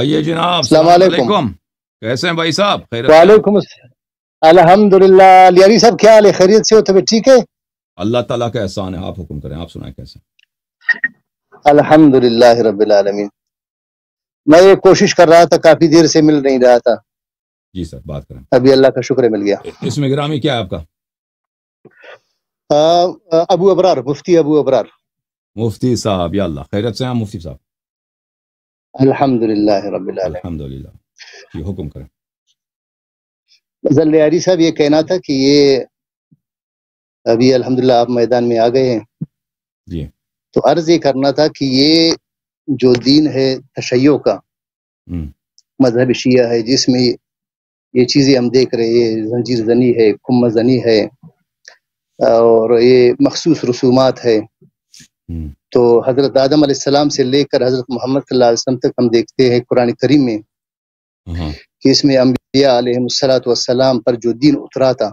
آئیے جناب السلام علیکم کیسے ہیں بھائی صاحب وعلیکم الحمدللہ لیاری صاحب کیا حال ہے خیریت سے ہو تو ٹھیک ہے اللہ تعالیٰ کا احسان ہے آپ حکم کریں آپ سنائیں کیسے الحمدللہ رب العالمین میں یہ کوشش کر رہا تھا کافی دیر سے مل نہیں رہا تھا جی سر بات کریں ابھی اللہ کا شکر مل گیا اس میں گرامی کیا ہے آپ کا ابو ابرار مفتی ابو ابرار مفتی صاحب یا اللہ خیرت سے ہیں مفتی صاحب الحمد للہ رحم الحمد للہ یہ حکم کریں صاحب یہ کہنا تھا کہ یہ ابھی الحمدللہ آپ میدان میں آ گئے ہیں جی تو عرض یہ کرنا تھا کہ یہ جو دین ہے تشیع کا مذہب شیعہ ہے جس میں یہ چیزیں ہم دیکھ رہے ہیں زنجیر زنی ہے کم زنی ہے اور یہ مخصوص رسومات ہے تو حضرت آدم علیہ السلام سے لے کر حضرت محمد صلی اللہ علیہ وسلم تک ہم دیکھتے ہیں قرآن کریم میں ہاں۔ کہ اس میں انبیاء علیہ پر جو دین اترا تھا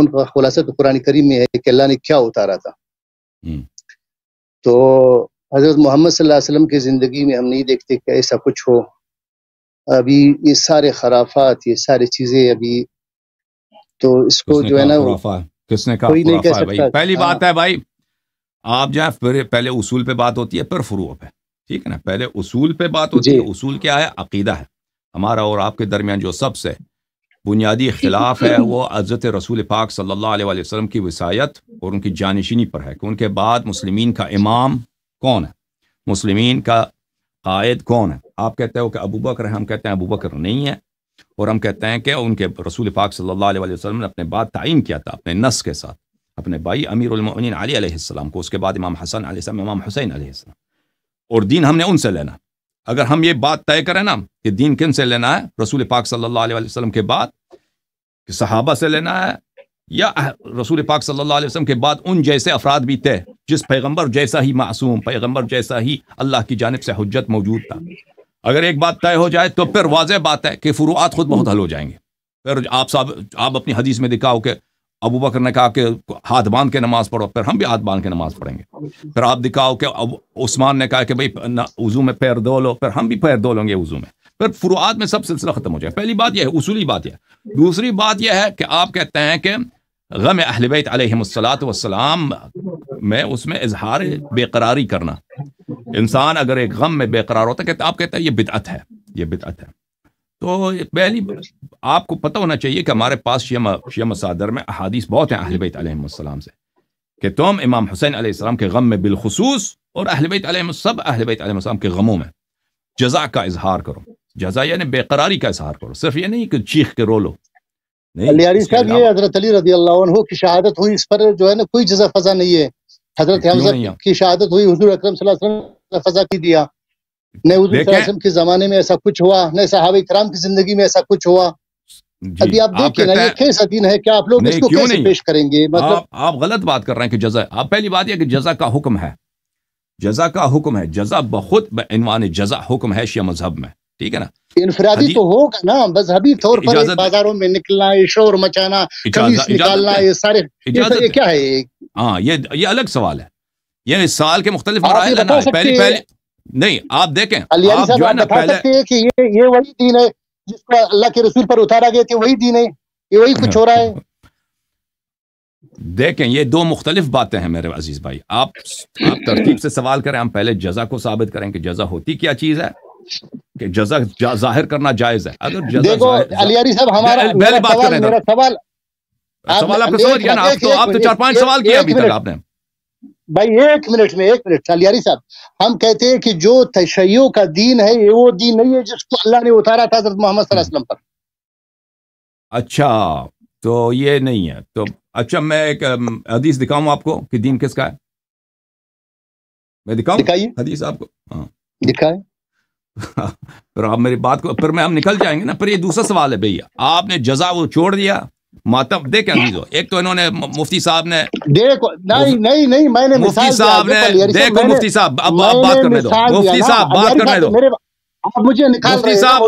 ان کا خلاصہ تو قرآن کریم میں ہے کہ اللہ نے کیا اتارا تھا تو حضرت محمد صلی اللہ علیہ وسلم کی زندگی میں ہم نہیں دیکھتے کہ ایسا کچھ ہو ابھی یہ سارے خرافات یہ سارے چیزیں ابھی تو اس کو جو ہے نا کس نے سکتا پہلی بات ہے بھائی آپ جائیں پہلے اصول پہ بات ہوتی ہے پھر فروع پہ ٹھیک ہے نا پہلے اصول پہ بات ہوتی ہے جی۔ اصول کیا ہے عقیدہ ہے ہمارا اور آپ کے درمیان جو سب سے بنیادی اختلاف ہے وہ عزت رسول پاک صلی اللہ علیہ وآلہ وسلم کی وسایت اور ان کی جانشینی پر ہے کہ ان کے بعد مسلمین کا امام کون ہے مسلمین کا قائد کون ہے آپ کہتے ہو کہ ابو بکر ہے ہم کہتے ہیں ابو بکر نہیں ہے اور ہم کہتے ہیں کہ ان کے رسول پاک صلی اللہ علیہ وآلہ وسلم نے اپنے بات تعین کیا تھا اپنے نس کے ساتھ اپنے بھائی امیر المؤمنین علی علیہ السلام کو اس کے بعد امام حسن علیہ السلام امام حسین علیہ السلام اور دین ہم نے ان سے لینا اگر ہم یہ بات طے کریں نا کہ دین کن سے لینا ہے رسول پاک صلی اللہ علیہ وسلم کے بعد صحابہ سے لینا ہے یا رسول پاک صلی اللہ علیہ وسلم کے بعد ان جیسے افراد بھی طے جس پیغمبر جیسا ہی معصوم پیغمبر جیسا ہی اللہ کی جانب سے حجت موجود تھا اگر ایک بات طے ہو جائے تو پھر واضح بات ہے کہ فروعات خود بہت حل ہو جائیں گے پھر آپ صاحب آپ اپنی حدیث میں دکھاؤ کہ ابو بکر نے کہا کہ ہاتھ باندھ کے نماز پڑھو پھر ہم بھی ہاتھ باندھ کے نماز پڑھیں گے پھر آپ دکھاؤ کہ اب عثمان نے کہا کہ بھائی وضو عضو میں پیر دو لو پھر ہم بھی پیر دو لیں گے وضو میں پھر فروعات میں سب سلسلہ ختم ہو جائے پہلی بات یہ ہے اصولی بات یہ دوسری بات یہ ہے کہ آپ کہتے ہیں کہ غم اہل بیت علیہم السلاۃ وسلام میں اس میں اظہار بے قراری کرنا انسان اگر ایک غم میں بے قرار ہوتا ہے کہ آپ کہتے ہیں یہ بدعت ہے یہ بدعت ہے تو پہلی آپ کو پتہ ہونا چاہیے کہ ہمارے پاس میں احادیث بہت ہیں اہل بیت علیہ السلام سے کہ تم امام حسین علیہ السلام کے غم میں بالخصوص اور اہل بیت علیہ سب اہل بیت علیہ السلام کے غموں میں جزا کا اظہار کرو جزا یعنی بے قراری کا اظہار کرو صرف یہ نہیں کہ چیخ کے حضرت کی شہادت ہوئی اس پر جو ہے نا شہادت زمانے میں ایسا کچھ ہوا نہ صحابہ کرام کی زندگی میں جزا کا حکم ہے جزا کا حکم ہے جزا بخود جزا حکم ہے شیعہ مذہب میں ٹھیک ہے نا انفرادی تو ہوگا نا مذہبی طور پر بازاروں میں نکلنا شور مچانا نکالنا یہ سارے کیا ہے ہاں یہ الگ سوال ہے یعنی کے مختلف پہلی پہلی نہیں آپ دیکھیں علیہ صاحب آپ بتا سکتے ہیں کہ یہ وہی دین ہے جس کو اللہ کے رسول پر اتارا گیا کہ وہی دین ہے یہ وہی کچھ ہو رہا ہے دیکھیں یہ دو مختلف باتیں ہیں میرے عزیز بھائی آپ ترتیب سے سوال کریں ہم پہلے جزا کو ثابت کریں کہ جزا ہوتی کیا چیز ہے کہ جزا ظاہر کرنا جائز ہے اگر جزا دیکھو علی صاحب ہمارا میرا سوال آپ تو چار پانچ سوال کیا ابھی تک آپ نے بھائی ایک منٹ میں ایک منٹ سالیاری صاحب ہم کہتے ہیں کہ جو تشیعوں کا دین ہے یہ وہ دین نہیں ہے جس کو اللہ نے اتارا تھا حضرت محمد صلی اللہ علیہ وسلم پر اچھا تو یہ نہیں ہے تو اچھا میں ایک حدیث دکھاؤں آپ کو کہ دین کس کا ہے میں دکھاؤں دکھائیے حدیث آپ کو ہاں دکھائیں پھر آپ میری بات کو پھر میں ہم نکل جائیں گے نا پھر یہ دوسرا سوال ہے بھیا آپ نے جزا وہ چھوڑ دیا ماتب دیکھ انگریزوں ایک تو انہوں نے مفتی صاحب نے مفتی صاحب نے دیکھو مفتی صاحب اب آپ بات کرنے دو مفتی صاحب بات کرنے دو مفتی جی۔ صاحب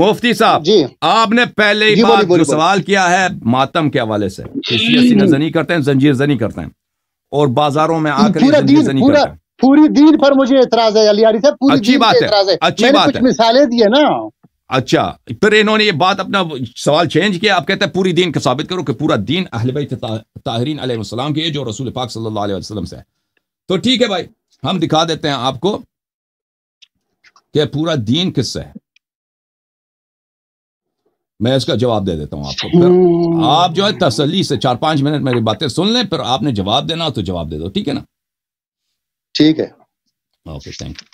مفتی صاحب آپ نے پہلے ہی جی، بات جو سوال کیا ہے ماتم کے حوالے سے کسی ایسی نظر نہیں کرتے ہیں زنجیر زنی کرتے ہیں اور بازاروں میں آ کر زنجیر زنی کرتے ہیں پوری دین پر مجھے اعتراض ہے علی عاری صاحب پوری دین پر اعتراض ہے ہے میں نے کچھ مثالیں دیئے نا اچھا پھر انہوں نے یہ بات اپنا سوال چینج کیا آپ کہتے ہیں پوری دین کا ثابت کرو کہ پورا دین اہل بیت تاہرین علیہ السلام کی ہے جو رسول پاک صلی اللہ علیہ وسلم سے ہے تو ٹھیک ہے بھائی ہم دکھا دیتے ہیں آپ کو کہ پورا دین کس سے ہے میں اس کا جواب دے دیتا ہوں آپ کو آپ جو ہے تسلی سے چار پانچ منٹ میری باتیں سن لیں پھر آپ نے جواب دینا تو جواب دے دو ٹھیک ہے نا ٹھیک ہے اوکے تھینک یو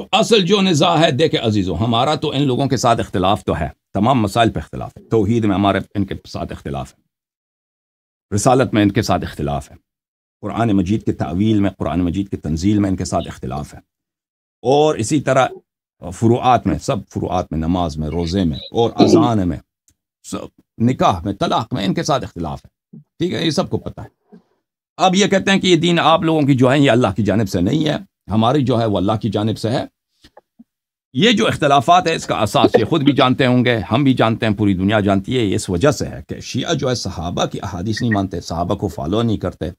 تو اصل جو نظا ہے دیکھے عزیزوں ہمارا تو ان لوگوں کے ساتھ اختلاف تو ہے تمام مسائل پہ اختلاف ہے توحید میں ہمارے ان کے ساتھ اختلاف ہے رسالت میں ان کے ساتھ اختلاف ہے قرآن مجید کے تعویل میں قرآن مجید کی تنزیل میں ان کے ساتھ اختلاف ہے اور اسی طرح فروعات میں سب فروعات میں نماز میں روزے میں اور اذان میں سب نکاح میں طلاق میں ان کے ساتھ اختلاف ہے ٹھیک ہے یہ سب کو پتہ ہے اب یہ کہتے ہیں کہ یہ دین آپ لوگوں کی جو ہے یہ اللہ کی جانب سے نہیں ہے ہماری جو ہے وہ اللہ کی جانب سے ہے یہ جو اختلافات ہے اس کا اساس یہ خود بھی جانتے ہوں گے ہم بھی جانتے ہیں پوری دنیا جانتی ہے یہ اس وجہ سے ہے کہ شیعہ جو ہے صحابہ کی احادیث نہیں مانتے صحابہ کو فالو نہیں کرتے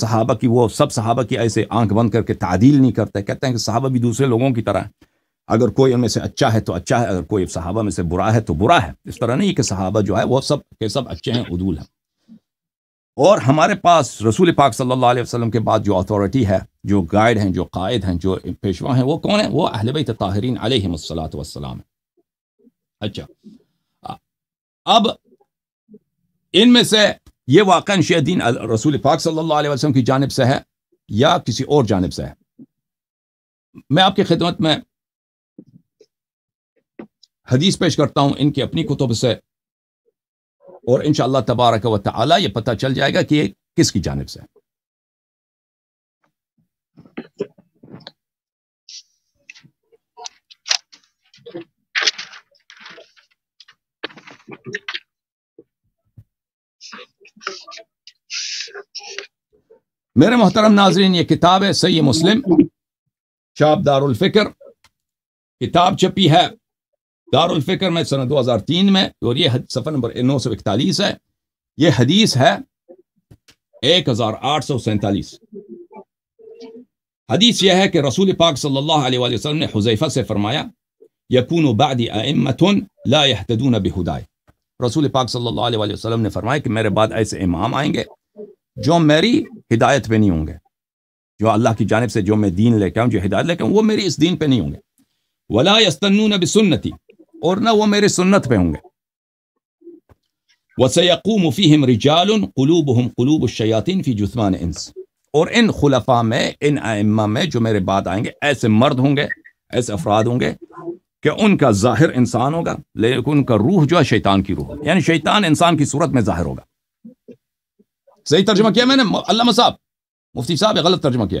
صحابہ کی وہ سب صحابہ کی ایسے آنکھ بند کر کے تعدیل نہیں کرتے کہتے ہیں کہ صحابہ بھی دوسرے لوگوں کی طرح ہیں اگر کوئی ان میں سے اچھا ہے تو اچھا ہے اگر کوئی صحابہ میں سے برا ہے تو برا ہے اس طرح نہیں کہ صحابہ جو ہے وہ سب کے سب اچھے ہیں عدول ہیں اور ہمارے پاس رسول پاک صلی اللہ علیہ وسلم کے بعد جو اتھارٹی ہے جو گائیڈ ہیں جو قائد ہیں جو پیشوا ہیں وہ کون ہیں وہ اہل بیت تاہرین علیہ السلاۃ وسلام ہیں اچھا اب ان میں سے یہ شہ دین رسول پاک صلی اللہ علیہ وسلم کی جانب سے ہے یا کسی اور جانب سے ہے میں آپ کی خدمت میں حدیث پیش کرتا ہوں ان کی اپنی کتب سے اور انشاءاللہ تبارک و تعالی یہ پتہ چل جائے گا کہ یہ کس کی جانب سے میرے محترم ناظرین یہ کتاب ہے سید مسلم شاب دار الفکر کتاب چھپی ہے دارالفکر میں سنہ دو ہزار تین میں اور یہ صفحہ نمبر نو سو اکتالیس ہے یہ حدیث ہے ایک ہزار آٹھ سو سینتالیس حدیث یہ ہے کہ رسول پاک صلی اللہ علیہ وآلہ وسلم نے حضیفہ سے فرمایا بعد ائمتن لا بادن بہدائی رسول پاک صلی اللہ علیہ وآلہ وسلم نے فرمایا کہ میرے بعد ایسے امام آئیں گے جو میری ہدایت پہ نہیں ہوں گے جو اللہ کی جانب سے جو میں دین لے کے آؤں جو ہدایت لے کے آؤں وہ میری اس دین پہ نہیں ہوں گے وَلَا يَسْتَنُّونَ بِسُنَّتِ اور نہ وہ میرے سنت پہ ہوں گے فیہم رجال مفیجن قلوب ہم قلوب انس اور ان خلفاء میں ان ائمہ میں جو میرے بعد آئیں گے ایسے مرد ہوں گے ایسے افراد ہوں گے کہ ان کا ظاہر انسان ہوگا لیکن ان کا روح جو ہے شیطان کی روح یعنی شیطان انسان کی صورت میں ظاہر ہوگا صحیح ترجمہ کیا میں نے علامہ صاحب مفتی صاحب غلط ترجمہ کیا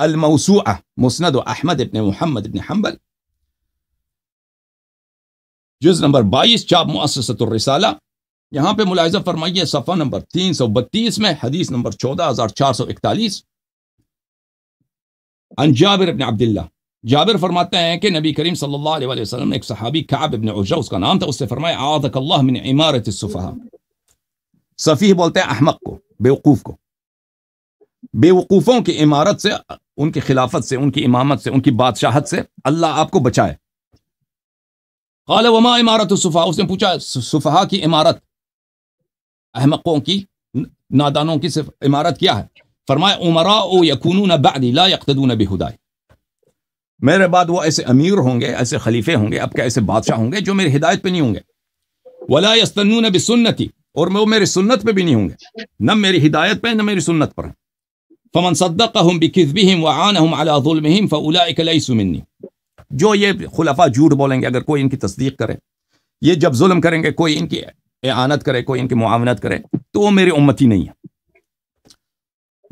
الموسوعة مسند احمد محمد حنبل جز نمبر نمبر نمبر بائیس چاپ الرسالہ یہاں پہ ملاحظہ فرمائیے صفحہ تین سو بتیس میں حدیث چودہ ہزار چار سو اکتالیس ان جابر جابر ابن عبداللہ فرماتے ہیں کہ نبی کریم صلی اللہ علیہ وسلم ایک صحابی کعب ابن عجرہ اس کا نام تھا اس سے فرمایا اللہ من عمارت صفیح بولتے ہیں احمق کو بیوقوف کو بے وقوفوں کی عمارت سے ان کی خلافت سے ان کی امامت سے ان کی بادشاہت سے اللہ آپ کو بچائے قال وما عمارت و صفحہ اس نے پوچھا صفحا کی عمارت احمقوں کی نادانوں کی صرف عمارت کیا ہے فرمائے یقتدون بہدائے میرے بعد وہ ایسے امیر ہوں گے ایسے خلیفے ہوں گے اب کے ایسے بادشاہ ہوں گے جو میری ہدایت پہ نہیں ہوں گے ولا یستنون بسنتی اور وہ میری سنت پہ بھی نہیں ہوں گے نہ میری ہدایت پہ نہ میری سنت پر فمن صدقهم بكذبهم وعانهم على ظلمهم فاولئك ليسوا مني جو یہ خلفاء جھوٹ بولیں گے اگر کوئی ان کی تصدیق کرے یہ جب ظلم کریں گے کوئی ان کی اعانت کرے کوئی ان کی معاونت کرے تو وہ میرے امتی نہیں ہیں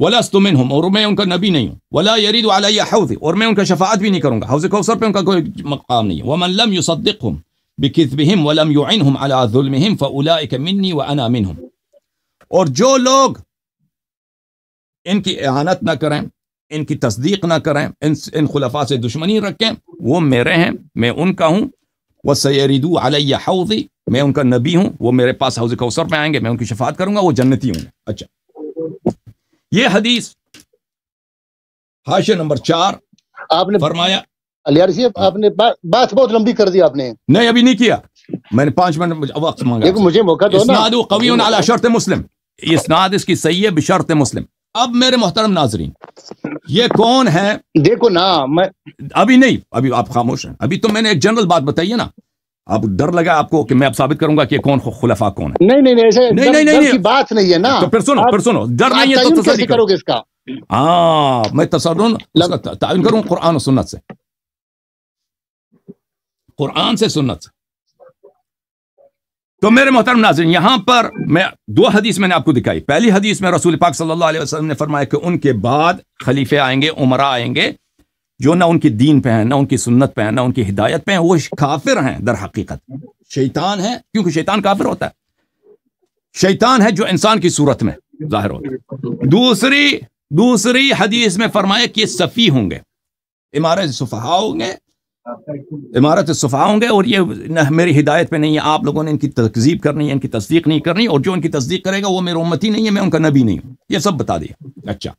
ولست منهم اور میں ان کا نبی نہیں ہوں ولا یرید علی حوض اور میں ان کا شفاعت بھی نہیں کروں گا حوض کوثر پہ ان کا کوئی مقام نہیں ومن لم يصدقهم بكذبهم ولم يعنهم على ظلمهم فاولئك مني وانا منهم اور جو لوگ ان کی اعانت نہ کریں ان کی تصدیق نہ کریں ان خلفاء سے دشمنی رکھیں وہ میرے ہیں میں ان کا ہوں وہ سیدو علیہ میں ان کا نبی ہوں وہ میرے پاس حوضی کوثر میں آئیں گے میں ان کی شفاعت کروں گا وہ جنتی ہوں اچھا یہ حدیث حادثے نمبر چار آپ نے فرمایا کر دی آپ نے نہیں ابھی نہیں کیا میں نے پانچ منٹ وقت مانگا علی شرط مسلم اسناد اس کی ہے بشرط مسلم اب میرے محترم ناظرین یہ کون ہے دیکھو نا میں ابھی نہیں ابھی آپ خاموش ہیں ابھی تو میں نے ایک جنرل بات بتائیے نا آپ ڈر لگا آپ کو کہ میں اب ثابت کروں گا کہ کون خلفا کون ہے نہیں نہیں نہیں بات نہیں ہے نا پھر سنو پھر سنو ڈر نہیں ہے تعین کروں قرآن و سنت سے قرآن سے سنت سے تو میرے محترم ناظرین یہاں پر میں دو حدیث میں نے آپ کو دکھائی پہلی حدیث میں رسول پاک صلی اللہ علیہ وسلم نے فرمایا کہ ان کے بعد خلیفے آئیں گے عمرہ آئیں گے جو نہ ان کی دین پہ ہیں نہ ان کی سنت پہ ہیں نہ ان کی ہدایت پہ ہیں وہ کافر ہیں در حقیقت شیطان ہے کیونکہ شیطان کافر ہوتا ہے شیطان ہے جو انسان کی صورت میں ظاہر ہوتا ہے دوسری دوسری حدیث میں فرمایا کہ یہ صفی ہوں گے عمارت صفحا ہوں گے عمارت صفا ہوں گے اور یہ میری ہدایت پہ نہیں ہے آپ لوگوں نے ان کی تقزیب کرنی ہے ان کی تصدیق نہیں کرنی اور جو ان کی تصدیق کرے گا وہ میرے امتی نہیں ہے میں ان کا نبی نہیں ہوں یہ سب بتا دیا اچھا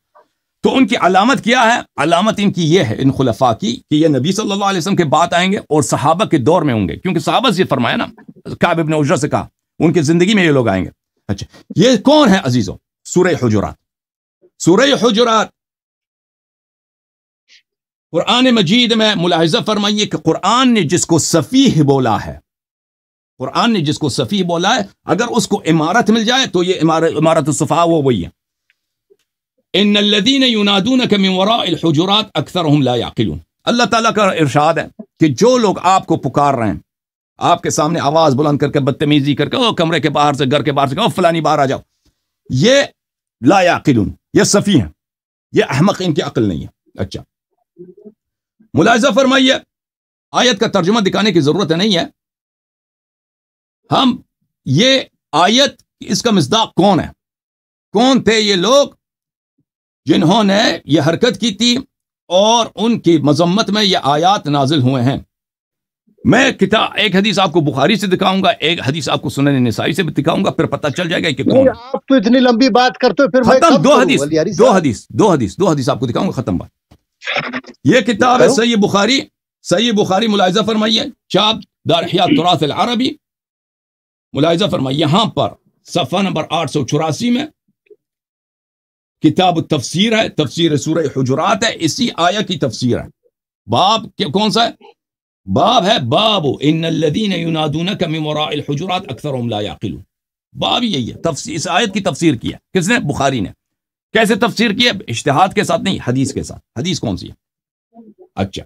تو ان کی علامت کیا ہے علامت ان کی یہ ہے ان خلفا کی کہ یہ نبی صلی اللہ علیہ وسلم کے بات آئیں گے اور صحابہ کے دور میں ہوں گے کیونکہ صحابہ سے فرمایا نا کاب ابن اجرا سے کہا ان کی زندگی میں یہ لوگ آئیں گے اچھا یہ کون ہے عزیزوں سورہ حجرات سورہ حجرات قرآن مجید میں ملاحظہ فرمائیے کہ قرآن نے جس کو صفیح بولا ہے قرآن نے جس کو صفیح بولا ہے اگر اس کو عمارت مل جائے تو یہ عمارت الصفا وہ وہی ہے ان الحجرات اکثر اللہ تعالیٰ کا ارشاد ہے کہ جو لوگ آپ کو پکار رہے ہیں آپ کے سامنے آواز بلند کر کے بدتمیزی کر کے او کمرے کے باہر سے گھر کے باہر سے او فلانی باہر آ جاؤ یہ لا يعقلون یہ صفی ہیں یہ احمق ان کی عقل نہیں ہے اچھا ملاحظہ فرمائیے آیت کا ترجمہ دکھانے کی ضرورت نہیں ہے ہم یہ آیت اس کا مزداق کون ہے کون تھے یہ لوگ جنہوں نے یہ حرکت کی تھی اور ان کی مذمت میں یہ آیات نازل ہوئے ہیں میں کتاب ایک حدیث آپ کو بخاری سے دکھاؤں گا ایک حدیث آپ کو سنن نسائی سے بھی دکھاؤں گا پھر پتہ چل جائے گا کہ کون آپ تو اتنی لمبی بات کرتے ہو پھر دو حدیث دو حدیث دو حدیث دو حدیث آپ کو دکھاؤں گا ختم بات یہ کتاب ہے سید بخاری سید بخاری ملاحظہ فرمائیے چاپ دارحیہ تراث العربی ملاحظہ فرمائیے یہاں پر صفحہ نمبر آٹھ سو چوراسی میں کتاب تفسیر ہے تفسیر سورہ حجرات ہے اسی آیا کی تفسیر ہے باب کون سا ہے باب ہے باب ان الذین ینادونک من وراء الحجرات اکثرهم لا یعقلون باب یہی ہے تفسیر اس آیت کی تفسیر کیا کس نے بخاری نے کیسے تفسیر کی ہے اشتہاد کے ساتھ نہیں حدیث کے ساتھ حدیث کون سی ہے اچھا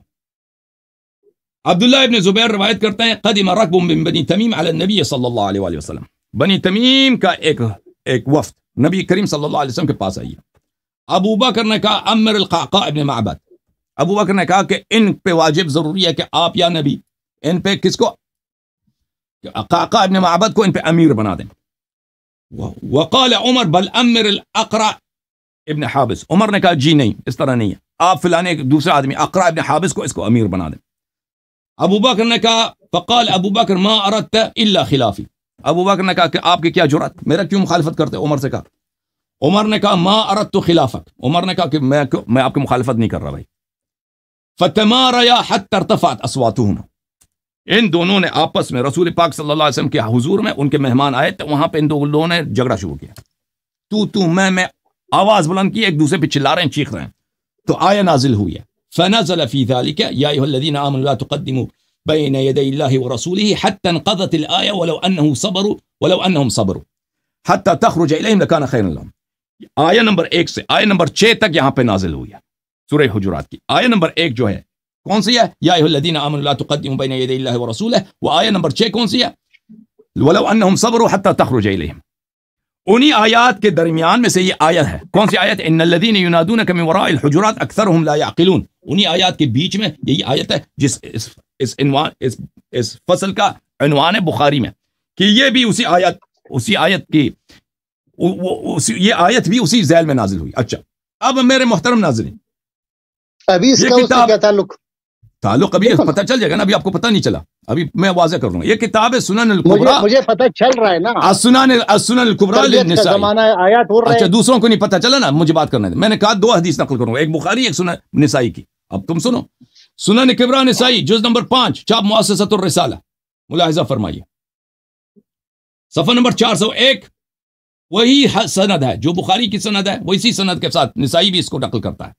عبداللہ ابن زبیر روایت کرتے ہیں بنی تمیم علی صلی اللہ علیہ وآلہ وسلم بنی تمیم کا ایک ایک وفد نبی کریم صلی اللہ علیہ وسلم کے پاس ابو بکر نے کہا امر القعقاء ابن معبد ابو بکر نے کہا کہ ان پہ واجب ضروری ہے کہ آپ یا نبی ان پہ کس کو قعقاء ابن معبد کو ان پہ امیر بنا دیں وقال عمر بل امر ال ابن حابس عمر نے کہا جی نہیں اس طرح نہیں ہے آپ فلانے دوسرا آدمی اقرا ابن حابس کو اس کو امیر بنا دیں ابو بکر نے کہا فقال ابو بکر ما اردت الا خلافی ابو بکر نے کہا کہ آپ کی کیا جرأت میرا کیوں مخالفت کرتے عمر سے کہا عمر نے کہا ما اردت خلافت عمر نے کہا کہ میں میں آپ کی مخالفت نہیں کر رہا بھائی فتماریا حتی ارتفعت اصواتهم ان دونوں نے آپس میں رسول پاک صلی اللہ علیہ وسلم کے حضور میں ان کے مہمان آئے تو وہاں پہ ان دونوں نے جھگڑا شروع کیا تو تو میں میں آواز بلند کی ایک دوسرے پہ چلا رہے ہیں چیخ رہے ہیں تو آیا نازل ہوئی ہے فنزل في ذلك يا ايها الذين امنوا لا تقدموا بين يدي الله ورسوله حتى انقضت الايه ولو انه صبروا ولو انهم صبروا حتى تخرج اليهم لكان خيرا لهم ايه نمبر 1 سے ايه نمبر 6 تک یہاں پہ نازل ہوئی ہے سورہ حجرات کی ايه نمبر 1 جو ہے کون سی ہے يا ايها الذين امنوا لا تقدموا بين يدي الله ورسوله وايه نمبر 6 کون سی ہے ولو انهم صبروا حتى تخرج اليهم انہی آیات کے درمیان میں سے یہ آیت ہے کون سی آیت ان الذين ينادونك من وراء الحجرات لا يعقلون انہی آیات کے بیچ میں یہی آیت ہے جس اس اس اس اس عنوان فصل کا عنوان ہے بخاری میں کہ یہ بھی اسی آیت اسی آیت کی اسی یہ آیت بھی اسی ذیل میں نازل ہوئی اچھا اب میرے محترم ناظرین ابھی اس کا کیا تعلق تعلق ابھی پتہ چل جائے گا نا ابھی آپ کو پتہ نہیں چلا ابھی میں واضح کر رہا ہوں یہ کتاب ہے سنن القبرا مجھے پتہ چل رہا ہے نا سنن السنن القبرا للنساء زمانہ آیات ہو رہا ہے اچھا دوسروں کو نہیں پتہ چلا نا مجھے بات کرنے دے میں نے کہا دو حدیث نقل کروں ایک بخاری ایک سنن نسائی کی اب تم سنو سنن کبرا نسائی جز نمبر 5 چاپ مؤسسۃ الرسالہ ملاحظہ فرمائیے صفحہ نمبر 401 وہی سند ہے جو بخاری کی سند ہے وہ اسی سند کے ساتھ نسائی بھی اس کو نقل کرتا ہے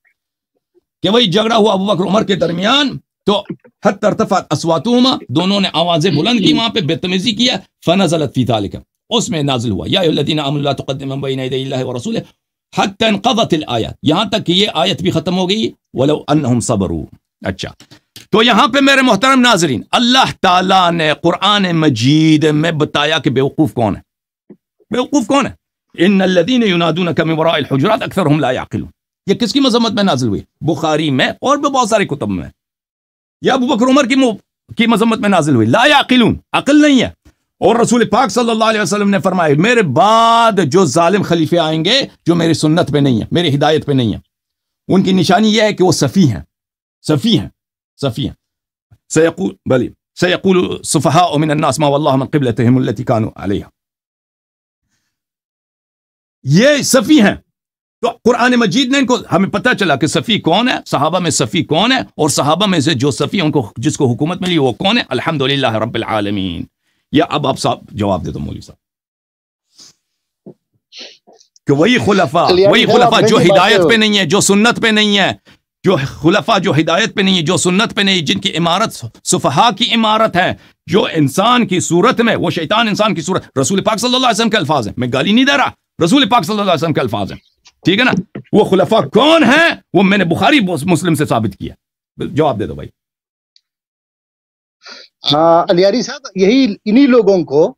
کہ وہی جھگڑا ہوا ابو بکر عمر کے درمیان تو حت ارتفعت اسواتہما دونوں نے آوازیں بلند کی وہاں پہ بدتمیزی کیا فنزلت فی ذالک اس میں نازل ہوا یا الذین آمنوا لا تقدموا بین یدی اللہ ورسولہ حتی انقضت الآیات یہاں تک کہ یہ آیت بھی ختم ہو گئی ولو انہم صبروا اچھا تو یہاں پہ میرے محترم ناظرین اللہ تعالیٰ نے قرآن مجید میں بتایا کہ بیوقوف کون ہے بیوقوف کون ہے ان الذين ينادونك من وراء الحجرات اكثرهم لا يعقلون یہ کس کی مذمت میں نازل ہوئی بخاری میں اور بھی بہت سارے کتب میں یہ ابو بکر عمر کی, مو... کی مذمت میں نازل ہوئی لا یاقلون عقل نہیں ہے اور رسول پاک صلی اللہ علیہ وسلم نے فرمایا میرے بعد جو ظالم خلیفے آئیں گے جو میری سنت پہ نہیں ہے میری ہدایت پہ نہیں ہے ان کی نشانی یہ ہے کہ وہ صفی ہیں صفی ہیں صفی ہیں سیقول بلی سیقول صفحاء من الناس ما واللہ من قبلتهم اللہ تکانو علیہ یہ صفی ہیں تو قرآن مجید نے ان کو ہمیں پتہ چلا کہ صفی کون ہے صحابہ میں صفی کون ہے اور صحابہ میں سے جو صفی ان کو جس کو حکومت ملی وہ کون ہے الحمد رب العالمین یا اب آپ صاحب جواب دے دو مولوی صاحب کہ وہی خلفا وہی خلفا جو ہدایت پہ نہیں ہے جو سنت پہ نہیں ہے جو خلفاء جو ہدایت پہ نہیں ہے جو سنت پہ نہیں ہے جن کی عمارت صفحا کی عمارت ہے جو انسان کی صورت میں وہ شیطان انسان کی صورت رسول پاک صلی اللہ علیہ وسلم کے الفاظ ہیں میں گالی نہیں دے رہا رسول پاک صلی اللہ علیہ وسلم کے الفاظ ہیں ٹھیک ہے نا وہ خلفہ کون ہے وہ میں نے بخاری مسلم سے ثابت کیا جواب دے دو بھائی ہاں صاحب یہی انہی لوگوں کو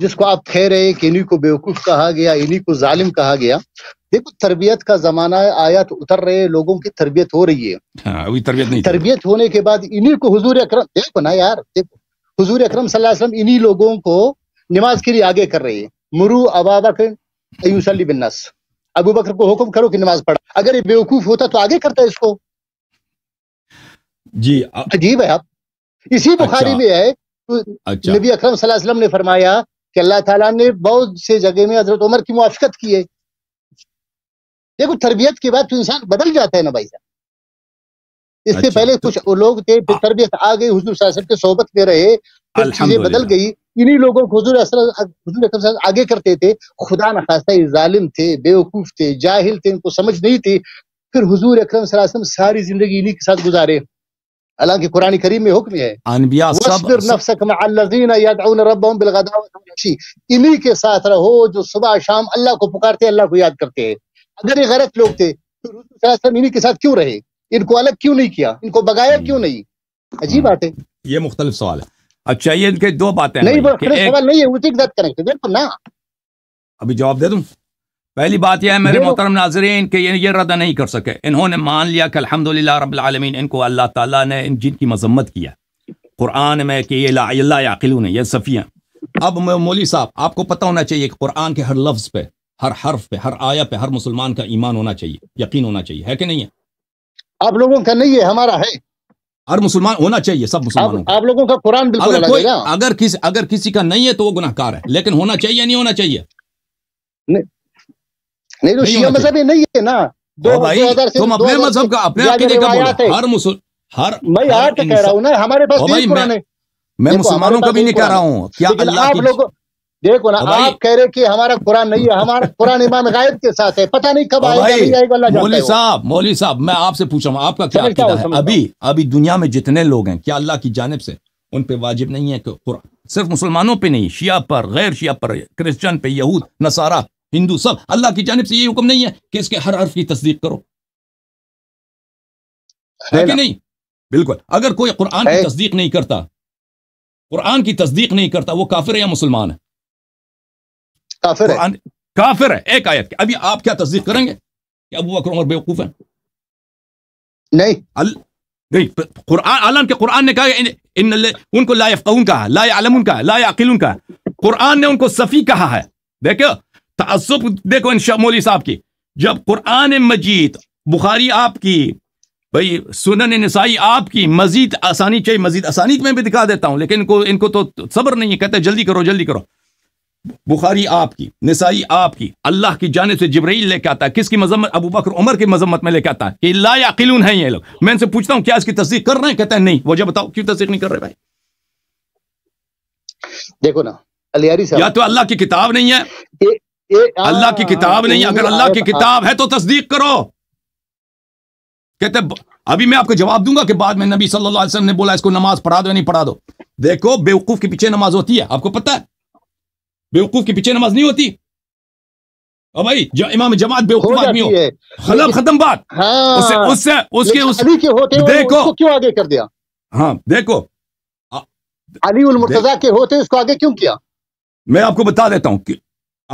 جس کو آپ کہہ رہے کہ انہی کو بیوقوف کہا گیا انہی کو ظالم کہا گیا دیکھو تربیت کا زمانہ آیا تو اتر رہے لوگوں کی تربیت ہو رہی ہے ہاں، تربیت نہیں تربیت ہونے کے بعد انہی کو حضور اکرم دیکھو نا یار دیکھو حضور اکرم صلی اللہ علیہ وسلم انہی لوگوں کو نماز کے لیے آگے کر رہے ہیں مرو ایوسلی اباب ابو بکر کو حکم کرو کہ نماز پڑھا اگر بے وقوف ہوتا تو آگے کرتا اس کو جی عجیب ہے آپ اسی اچھا۔ بخاری میں ہے اچھا۔ نبی اکرم صلی اللہ علیہ وسلم نے فرمایا کہ اللہ تعالیٰ نے بہت سے جگہ میں حضرت عمر کی موافقت کی ہے دیکھو تربیت کے بعد تو انسان بدل جاتا ہے نا بھائی صاحب اس سے اچھا۔ پہلے کچھ لوگ تھے تربیت آ گئی حضور کے صحبت میں رہے چیزیں بدل گئی انہی لوگوں کو حضور حضور اکرم صاحب آگے کرتے تھے خدان یہ ظالم تھے بے وقوف تھے جاہل تھے ان کو سمجھ نہیں تھے پھر حضور اکرم صلی اللہ علیہ وسلم ساری زندگی انہی کے ساتھ گزارے حالانکہ قرآن کریم میں حکم ہے انبیاء سب انہی کے ساتھ رہو جو صبح شام اللہ کو پکارتے اللہ کو یاد کرتے ہیں اگر یہ غلط لوگ تھے تو صلی اللہ علیہ وسلم انہی کے ساتھ کیوں رہے ان کو الگ کیوں نہیں کیا ان کو بغایا کیوں نہیں عجیب بات ہے یہ مختلف سوال ہے اچھا یہ ان کے دو باتیں ابھی جواب دے دوں پہلی بات یہ ہے میرے محترم ناظرین کہ یہ نہیں کر سکے انہوں نے مان لیا کہ الحمد العالمین ان کو اللہ تعالیٰ نے ان جن کی مذمت کیا قرآن میں کہ یہ یہ اللہ صفیہ اب مولی صاحب آپ کو پتہ ہونا چاہیے کہ قرآن کے ہر لفظ پہ ہر حرف پہ ہر آیا پہ ہر مسلمان کا ایمان ہونا چاہیے یقین ہونا چاہیے ہے کہ نہیں ہے آپ لوگوں کا نہیں ہے ہمارا ہے ہر مسلمان ہونا چاہیے سب مسلمانوں کا آپ لوگوں کا قرآن بالکل اگر کوئی اگر کسی اگر کسی کا نہیں ہے تو وہ گناہ کار ہے لیکن ہونا چاہیے نہیں ہونا چاہیے نہیں تو شیعہ مذہب نہیں ہے نا دو بھائی تم اپنے مذہب کا اپنے عقیدے کا بولو ہر مسلم ہر میں آٹھ کہہ رہا ہوں نا ہمارے پاس قرآن ہے میں مسلمانوں کا بھی نہیں کہہ رہا ہوں کیا اللہ کی دیکھو نا آپ کہہ رہے کہ ہمارا قرآن نہیں ہے ہمارا قرآن امام غائب کے ساتھ ہے پتہ نہیں کب آئے گا نہیں آئے گا اللہ جانتا مولی صاحب مولی صاحب میں آپ سے پوچھا ہوں آپ کا کیا عقیدہ ہے ابھی ابھی دنیا میں جتنے لوگ ہیں کیا اللہ کی جانب سے ان پہ واجب نہیں ہے کہ قرآن صرف مسلمانوں پہ نہیں شیعہ پر غیر شیعہ پر کرسچن پہ یہود نصارہ ہندو سب اللہ کی جانب سے یہ حکم نہیں ہے کہ اس کے ہر حرف کی تصدیق کرو ہے کہ نہیں بالکل اگر کوئی قرآن کی تصدیق نہیں کرتا قرآن کی تصدیق نہیں کرتا وہ کافر ہے یا مسلمان ہے کافر ہے کافر ہے ایک آیت کے ابھی آپ کیا تصدیق کریں گے کہ ابو بکر عمر بیوقوف ہیں نہیں نہیں قرآن عالم کے قرآن نے کہا ان ان کو لا یفقون کہا لا یعلمون کہا لا یعقلون کہا قرآن نے ان کو صفی کہا ہے دیکھو تعصب دیکھو انشاء مولی صاحب کی جب قرآن مجید بخاری آپ کی بھئی سنن نسائی آپ کی مزید آسانی چاہیے مزید آسانی میں بھی دکھا دیتا ہوں لیکن ان کو ان کو تو صبر نہیں ہے کہتے جلدی کرو جلدی کرو بخاری آپ کی نسائی آپ کی اللہ کی جانب سے جبرائیل لے کے آتا ہے کس کی مذمت ابو بکر عمر کی مذمت میں لے کے آتا ہے کہ لا یاقلون ہیں یہ لوگ میں ان سے پوچھتا ہوں کیا اس کی تصدیق کر رہے ہیں کہتا ہے نہیں وجہ بتاؤ کیوں تصدیق نہیں کر رہے بھائی دیکھو نا صاحب یا تو اللہ کی کتاب نہیں ہے اللہ کی کتاب نہیں ہے اگر اللہ کی کتاب ہے تو تصدیق کرو کہتے ابھی میں آپ کو جواب دوں گا کہ بعد میں نبی صلی اللہ علیہ وسلم نے بولا اس کو نماز پڑھا دو یا نہیں پڑھا دو دیکھو بے وقوف کے پیچھے نماز ہوتی ہے آپ کو پتہ ہے بیوقوف کے پیچھے نماز نہیں ہوتی اب بھائی امام جماعت آدمی ہو خلاب ختم بات ہاں، اس اس اس اس سے کے دیکھو کر دیا ہاں دیکھو علی المرتضی کے ہوتے اس کو آگے کیوں کیا میں آپ کو بتا دیتا ہوں کہ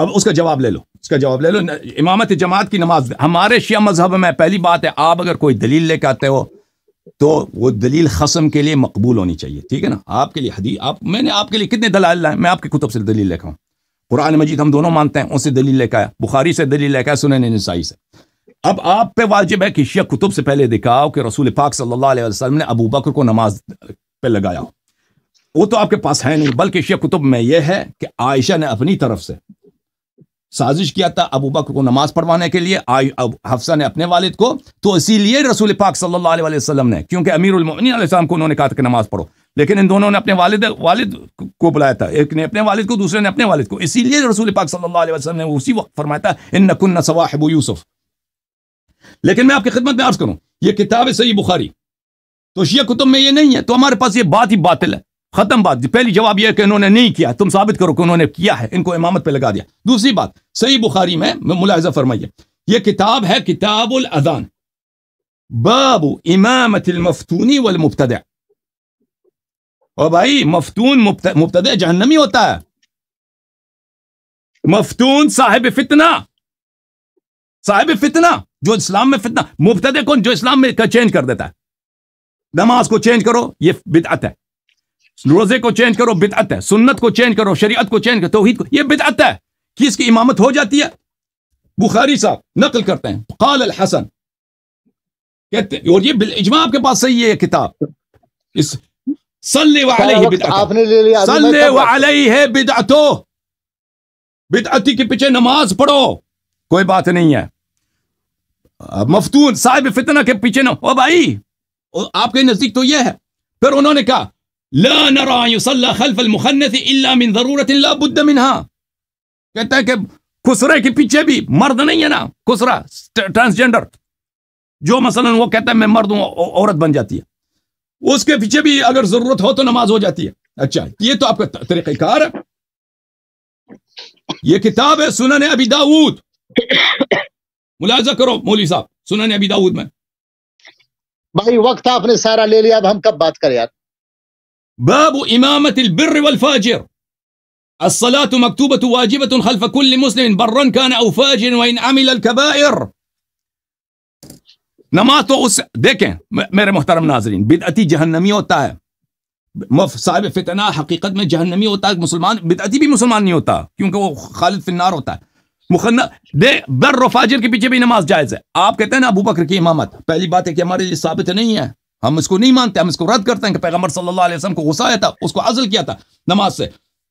اب اس کا جواب لے لو اس کا جواب لے لو امامت جماعت کی نماز ہمارے شیعہ مذہب میں پہلی بات ہے آپ اگر کوئی دلیل لے کے آتے ہو تو وہ دلیل خسم کے لیے مقبول ہونی چاہیے ٹھیک ہے نا آپ کے لیے حدیث آپ میں نے آپ کے لیے کتنے دلائل لائے میں آپ کی کتب سے دلیل لے ہوں قرآن مجید ہم دونوں مانتے ہیں ان سے دلیل لے کے آیا بخاری سے دلیل لے کے نسائی سے اب آپ پہ واجب ہے کہ شیعہ کتب سے پہلے دکھاؤ کہ رسول پاک صلی اللہ علیہ وسلم نے ابو بکر کو نماز پہ لگایا وہ تو آپ کے پاس ہے نہیں بلکہ شیعہ کتب میں یہ ہے کہ عائشہ نے اپنی طرف سے سازش کیا تھا ابو بکر کو نماز پڑھوانے کے لیے حفصہ نے اپنے والد کو تو اسی لیے رسول پاک صلی اللہ علیہ وسلم نے کیونکہ امیر المعین علیہ السلام کو انہوں نے کہا تھا کہ نماز پڑھو لیکن ان دونوں نے اپنے والد والد کو بلایا تھا ایک نے اپنے والد کو دوسرے نے اپنے والد کو اسی لیے رسول پاک صلی اللہ علیہ وسلم نے اسی وقت فرمایا تھا ان نقن صواحب یوسف لیکن میں آپ کی خدمت میں عرض کروں یہ کتاب ہے صحیح بخاری تو شیعہ کتب میں یہ نہیں ہے تو ہمارے پاس یہ بات ہی باطل ہے ختم بات پہلی جواب یہ ہے کہ انہوں نے نہیں کیا تم ثابت کرو کہ انہوں نے کیا ہے ان کو امامت پہ لگا دیا دوسری بات صحیح بخاری میں ملاحظہ فرمائیے یہ کتاب ہے کتاب الاذان باب امامت المفتونی والمبتدع بھائی مفتون مبتد جہنمی ہوتا ہے مفتون صاحب فتنہ صاحب فتنہ جو اسلام میں فتنہ مفت کون جو اسلام میں چینج کر دیتا ہے نماز کو چینج کرو یہ بدعت ہے روزے کو چینج کرو بدعت ہے سنت کو چینج کرو شریعت کو چینج کرو توحید کو یہ بدعت ہے کس کی امامت ہو جاتی ہے بخاری صاحب نقل کرتے ہیں قال الحسن کہتے ہیں اور یہ بالاجماع آپ کے پاس صحیح ہے یہ کتاب اس صلی صلی بدعتو بدعتی پیچھے نماز پڑھو کوئی بات نہیں ہے مفتون صاحب فتنہ کے پیچھے بھائی آپ کے نزدیک تو یہ ہے پھر انہوں نے کہا لا من ضرورت المخنث الا من منها کہتا ہے کہ خسرے کے پیچھے بھی مرد نہیں ہے نا خسرا ٹرانسجینڈر جو مثلا وہ کہتا ہے میں مرد ہوں عورت بن جاتی ہے اس کے پیچھے بھی اگر ضرورت ہو تو نماز ہو جاتی ہے اچھا یہ تو آپ کا طریقہ کار ہے یہ کتاب ہے سنن ابی داود ملاحظہ کرو مولی صاحب سنن ابی داود میں بھائی وقت آپ نے سارا لے لیا اب ہم کب بات کریں باب امامت البر والفاجر الصلاة مكتوبة واجبة خلف كل مسلم برا كان أو فاجر وإن عمل الكبائر نماز تو اس دیکھیں میرے محترم ناظرین بدعتی جہنمی ہوتا ہے صاحب فتنہ حقیقت میں جہنمی ہوتا ہے مسلمان بدعتی بھی مسلمان نہیں ہوتا کیونکہ وہ خالد فنار ہوتا ہے دے بر فاجر کے پیچھے بھی نماز جائز ہے آپ کہتے ہیں نا ابو بکر کی امامت پہلی بات ہے کہ ہمارے لیے ثابت نہیں ہے ہم اس کو نہیں مانتے ہم اس کو رد کرتے ہیں کہ پیغمبر صلی اللہ علیہ وسلم کو غصہ آیا تھا اس کو عزل کیا تھا نماز سے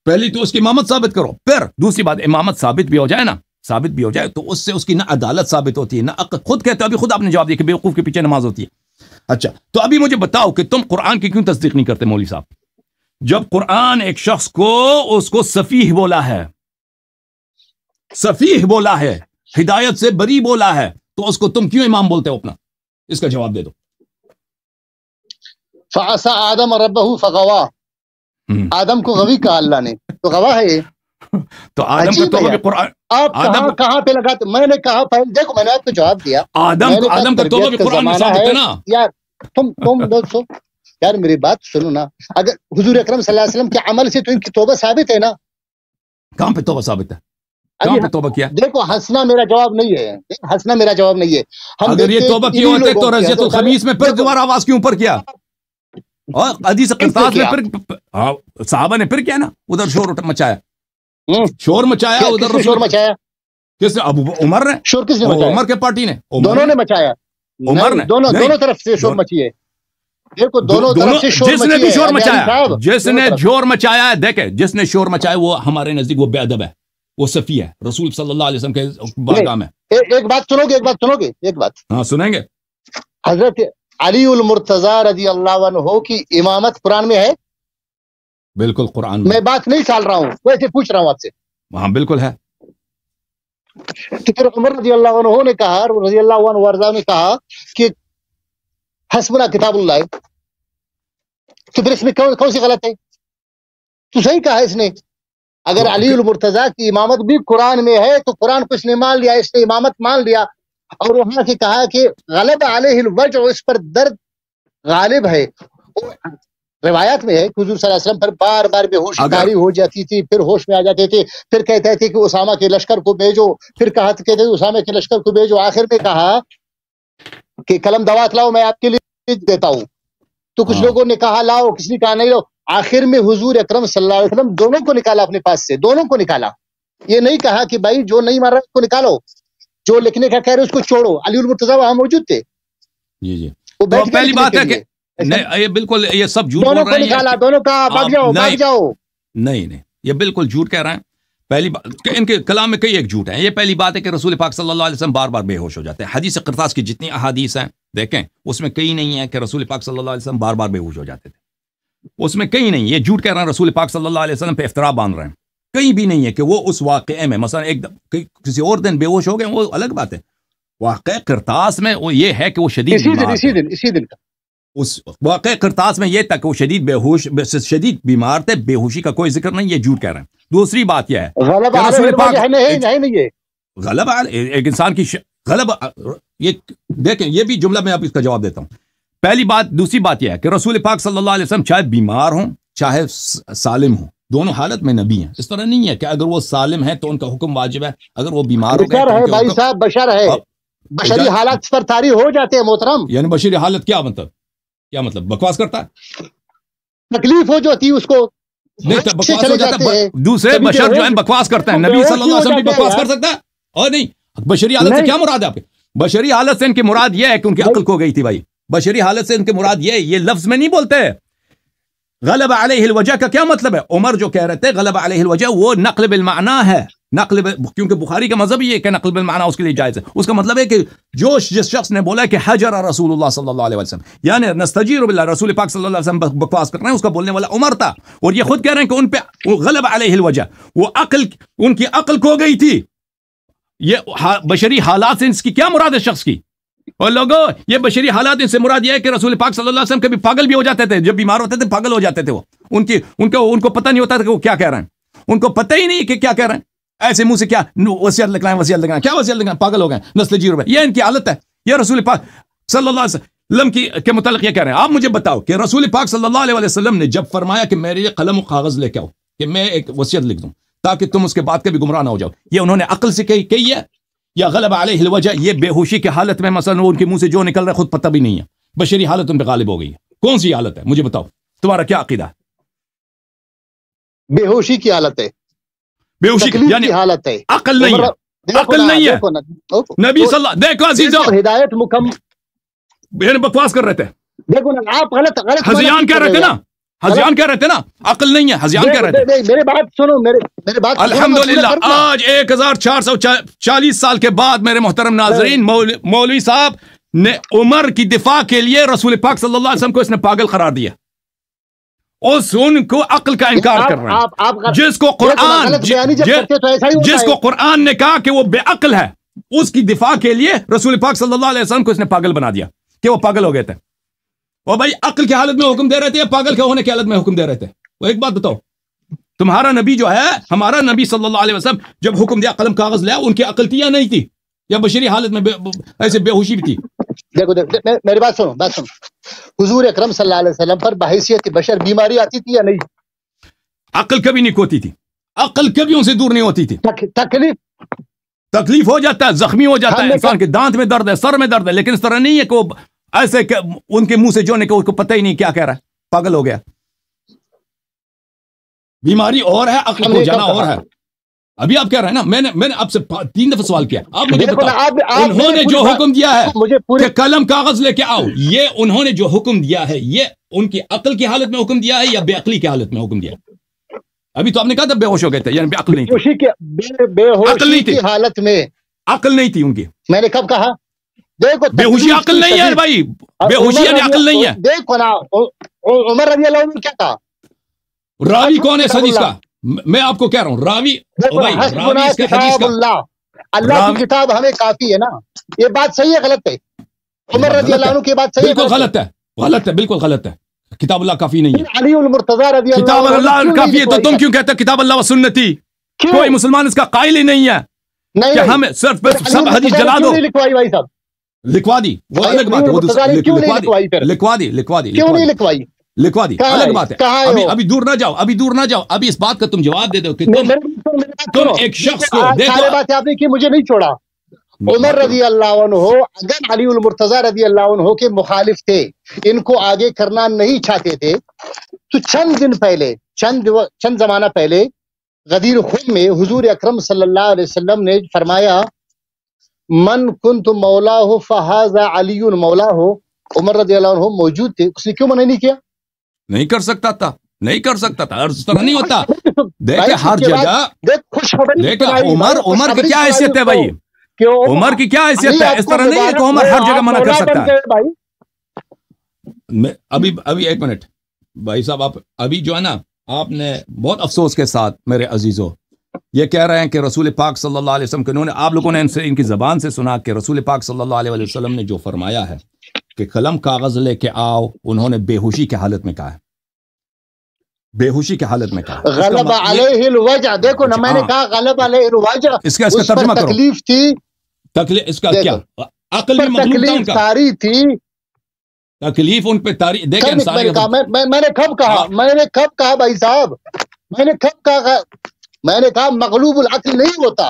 پہلی تو اس کی امامت ثابت کرو پھر دوسری بات امامت ثابت بھی ہو جائے نا ثابت بھی ہو جائے تو اس سے اس کی نہ عدالت ثابت ہوتی ہے نہ عقل خود کہتے ہو ابھی خود آپ نے جواب دیا کہ بے وقوف کے پیچھے نماز ہوتی ہے اچھا تو ابھی مجھے بتاؤ کہ تم قرآن کی کیوں تصدیق نہیں کرتے مولوی صاحب جب قرآن ایک شخص کو اس کو صفیح بولا ہے صفیح بولا ہے ہدایت سے بری بولا ہے تو اس کو تم کیوں امام بولتے ہو اپنا اس کا جواب دے دو فاسا آدم اور ربہ فغوا آدم کو غوی کہا اللہ نے تو غوا ہے یہ تو آدم کا توبہ قرآن آپ کہاں کہاں پہ لگاتے میں نے کہا فائل دیکھو میں نے آپ کو جواب دیا آدم آدم کا توبہ بھی قرآن میں ثابت ہے نا یار تم تم لوگ سو یار میری بات سنو نا اگر حضور اکرم صلی اللہ علیہ وسلم کے عمل سے تو ان کی توبہ ثابت ہے نا کہاں پہ توبہ ثابت ہے کہاں پہ ہاں، توبہ کیا دیکھو ہنسنا میرا جواب نہیں ہے ہنسنا میرا جواب نہیں ہے ہم اگر یہ توبہ کیے ہوتے تو رضیت الخمیس میں پھر دوبارہ آواز کیوں پر کیا اور حدیث قرطاس میں پھر ہاں، صحابہ نے پھر کیا نا ادھر شور مچایا شور مچایا ادھر شور مچایا کس ابو عمر نے شور کس نے عمر کے پارٹی نے دونوں نے مچایا عمر نے دونوں دونوں طرف سے شور مچی ہے جس نے بھی شور یعنی مچایا جس نے شور مچایا ہے دیکھے جس نے شور مچایا وہ ہمارے نزدیک وہ بے ادب ہے وہ صفی ہے رسول صلی اللہ علیہ وسلم کے بارگاہ میں ایک بات سنو گے ایک بات سنو گے ایک بات ہاں سنیں گے حضرت علی المرتضی رضی اللہ عنہ کی امامت قرآن میں ہے بالکل قرآن میں بات نہیں سال رہا ہوں ویسے پوچھ رہا ہوں آپ سے وہاں بالکل ہے تو پھر عمر رضی اللہ عنہ نے کہا رضی اللہ عنہ ورزا نے کہا کہ حسبنا کتاب اللہ ہے تو پھر اس میں کون, سی غلط ہے تو صحیح کہا اس نے اگر علی المرتضی کی امامت بھی قرآن میں ہے تو قرآن کو اس نے مان لیا اس نے امامت مان لیا اور وہاں سے کہا کہ غلب علیہ الوجع اس پر درد غالب ہے روایت میں ہے کہ حضور صلی اللہ علیہ وسلم پر بار بار بے ہوش ہو جاتی تھی پھر ہوش میں آ جاتے تھے پھر کہتے تھے کہ اسامہ کے لشکر کو بھیجو پھر کہا کہتے اسامہ کے لشکر کو بھیجو آخر میں کہا کہ قلم دوات لاؤ میں آپ کے لیے دیتا ہوں تو کچھ ہاں۔ لوگوں نے کہا لاؤ کسی نے کہا نہیں لاؤ آخر میں حضور اکرم صلی اللہ علیہ وسلم دونوں کو نکالا اپنے پاس سے دونوں کو نکالا یہ نہیں کہا کہ بھائی جو نہیں مار رہا اس کو نکالو جو لکھنے کا کہہ رہے اس کو چھوڑو علی المرتضی وہاں موجود تھے جی، جی۔ وہ پہلی بات ہے کہ نہیں یہ بالکل یہ سب کے کلام میں کئی ایک جھوٹ ہیں یہ پہلی بات ہے کہ رسول پاک صلی اللہ علیہ وسلم بار بار بے ہوش ہو جاتے ہیں حدیث قرطاس کی جتنی احادیث ہیں دیکھیں اس میں کئی نہیں ہیں کہ رسول پاک صلی اللہ علیہ وسلم بار بار بے ہوش ہو جاتے تھے اس میں کئی نہیں یہ جھوٹ کہہ رہے ہیں رسول پاک صلی اللہ علیہ وسلم پہ افطرا باندھ رہے ہیں کہیں بھی نہیں ہے کہ وہ اس واقعے میں مثلا ایک دم کسی اور دن بے ہوش ہو گئے وہ الگ بات ہے واقع کرتاس میں وہ یہ ہے کہ وہ شدید اسی اسی اسی دن دن دن اس واقع کرتاس میں یہ تک وہ شدید بے ہوش شدید بیمار تھے بے ہوشی کا کوئی ذکر نہیں یہ جھوٹ کہہ رہے ہیں دوسری بات یہ ہے غلب غلط ایک انسان کی غلب یہ بھی جملہ میں آپ اس کا جواب دیتا ہوں پہلی بات دوسری بات یہ ہے کہ رسول پاک صلی اللہ علیہ وسلم چاہے بیمار ہوں چاہے سالم ہوں دونوں حالت میں نبی ہیں اس طرح نہیں ہے کہ اگر وہ سالم ہے تو ان کا حکم واجب ہے اگر وہ بیمار ہو گئے بشری حالت ہو جاتے ہیں محترم یعنی بشری حالت کیا مطلب کیا مطلب بکواس کرتا ہے تکلیف ہو جاتی اس ہے دوسرے بشر جو بکواس کرتا ہے اور نہیں بشری حالت سے کیا مراد ہے آپ بشری حالت سے ان کی مراد یہ ہے کہ ان کی عقل کھو گئی تھی بھائی بشری حالت سے ان کی مراد یہ یہ لفظ میں نہیں بولتے غلب علیہ الوجہ کا کیا مطلب ہے عمر جو کہہ رہے تھے غلب علیہ الوجہ وہ نقل بالمعنی ہے نقل کیونکہ بخاری کا مذہب یہ ہے کہ نقل بالمعنی اس کے لیے جائز ہے اس کا مطلب ہے کہ جو جس شخص نے بولا کہ حجر رسول اللہ صلی اللہ علیہ وسلم یعنی نستجیر باللہ رسول پاک صلی اللہ علیہ وسلم بکواس کر رہے ہیں اس کا بولنے والا عمر تھا اور یہ خود کہہ رہے ہیں کہ ان پہ غلب علیہ الوجہ وہ عقل ان کی عقل کھو گئی تھی یہ بشری حالات سے اس کی کیا مراد ہے شخص کی اور لوگوں یہ بشری حالات ان سے مراد یہ ہے کہ رسول پاک صلی اللہ علیہ وسلم کبھی پاگل بھی ہو جاتے تھے جب بیمار ہوتے تھے پاگل ہو جاتے تھے وہ ان کی ان کو ان کو پتہ نہیں ہوتا تھا کہ وہ کیا کہہ رہے ہیں ان کو پتہ ہی نہیں کہ کیا کہہ رہے ہیں ایسے منہ سے کیا وسیعت لکھائیں وسیعت ہیں کیا وسیعت ہیں پاگل ہو گئے نسل جی روپئے یہ ان کی حالت ہے یہ رسول پاک صلی اللہ علیہ وسلم کے متعلق یہ کہہ رہے ہیں آپ مجھے بتاؤ کہ رسول پاک صلی اللہ علیہ وسلم نے جب فرمایا کہ میرے قلم و کاغذ لے کے آؤ کہ میں ایک وسیعت لکھ دوں تاکہ تم اس کے بعد کبھی گمراہ نہ ہو جاؤ یہ انہوں نے عقل سے کہی کہی ہے یا غلب علیہ الوجہ یہ بے ہوشی کی حالت میں مثلاً ان کے منہ سے جو نکل رہا ہے خود پتہ بھی نہیں ہے بشری حالت ان پہ غالب ہو گئی ہے کون سی حالت ہے مجھے بتاؤ تمہارا کیا عقیدہ ہے بے ہوشی کی حالت ہے بے ہوشی یعنی حالت ہے عقل نہیں ہے عقل نہیں ہے نبی صلی اللہ دیکھو عزیز ہدایت مکمل یعنی بکواس کر رہے تھے دیکھو نا آپ غلط غلط حضیان کہہ رہے تھے نا حضیان کہہ رہے تھے نا عقل نہیں ہے حضیان کہہ رہے تھے میرے بات سنو میرے بات الحمدللہ آج ایک ہزار چار سو چالیس سال کے بعد میرے محترم ناظرین مولوی صاحب نے عمر کی دفاع کے لیے رسول پاک صلی اللہ علیہ وسلم کو اس نے پاگل قرار دیا اس ان کو عقل کا انکار کر رہے ہیں جس کو قرآن جس کو قرآن نے کہا کہ وہ بے عقل ہے اس کی دفاع کے لیے رسول پاک صلی اللہ علیہ وسلم کو اس نے پاگل بنا دیا کہ وہ پاگل ہو گئے تھے وہ بھائی عقل کی حالت میں حکم دے رہے تھے پاگل کے ہونے کی حالت میں حکم دے رہے تھے وہ ایک بات بتاؤ تمہارا نبی جو ہے ہمارا نبی صلی اللہ علیہ وسلم جب حکم دیا قلم کاغذ لیا ان کی عقل تھی یا نہیں تھی یا بشری حالت میں ایسے بے ہوشی بھی تھی دیکھو دیکھو میری بات سنو بات سنو حضور اکرم صلی اللہ علیہ وسلم پر بحیثیت بشر بیماری آتی تھی یا نہیں عقل کبھی نہیں کوتی تھی عقل کبھی ان سے دور نہیں ہوتی تھی تکلیف تکلیف ہو جاتا ہے زخمی ہو جاتا ہے ہاں، انسان کے دانت میں درد ہے سر میں درد ہے لیکن اس طرح نہیں ہے کہ وہ ایسے کہ ان کے منہ سے جو نکل کو پتہ ہی نہیں کیا کہہ رہا ہے پاگل ہو گیا بیماری اور ہے عقل کو جانا اور ہے ابھی آپ کہہ رہے ہیں نا میں نے میں نے آپ سے تین دفعہ سوال کیا آپ مجھے انہوں نے جو حکم دیا ہے کہ قلم کاغذ لے کے آؤ یہ انہوں نے جو حکم دیا ہے یہ ان کی عقل کی حالت میں حکم دیا ہے یا بے عقلی کی حالت میں حکم دیا ہے ابھی تو آپ نے کہا تھا بے ہوش ہو گئے تھے یعنی بے عقل نہیں تھی بے ہوشی کی حالت میں عقل نہیں تھی ان کی میں نے کب کہا دیکھو بے ہوشی عقل نہیں ہے بھائی بے ہوشی یعنی عقل نہیں ہے دیکھو نا عمر رضی اللہ عنہ کیا تھا راوی کون ہے حدیث کا میں آپ کو کہہ رہا ہوں راوی راوی حدیث کا اللہ اللہ کی کتاب ہمیں کافی ہے نا یہ بات صحیح ہے غلط ہے عمر رضی اللہ عنہ کی بات صحیح ہے بالکل غلط ہے غلط ہے بالکل غلط ہے کتاب اللہ کافی نہیں ہے علی المرتضی رضی اللہ کتاب اللہ کافی ہے تو تم کیوں کہتے ہیں کتاب اللہ و سنتی کوئی مسلمان اس کا قائل ہی نہیں ہے کہ ہم صرف سب حدیث جلا دو لکھوائی بھائی صاحب لکھوا دی وہ الگ بات ہے لکھوا دی لکھوا دی کیوں نہیں لکھوائی لکھوا دی الگ بات ہے ابھی دور نہ جاؤ ابھی دور نہ جاؤ ابھی اس بات کا تم جواب دے دو کہ تم ایک شخص کو بات کی مجھے نہیں چھوڑا عمر رضی اللہ عنہ اگر علی المرتضی رضی اللہ عنہ کے مخالف تھے ان کو آگے کرنا نہیں چاہتے تھے تو چند دن پہلے چند چند زمانہ پہلے غدیر خود میں حضور اکرم صلی اللہ علیہ وسلم نے فرمایا من کنت مولا ہو فہذا علی مولا ہو عمر رضی اللہ عنہ موجود تھے اس نے کیوں منع نہیں کیا نہیں کر سکتا تھا نہیں کر سکتا تھا نہیں ہوتا دیکھیں ہر جگہ دیکھیں عمر عمر کی کیا حیثیت ہے بھائی عمر کی کیا حیثیت ہے اس طرح نہیں ہے کہ عمر ہر جگہ منع کر سکتا ہے ابھی ابھی ایک منٹ بھائی صاحب آپ ابھی جو ہے نا آپ نے بہت افسوس کے ساتھ میرے عزیزوں یہ کہہ رہے ہیں کہ رسول پاک صلی اللہ علیہ وسلم کے انہوں نے آپ لوگوں نے ان کی زبان سے سنا کہ رسول پاک صلی اللہ علیہ وسلم نے جو فرمایا ہے کہ قلم کاغذ لے کے آؤ انہوں نے بے ہوشی کے حالت میں کہا ہے بے ہوشی کے حالت میں کہا غلب مطلب علیہ الوجہ دیکھو نا اچھا، میں نے ہاں۔ کہا غلب علیہ الوجہ اس کا اس کا ترجمہ کرو تکلیف تھی تکلیف اس کا کیا عقل میں مغلوطان کا تکلیف ساری تھی تکلیف ان پہ تاری دیکھیں ساری میں نے کب کہا ہاں۔ میں نے کب کہا بھائی صاحب میں نے کب کہا میں نے کہا مغلوب العقل نہیں ہوتا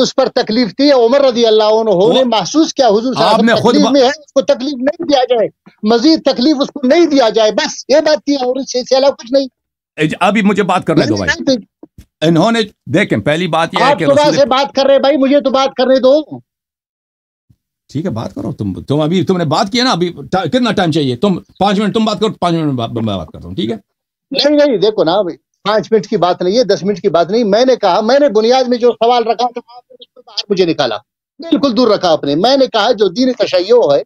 اس پر تکلیف تھی عمر رضی اللہ عنہ نے محسوس کیا حضور صاحب تکلیف خود میں ہے اس کو تکلیف نہیں دیا جائے مزید تکلیف اس کو نہیں دیا جائے بس یہ بات تھی اور اس سے علاوہ کچھ نہیں ابھی مجھے بات کرنے دو بھائی انہوں نے دیکھیں پہلی بات یہ ہے کہ رسول سے بات کر رہے بھائی مجھے تو بات کرنے دو ٹھیک ہے بات کرو تم تم ابھی تم نے بات کیا نا ابھی کتنا ٹائم چاہیے تم پانچ منٹ تم بات کرو پانچ منٹ میں بات کرتا ہوں ٹھیک ہے نہیں نہیں دیکھو نا بھائی پانچ منٹ کی بات نہیں ہے دس منٹ کی بات نہیں میں نے کہا میں نے بنیاد میں جو سوال رکھا تھا مجھے نکالا بالکل دور رکھا اپنے میں نے کہا جو دین تشیع ہے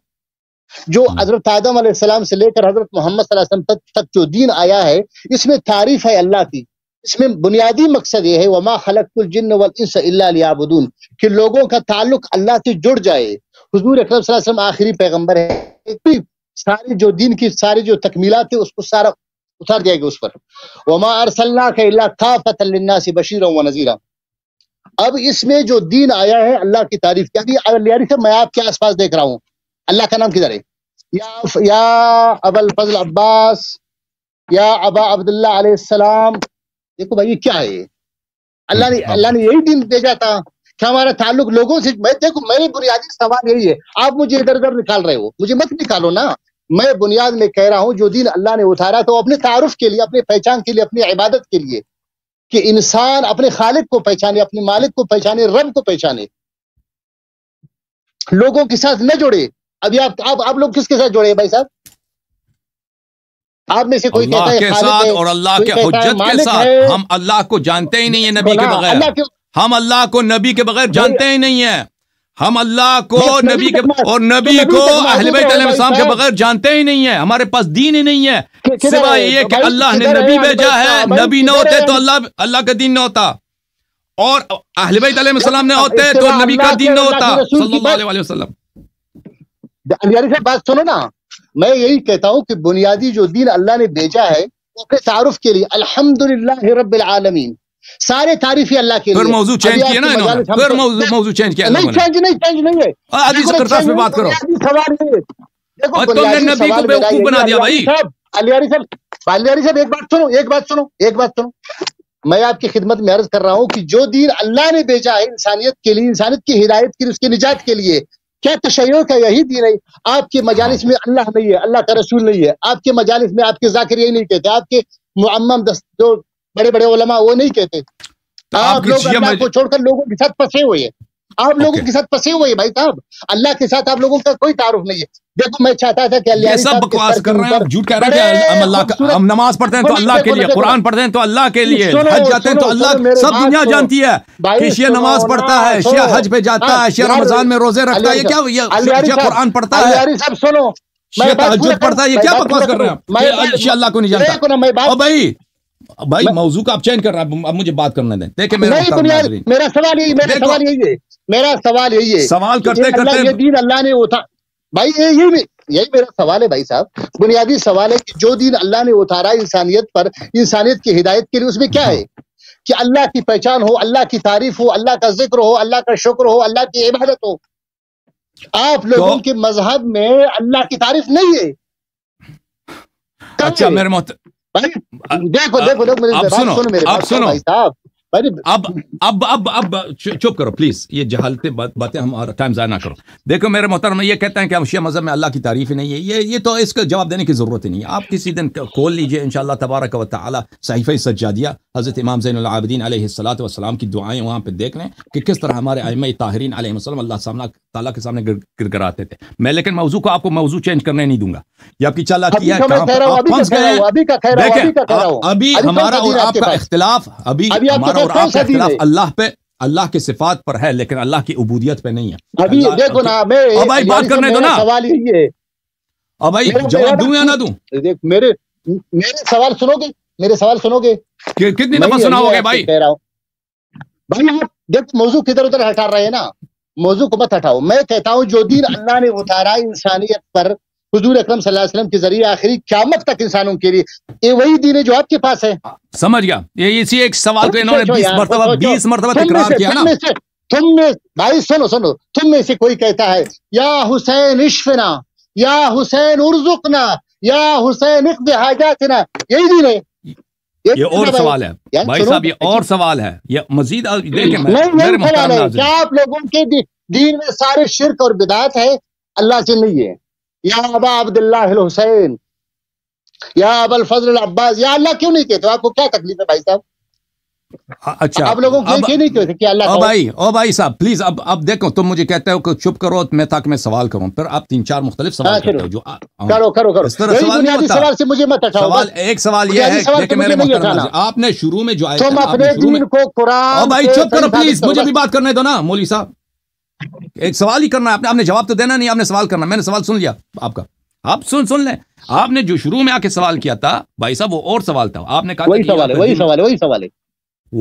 جو حضرت آدم علیہ السلام سے لے کر حضرت محمد صلی اللہ علیہ وسلم تک جو دین آیا ہے اس میں تعریف ہے اللہ کی اس میں بنیادی مقصد یہ ہے وما خلق الجن والانس الا علیہ کہ لوگوں کا تعلق اللہ سے جڑ جائے حضور اکرم صلی اللہ علیہ وسلم آخری پیغمبر ہے سارے جو دین کی ساری جو تکمیلات ہیں اس کو سارا اتار دیا گیا اس پر وما ارسلنا اللہ کافت و نظیرا اب اس میں جو دین آیا ہے اللہ کی تعریف کیا یعنی یعنی میں آپ پاس دیکھ رہا ہوں اللہ کا نام کدھر ہے یا اب الفضل عباس یا ابا عبداللہ علیہ السلام دیکھو بھائی کیا ہے اللہ نے اللہ نے یہی دین بھیجا تھا کہ ہمارا تعلق لوگوں سے دیکھو میری بنیادی سوال یہی ہے آپ مجھے ادھر ادھر نکال رہے ہو مجھے مت نکالو نا میں بنیاد میں کہہ رہا ہوں جو دین اللہ نے اتارا تو اپنے تعارف کے لیے اپنے پہچان کے لیے اپنی عبادت کے لیے کہ انسان اپنے خالق کو پہچانے اپنے مالک کو پہچانے رب کو پہچانے لوگوں کے ساتھ نہ جڑے ابھی آپ آپ آپ لوگ کس کے ساتھ جڑے بھائی صاحب آپ میں سے کوئی اللہ کے ساتھ اور اللہ کے کے حجت ساتھ ہم اللہ کو جانتے ہی نہیں ہیں نبی کے بغیر ہم اللہ کو نبی کے بغیر جانتے ہی نہیں ہیں ہم اللہ کو نبی کے اور نبی کو اہل بیت علیہ السلام کے بغیر جانتے ہی نہیں ہیں ہمارے پاس دین ہی نہیں ہے سوائے یہ کہ اللہ نے نبی بھیجا ہے نبی نہ ہوتے تو اللہ اللہ کا دین نہ ہوتا اور اہل بیت علیہ السلام نے ہوتے تو نبی کا دین نہ ہوتا صلی اللہ علیہ وسلم انیاری صاحب بات سنو نا میں یہی کہتا ہوں کہ بنیادی جو دین اللہ نے بھیجا ہے اس کے تعارف کے لیے الحمدللہ رب العالمین سارے تعریف اللہ کے پھر موضوع چینج کیا نا انہوں نے پھر موضوع چینج کیا نہیں چینج نہیں چینج نہیں ہے حدیث کرتاس میں بات کرو تم نے نبی کو بے وقوف بنا دیا بھائی علی علی صاحب علی علی صاحب ایک بات سنو ایک بات سنو ایک بات سنو میں آپ کی خدمت میں عرض کر رہا ہوں کہ جو دین اللہ نے بھیجا ہے انسانیت کے لیے انسانیت کی ہدایت کے لیے اس کے نجات کے لیے کیا تشیعوں کا یہی دین ہے آپ کے مجالس میں اللہ نہیں ہے اللہ کا رسول نہیں ہے آپ کے مجالس میں آپ کے ذاکر یہی نہیں کہتے آپ کے معمم دست جو بڑے بڑے علماء وہ نہیں کہتے آپ لوگ جی اللہ کو چھوڑ کر لوگوں کے ساتھ پسے ہوئے ہیں آپ لوگوں کے ساتھ پسے ہوئے بھائی صاحب اللہ کے ساتھ آپ لوگوں کا کوئی تعارف نہیں ہے دیکھو میں چاہتا تھا کہ اللہ سب بکواس کر رہے ہیں جھوٹ کہہ رہے ہیں ہم اللہ ہم نماز پڑھتے ہیں تو اللہ کے لیے قرآن پڑھتے ہیں تو اللہ کے لیے حج جاتے ہیں تو اللہ سب دنیا جانتی ہے کہ شیعہ نماز پڑھتا ہے شیعہ حج پہ جاتا ہاں، ہے شیعہ رمضان میں روزے رکھتا ہے یہ کیا یہ شیعہ قرآن پڑھتا ہے شیعہ تحجد پڑھتا ہے یہ کیا بکواس کر رہے ہیں شیعہ اللہ کو نہیں جانتا بھائی بھائی موضوع کا آپ چینج کر رہا ہے اب مجھے بات کرنے دیں دیکھیں میرا میرا سوال یہی میرا سوال یہی ہے میرا سوال یہی ہے سوال کرتے کرتے یہ دین اللہ نے اتھا بھائی یہی یہی میرا سوال ہے بھائی صاحب بنیادی سوال ہے کہ جو دین اللہ نے اتارا انسانیت پر انسانیت کی ہدایت کے لیے اس میں کیا ہے کہ اللہ کی پہچان ہو اللہ کی تعریف ہو اللہ کا ذکر ہو اللہ کا شکر ہو اللہ کی عبادت ہو آپ لوگوں کے مذہب میں اللہ کی تعریف نہیں ہے اچھا میرے محترم صاحب اب اب اب اب چپ کرو پلیز یہ جہالتیں باتیں ہم ٹائم ضائع نہ کرو دیکھو میرے محترم یہ کہتے ہیں کہ ہم شیعہ مذہب میں اللہ کی تعریف ہی نہیں ہے یہ یہ تو اس کا جواب دینے کی ضرورت ہی نہیں ہے آپ کسی دن کھول لیجئے انشاءاللہ تبارک و تعالی صحیفہ سجادیہ حضرت امام زین العابدین علیہ السلاۃ والسلام کی دعائیں وہاں پہ دیکھ لیں کہ کس طرح ہمارے اہم طاہرین علیہ وسلم اللہ سامنا تعالیٰ کے سامنے گر گراتے تھے میں لیکن موضوع کو آپ کو موضوع چینج کرنے نہیں دوں گا یہ آپ کی چالا کیا ہے ابھی ہمارا اور آپ کا اختلاف ابھی ہمارا اور آپ کا اختلاف اللہ پہ اللہ کے صفات پر ہے لیکن اللہ کی عبودیت پہ نہیں ہے ابھی دیکھو نا میں اب بھائی بات یعنی کرنے دو نا سوال یہی ہے اب بھائی جواب دوں یا نہ دوں دیکھ میرے میرے سوال سنو گے میرے سوال سنو گے کتنی دفعہ سنا ہوگے بھائی بھائی آپ دیکھ موضوع کدھر ادھر ہٹا رہے ہیں نا موضوع کو مت ہٹاؤ میں کہتا ہوں جو دین اللہ نے اتارا انسانیت پر حضور اکرم صلی اللہ علیہ وسلم کے ذریعے آخری قیامت تک انسانوں کے لیے یہ وہی دین ہے جو آپ کے پاس ہے سمجھ گیا یہ اسی ایک سوال کو انہوں نے 20 مرتبہ 20 مرتبہ تکرار کیا نا تم میں بھائی سنو سنو تم میں سے کوئی کہتا ہے یا حسین اشفنا یا حسین ارزقنا یا حسین اقض حاجاتنا یہی دین ہے یہ اور سوال ہے یعنی بھائی صاحب یہ اور سوال ہے یہ مزید دیکھیں میں کیا آپ لوگوں کے دین میں سارے شرک اور بدعات ہے اللہ سے نہیں ہے یا ابا عبداللہ الحسین یا ابا الفضل العباس یا اللہ کیوں نہیں کہتے آپ کو کیا تکلیف ہے بھائی صاحب اچھا آپ لوگوں کو یہ نہیں کہتے کہ اللہ او بھائی او بھائی صاحب پلیز اب اب دیکھو تم مجھے کہتے ہو کہ چپ کرو میں تاکہ میں سوال کروں پھر آپ تین چار مختلف سوال ہاں، کرتے ہو جو کرو کرو کرو اس طرح سوال نہیں ہوتا سوال سے مجھے مت اٹھاؤ سوال ایک سوال یہ ہے کہ میرے محترم آپ نے شروع میں جو آئے تم اپنے دین کو قرآن او بھائی چپ کرو پلیز مجھے بھی بات کرنے دو نا مولی صاحب ایک سوال ہی کرنا آپ نے جواب تو دینا نہیں آپ نے سوال کرنا میں نے سوال سن لیا آپ کا آپ سن سن لیں آپ نے جو شروع میں آ کے سوال کیا تھا بھائی صاحب وہ اور سوال تھا آپ نے کہا وہی سوال ہے وہی سوال ہے وہی سوال ہے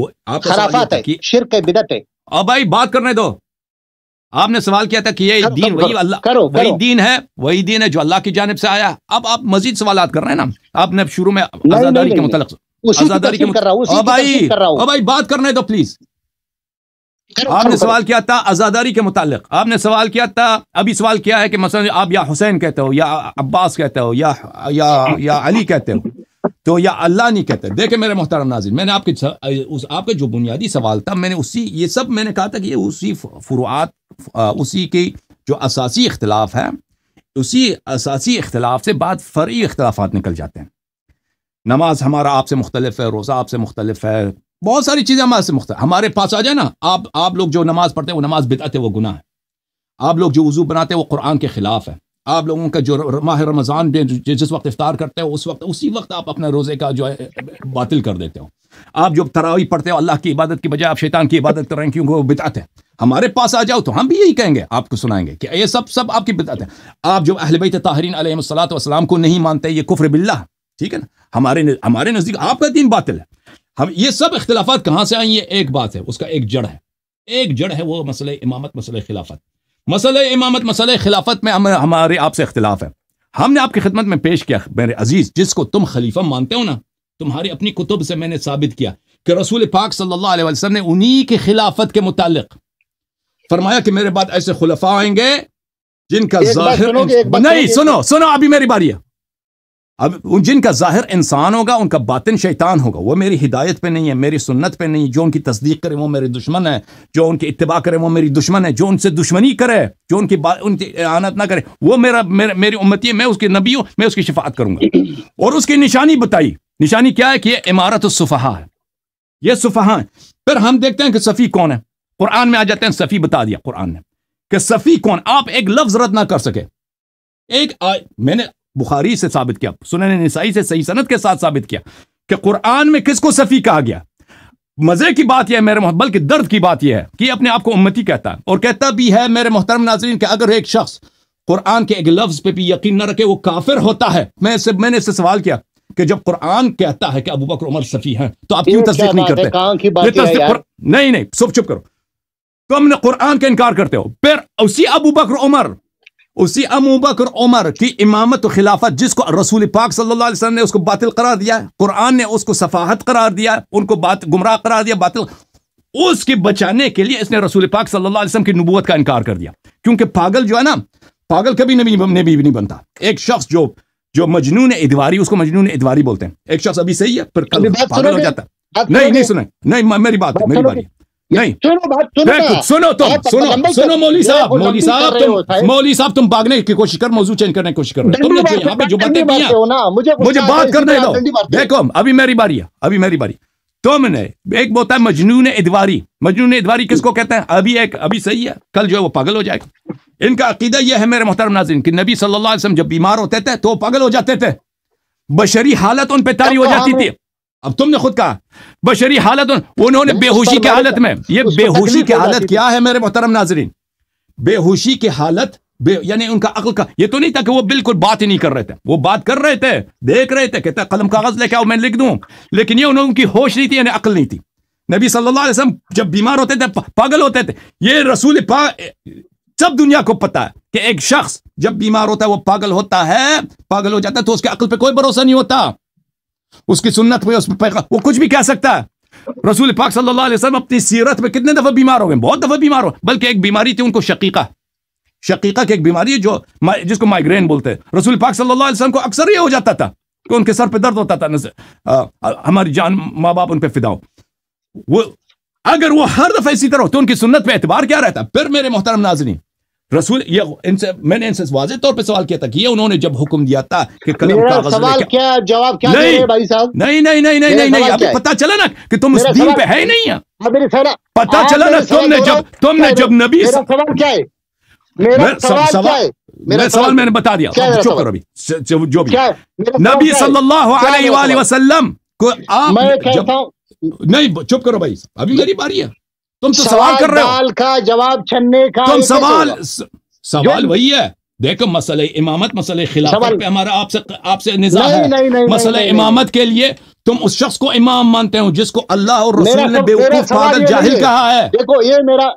وہ خرافات ہے شرک ہے بدعت ہے اب بھائی بات کرنے دو آپ نے سوال کیا تھا کہ یہ دین وہی اللہ وہی دین ہے وہی دین ہے جو اللہ کی جانب سے آیا اب آپ مزید سوالات کر رہے ہیں نا آپ نے شروع میں آزاداری کے متعلق آزاداری کے متعلق بات کرنے دو پلیز آپ نے سوال کیا تھا آزاداری کے متعلق آپ نے سوال کیا تھا ابھی سوال کیا ہے کہ مثلا آپ یا حسین کہتے ہو یا عباس کہتے ہو یا علی کہتے ہو تو یا اللہ نہیں کہتے دیکھیں میرے محترم ناظرین میں نے آپ کے آپ کا جو بنیادی سوال تھا میں نے اسی یہ سب میں نے کہا تھا کہ یہ اسی فروعات اسی کی جو اساسی اختلاف ہے اسی اساسی اختلاف سے بعد فرعی اختلافات نکل جاتے ہیں نماز ہمارا آپ سے مختلف ہے روزہ آپ سے مختلف ہے بہت ساری چیزیں ہمارے سے مختلف ہمارے پاس آ جائے نا آپ آپ لوگ جو نماز پڑھتے ہیں وہ نماز بتاتے وہ گناہ ہے آپ لوگ جو وضو بناتے ہیں وہ قرآن کے خلاف ہے آپ لوگوں کا جو ماہ رمضان جس وقت افطار کرتے ہو اس وقت اسی وقت آپ اپنے روزے کا جو ہے باطل کر دیتے ہو آپ جو تراوی پڑھتے ہو اللہ کی عبادت کی بجائے آپ شیطان کی عبادت کر رہے ہیں کیونکہ وہ بتاتے ہیں ہمارے پاس آ جاؤ تو ہم بھی یہی کہیں گے آپ کو سنائیں گے کہ یہ سب سب آپ کی بتاتے ہیں آپ جو اہل بیت تاہرین علیہ الصلاۃ والسلام کو نہیں مانتے یہ کفر بلّہ ٹھیک ہے نا ہمارے ہمارے نزدیک آپ کا دین باطل ہے ہم یہ سب اختلافات کہاں سے آئیں یہ ایک بات ہے اس کا ایک جڑ ہے ایک جڑ ہے وہ مسئلہ امامت مسئلہ خلافت مسئلہ امامت مسئلہ خلافت میں ہم ہمارے آپ سے اختلاف ہے ہم نے آپ کی خدمت میں پیش کیا میرے عزیز جس کو تم خلیفہ مانتے ہو نا تمہاری اپنی کتب سے میں نے ثابت کیا کہ رسول پاک صلی اللہ علیہ وسلم نے انہی کی خلافت کے متعلق فرمایا کہ میرے بعد ایسے خلفہ آئیں گے جن کا ظاہر نہیں سنو سنو ابھی میری باری ہے اب جن کا ظاہر انسان ہوگا ان کا باطن شیطان ہوگا وہ میری ہدایت پہ نہیں ہے میری سنت پہ نہیں ہے جو ان کی تصدیق کرے وہ میرے دشمن ہے جو ان کی اتباع کرے وہ میری دشمن ہے جو ان سے دشمنی کرے جو ان کی با... ان کی اعانت نہ کرے وہ میرا میری امتی ہے میں اس کے نبی ہوں میں اس کی شفاعت کروں گا اور اس کی نشانی بتائی نشانی کیا ہے کہ یہ عمارت الصفحہ ہے یہ صفحہ ہے پھر ہم دیکھتے ہیں کہ صفی کون ہے قرآن میں آ جاتے ہیں صفی بتا دیا قرآن نے کہ صفی کون آپ ایک لفظ رد نہ کر سکے ایک آ... میں نے بخاری سے ثابت کیا سنن نسائی سے صحیح صنعت کے ساتھ ثابت کیا کہ قرآن میں کس کو صفی کہا گیا مزے کی بات یہ ہے میرے محترم بلکہ درد کی بات یہ ہے کہ یہ اپنے آپ کو امتی کہتا ہے اور کہتا بھی ہے میرے محترم ناظرین کہ اگر ایک شخص قرآن کے ایک لفظ پہ بھی یقین نہ رکھے وہ کافر ہوتا ہے میں اسے میں نے اسے سوال کیا کہ جب قرآن کہتا ہے کہ ابو بکر عمر صفی ہیں تو آپ کیوں تصدیق نہیں کرتے کی بات تصدیق پر... نہیں نہیں سب چپ کرو تم نے قرآن کا انکار کرتے ہو پھر اسی ابو بکر عمر اسی بکر عمر کی امامت و خلافت جس کو رسول پاک صلی اللہ علیہ وسلم نے اس کو باطل قرار دیا قرآن نے اس کو صفاحت قرار دیا ان کو بات گمراہ قرار دیا باطل اس کے بچانے کے لیے اس نے رسول پاک صلی اللہ علیہ وسلم کی نبوت کا انکار کر دیا کیونکہ پاگل جو ہے نا پاگل کبھی نبی نبی نہیں بنتا ایک شخص جو جو مجنون ادواری اس کو مجنون ادواری بولتے ہیں ایک شخص ابھی صحیح ہے پھر کل پاگل ہو جاتا ہے نہیں نہیں سنیں نہیں میری بات میری بات نہیں سنو سنو سنو تم مول صاحب صاحب تم صاحب تم بھاگنے کی کوشش کر موضوع چینج کرنے کی کوشش کر رہے تم نے جو جو یہاں پہ باتیں کی مجھے بات کرنے دو دیکھو ابھی میری باری ہے ابھی میری باری تم نے ایک بولتا ہے مجنون ادواری مجنون ادواری کس کو کہتے ہیں ابھی ایک ابھی صحیح ہے کل جو ہے وہ پاگل ہو جائے گا ان کا عقیدہ یہ ہے میرے محترم ناظرین کہ نبی صلی اللہ علیہ وسلم جب بیمار ہوتے تھے تو وہ پاگل ہو جاتے تھے بشری حالت ان پہ تاری ہو جاتی تھی اب تم نے خود کہا بشری حالت انہوں نے بے ہوشی کی حالت میں یہ بے ہوشی حالت کیا ہے میرے محترم ناظرین بے ہوشی حالت یعنی ان کا کا عقل یہ تو نہیں تھا کہ وہ بالکل بات ہی نہیں کر رہے تھے وہ بات کر رہے تھے دیکھ رہے تھے کہ قلم کاغذ لے کے آؤ میں لکھ دوں لیکن یہ انہوں کی ہوش نہیں تھی یعنی عقل نہیں تھی نبی صلی اللہ علیہ وسلم جب بیمار ہوتے تھے پاگل ہوتے تھے یہ رسول پا سب دنیا کو پتا ہے کہ ایک شخص جب بیمار ہوتا ہے وہ پاگل ہوتا ہے پاگل ہو جاتا ہے تو اس کے عقل پہ کوئی بھروسہ نہیں ہوتا اس کی سنت میں وہ کچھ بھی کہہ سکتا ہے رسول پاک صلی اللہ علیہ وسلم اپنی سیرت میں کتنے دفعہ بیمار ہو گئے بہت دفعہ بیمار ہو بلکہ ایک بیماری تھی ان کو شقیقہ شقیقہ کی ایک بیماری ہے جو جس کو مائگرین بولتے ہیں رسول پاک صلی اللہ علیہ وسلم کو اکثر یہ ہو جاتا تھا کہ ان کے سر پہ درد ہوتا تھا نظر ہماری جان ماں باپ ان پہ فدا ہو وہ اگر وہ ہر دفعہ اسی طرح تو ان کی سنت پہ اعتبار کیا رہتا پھر میرے محترم ناظرین رسول یہ ان سے میں نے ان سے واضح طور پہ سوال کیا تھا کہ یہ انہوں نے جب حکم دیا تھا کہ قلم کاغذ سوال کیا جواب کیا دے بھائی صاحب نہیں نہیں نہیں نہیں نہیں نہیں ابھی پتہ چلا نا کہ تم اس دین پہ ہے ہی نہیں ہیں ہاں، پتہ ہاں، چلا نا تم نے جب تم نے جب نبی میرا سوال کیا ہے میرا سوال کیا ہے میرا سوال میں نے بتا دیا چپ کرو ابھی جو بھی نبی صلی اللہ علیہ وآلہ وسلم کو آپ میں کہتا ہوں نہیں چپ کرو بھائی ابھی میری باری ہے تم تو سوال کر رہے ہو کا جواب چھننے کا تم سوال سوال وہی ہے دیکھو مسئلہ امامت مسئلہ خلافت پہ ہمارا آپ سے آپ سے نظام ہے مسئلہ امامت کے لیے تم اس شخص کو امام مانتے ہو جس کو اللہ اور رسول نے بے وقوف پاگل جاہل کہا ہے دیکھو یہ میرا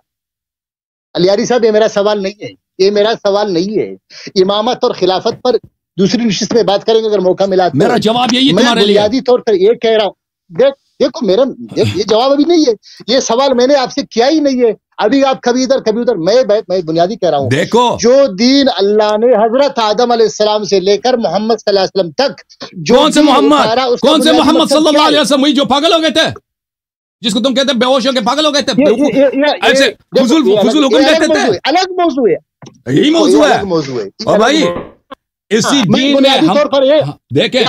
علیاری صاحب یہ میرا سوال نہیں ہے یہ میرا سوال نہیں ہے امامت اور خلافت پر دوسری نشست میں بات کریں گے اگر موقع ملا میرا جواب یہی ہے تمہارے لیے میں بنیادی طور پر یہ کہہ رہا ہوں دیکھ دیکھو میرا یہ جواب ابھی نہیں ہے یہ سوال میں نے آپ سے کیا ہی نہیں ہے ابھی آپ کبھی ادھر کبھی ادھر میں میں بنیادی کہہ رہا ہوں دیکھو جو دین اللہ نے حضرت آدم علیہ السلام سے لے کر محمد صلی اللہ علیہ وسلم تک جو کون سے محمد کون سے محمد صلی اللہ علیہ وسلم جو پاگل ہو گئے تھے جس کو تم کہتے ہیں بے ہوش ہو کے پاگل ہو گئے تھے ایسے فضول حکم دیتے تھے الگ موضوع ہے یہی موضوع ہے اور بھائی اسی ہاں، دین میں ہم ہاں، دیکھیں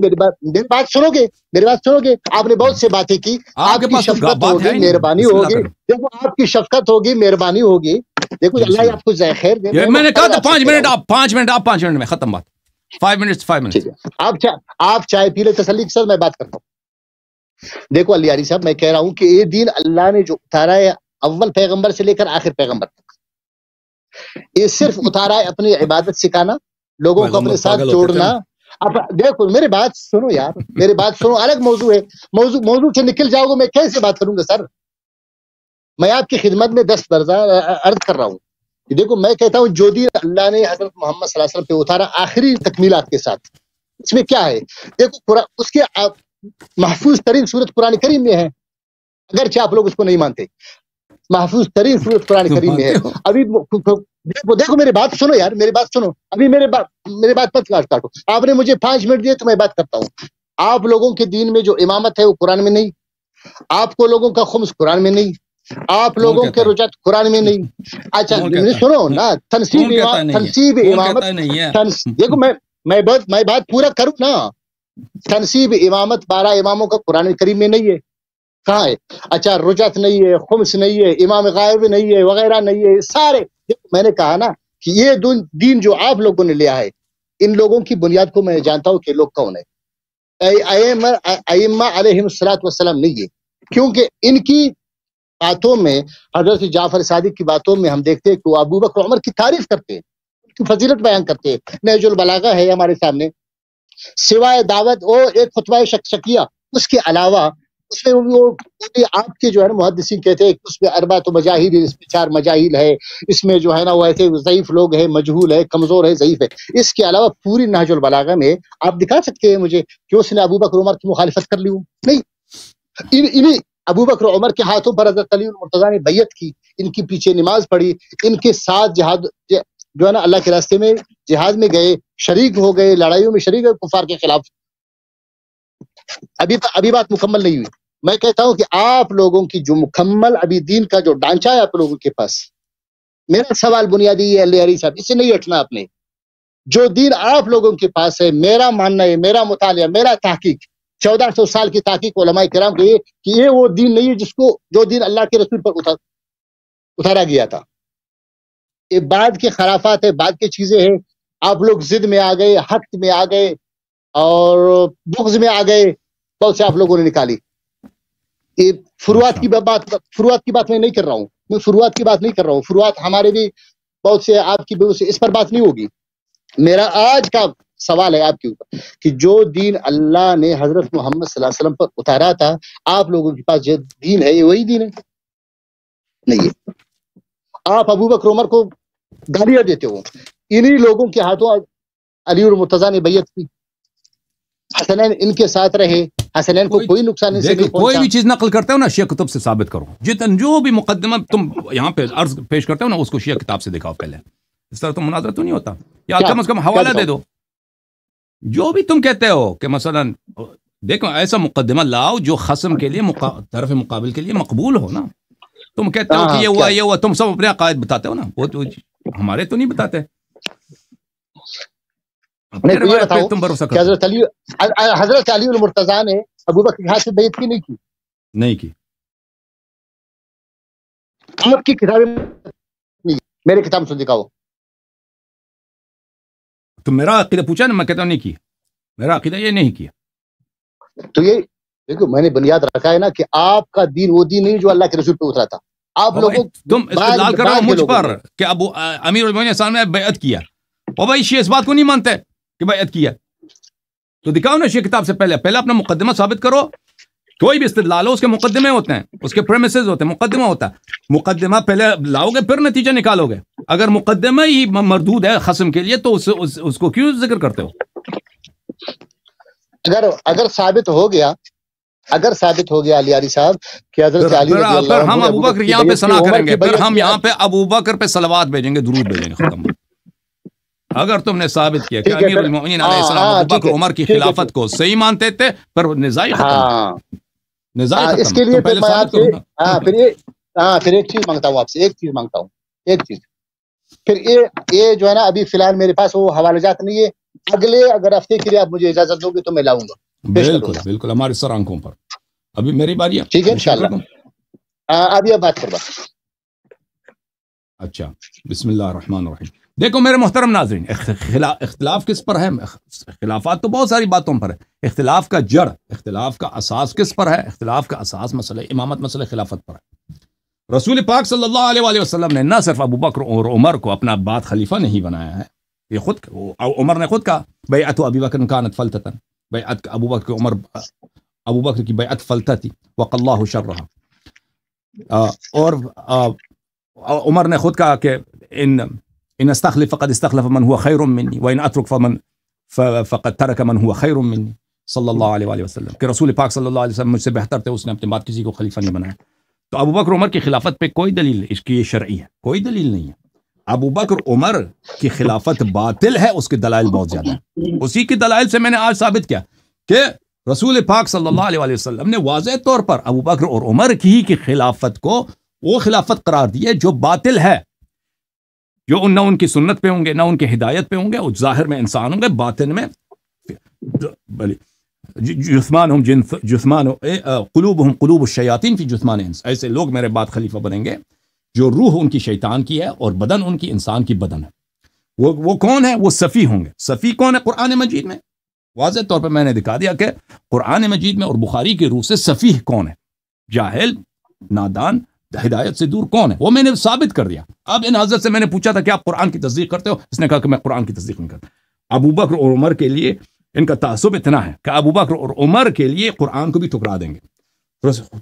میرے بات سنو گے میرے بات سنو گے آپ نے بہت سے باتیں کی آپ کی شفقت ہوگی مہربانی ہوگی دیکھو آپ کی شفقت ہوگی مہربانی ہوگی دیکھو جی، اللہ آپ کو ذہ خیر دے میں نے کہا تھا پانچ منٹ آپ پانچ منٹ آپ پانچ منٹ میں ختم بات فائیو منٹ فائیو منٹ آپ آپ چائے پی لے تسلی کے ساتھ میں بات کرتا ہوں دیکھو علی علی صاحب میں کہہ رہا ہوں کہ یہ دین اللہ نے جو اتارا ہے اول پیغمبر سے لے کر آخر پیغمبر تک یہ صرف اتارا ہے اپنی عبادت سکھانا لوگوں کو اپنے ساتھ جوڑنا اب دیکھو میرے بات سنو یار میرے بات سنو الگ موضوع ہے موضوع موضوع سے نکل جاؤ گے میں کیسے بات کروں گا سر میں آپ کی خدمت میں دس درجہ عرض کر رہا ہوں دیکھو میں کہتا ہوں جو دین اللہ نے حضرت محمد صلی اللہ علیہ وسلم پہ اتارا آخری تکمیلات کے ساتھ اس میں کیا ہے دیکھو اس کے محفوظ ترین صورت قرآن کریم میں ہے اگرچہ آپ لوگ اس کو نہیں مانتے محفوظ ترین صورت قرآن کریم میں ہے ابھی دیکھو میری بات سنو یار میری بات سنو ابھی میرے بات میرے بات کاٹو آپ نے مجھے پانچ منٹ دیے تو میں بات کرتا ہوں آپ لوگوں کے دین میں جو امامت ہے وہ قرآن میں نہیں آپ کو لوگوں کا خمس قرآن میں نہیں آپ لوگوں کے روچک قرآن میں نہیں اچھا سنو نا تنصیب تنصیب امامت دیکھو میں میں بات پورا کروں نا تنصیب امامت بارہ اماموں کا قرآن کریم میں نہیں ہے کہاں ہے اچھا رجت نہیں ہے خمس نہیں ہے امام غائب نہیں ہے وغیرہ نہیں ہے سارے میں نے کہا نا کہ یہ دین جو آپ لوگوں نے لیا ہے ان لوگوں کی بنیاد کو میں جانتا ہوں کہ لوگ کون ہیں ائمہ علیہ نہیں ہے کیونکہ ان کی باتوں میں حضرت جعفر صادق کی باتوں میں ہم دیکھتے ہیں کہ وہ ابو بکر عمر کی تعریف کرتے ہیں فضیلت بیان کرتے ہیں نیج البلاغہ ہے ہمارے سامنے سوائے دعوت اور ایک خطبہ شکیہ اس کے علاوہ اس میں وہ آپ کے جو ہے نا محدثین تو سنگھ کہ میں چار مجاہل ہے اس میں جو ہے نا وہ ایسے ضعیف لوگ ہیں مجہول ہے کمزور ہے ضعیف ہے اس کے علاوہ پوری نہج البلاغہ میں آپ دکھا سکتے ہیں مجھے کہ اس نے ابو بکر عمر کی مخالفت کر لی ہوں نہیں ابو بکر عمر کے ہاتھوں پر حضرت علی المرتضیٰ نے بیعت کی ان کی پیچھے نماز پڑھی ان کے ساتھ جہاد جو ہے نا اللہ کے راستے میں جہاد میں گئے شریک ہو گئے لڑائیوں میں شریک کفار کے خلاف ابھی ابھی بات مکمل نہیں ہوئی میں کہتا ہوں کہ آپ لوگوں کی جو مکمل ابھی دین کا جو ڈانچہ ہے آپ لوگوں کے پاس میرا سوال بنیادی یہ اللہ علی صاحب اسے نہیں اٹھنا آپ نے جو دین آپ لوگوں کے پاس ہے میرا ماننا ہے میرا مطالعہ میرا تحقیق چودہ سو سال کی تحقیق علماء کرام کہ یہ وہ دین نہیں ہے جس کو جو دین اللہ کے رسول پر اتار اتارا گیا تھا یہ بعد کے خرافات ہے بعد کی چیزیں ہیں آپ لوگ ضد میں آ گئے حق میں آ گئے اور بغض میں آ گئے بہت سے آپ لوگوں نے نکالی یہ فروعات اچھا۔ کی بات فروعات کی بات میں نہیں کر رہا ہوں میں فروعات کی بات نہیں کر رہا ہوں فروعات ہمارے بھی بہت سے آپ کی بہت سے اس پر بات نہیں ہوگی میرا آج کا سوال ہے آپ کے اوپر کہ جو دین اللہ نے حضرت محمد صلی اللہ علیہ وسلم پر اتارا تھا آپ لوگوں کے پاس جو دین ہے یہ وہی دین ہے نہیں آپ ابو بکر عمر کو گالیاں دیتے ہو انہی لوگوں کے ہاتھوں علی المتضیٰ نے بیعت کی حسنین ان کے ساتھ رہے کو کوئی نقصان کوئی بھی چیز نقل کرتا ہو نا شیعہ کتب سے ثابت کرو جتن جو بھی مقدمہ تم یہاں پہ عرض پیش کرتے ہو نا اس کو شیعہ کتاب سے دکھاؤ پہلے اس طرح تو مناظرہ تو نہیں ہوتا یا کم از کم حوالہ دے دو جو بھی تم کہتے ہو کہ مثلا دیکھو ایسا مقدمہ لاؤ جو خسم کے لیے طرف مقابل کے لیے مقبول ہو نا تم کہتے ہو ہاں، کہ یہ ہوا یہ ہوا تم سب اپنے عقائد بتاتے ہو نا وہ ہمارے تو نہیں بتاتے تم بھروسہ کرو حضرت علی حضرت علی المرتضی نے ابو بکر کے ہاتھ سے بیعت کی نہیں کی نہیں کی آپ کی کتابیں میرے کتاب سے دکھاؤ تو میرا عقیدہ پوچھا نا میں کہتا ہوں نہیں کیا میرا عقیدہ یہ نہیں کیا تو یہ دیکھو میں نے بنیاد رکھا ہے نا کہ آپ کا دین وہ دین نہیں جو اللہ کے رسول پہ اترا تھا آپ لوگوں تم استدلال کر رہا ہوں مجھ پر کہ ابو امیر المومنین صاحب نے بیعت کیا او بھائی شیعہ اس بات کو نہیں مانتے روایت کی ہے تو دکھاؤ نا شیخ کتاب سے پہلے پہلے اپنا مقدمہ ثابت کرو کوئی بھی استدلال ہو اس کے مقدمے ہوتے ہیں اس کے پریمیسز ہوتے ہیں مقدمہ ہوتا ہے مقدمہ پہلے لاؤ گے پھر نتیجہ نکالو گے اگر مقدمہ ہی مردود ہے خسم کے لیے تو اس, اس, اس کو کیوں ذکر کرتے ہو اگر اگر ثابت ہو گیا اگر ثابت ہو گیا علی علی صاحب کہ حضرت علی رضی اللہ عنہ ہم ابو بکر یہاں پہ سنا کریں گے پھر ہم یہاں پہ ابو بکر پہ صلوات بھیجیں گے درود بھیجیں گے ختم اگر تم نے ثابت کیا کہ امیر المؤمنین علیہ ہاں، السلام ہاں، ابو بکر عمر کی خلافت کو صحیح مانتے تھے پر نزائی ختم ہاں۔ نزائی ختم اس کے لیے پھر میں آپ سے پھر ایک چیز مانگتا ہوں آپ سے ایک چیز مانگتا ہوں ایک چیز پھر یہ جو ہے نا ابھی فیلال میرے پاس وہ حوالہ جات نہیں ہے اگلے اگر ہفتے کے لیے آپ مجھے اجازت دوں گے تو میں لاؤں گا بالکل بالکل ہمارے سر آنکھوں پر ابھی میری باری ہے ٹھیک ہے انشاءاللہ ابھی اب بات کر بات اچھا بسم اللہ الرحمن الرحیم دیکھو میرے محترم ناظرین اختلاف کس پر ہے اختلافات تو بہت ساری باتوں پر ہے اختلاف کا جڑ اختلاف کا اساس کس پر ہے اختلاف کا اساس مسئلہ امامت مسئلہ خلافت پر ہے رسول پاک صلی اللہ علیہ وآلہ وسلم نے نہ صرف ابو بکر اور عمر کو اپنا بات خلیفہ نہیں بنایا ہے یہ خود عمر نے خود کہا بھئی اتو بکر کانت فلتتن بھائی ابو کی عمر ابو بکر کی بیعت بے وق وقل شر رہا اور عمر نے خود کہا کہ ان ان فقد استخلف من هو خير مني وان اترك فمن فقد ترك من هو خير مني صلی اللہ علیہ وسلم کہ رسول پاک صلی اللہ علیہ وسلم مجھ سے بہتر تھے اس نے اپنے بات کسی کو خلیفہ نہیں بنایا تو ابو بکر عمر کی خلافت پہ کوئی دلیل نہیں اس کی یہ شرعی ہے کوئی دلیل نہیں ہے ابو بکر عمر کی خلافت باطل ہے اس کے دلائل بہت زیادہ ہیں اسی کی دلائل سے میں نے آج ثابت کیا کہ رسول پاک صلی اللہ علیہ وآلہ وسلم نے واضح طور پر ابو بکر اور عمر کی ہی کی خلافت کو وہ خلافت قرار ہے جو باطل ہے جو نہ ان کی سنت پہ ہوں گے نہ ان کے ہدایت پہ ہوں گے وہ ظاہر میں انسان ہوں گے باطن میں بلی جی، جسمان ہوں جن جسمان قلوب قلوب الشیاطین فی کی جسمان ایسے لوگ میرے بات خلیفہ بنیں گے جو روح ان کی شیطان کی ہے اور بدن ان کی انسان کی بدن ہے وہ وہ کون ہے وہ صفی ہوں گے صفی کون ہے قرآن مجید میں واضح طور پر میں نے دکھا دیا کہ قرآن مجید میں اور بخاری کی روح سے صفیح کون ہے جاہل نادان ہدایت سے دور کون ہے وہ میں نے ثابت کر دیا اب ان حضرت سے میں نے پوچھا تھا کہ آپ قرآن کی تصدیق کرتے ہو اس نے کہا کہ میں قرآن کی تصدیق نہیں کرتا ابو بکر اور عمر کے لیے ان کا تعصب اتنا ہے کہ ابو بکر اور عمر کے لیے قرآن کو بھی ٹھکرا دیں گے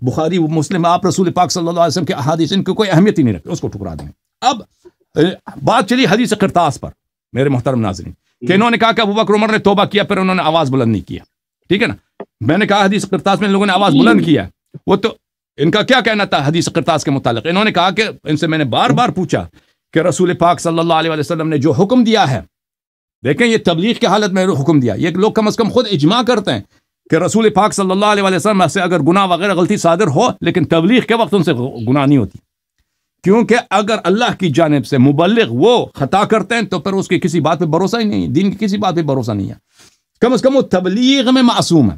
بخاری مسلم آپ رسول پاک صلی اللہ علیہ وسلم کے احادیث ان کی کوئی اہمیت ہی نہیں رکھتے اس کو ٹھکرا دیں گے اب بات چلی حدیث کرتاس پر میرے محترم ناظرین کہ انہوں نے کہا کہ ابو بکر عمر نے توبہ کیا پھر انہوں نے آواز بلند نہیں کیا ٹھیک ہے نا میں نے کہا حدیث کرتاس میں لوگوں نے آواز بلند کیا وہ تو ان کا کیا کہنا تھا حدیث کرتاس کے متعلق انہوں نے کہا کہ ان سے میں نے بار بار پوچھا کہ رسول پاک صلی اللہ علیہ وسلم نے جو حکم دیا ہے دیکھیں یہ تبلیغ کے حالت میں حکم دیا یہ لوگ کم از کم خود اجماع کرتے ہیں کہ رسول پاک صلی اللہ علیہ وسلم سے اگر گناہ وغیرہ غلطی صادر ہو لیکن تبلیغ کے وقت ان سے گناہ نہیں ہوتی کیونکہ اگر اللہ کی جانب سے مبلغ وہ خطا کرتے ہیں تو پھر اس کی کسی بات پہ بھروسہ ہی نہیں دین کی کسی بات پہ بھروسہ نہیں ہے کم از کم وہ تبلیغ میں معصوم ہے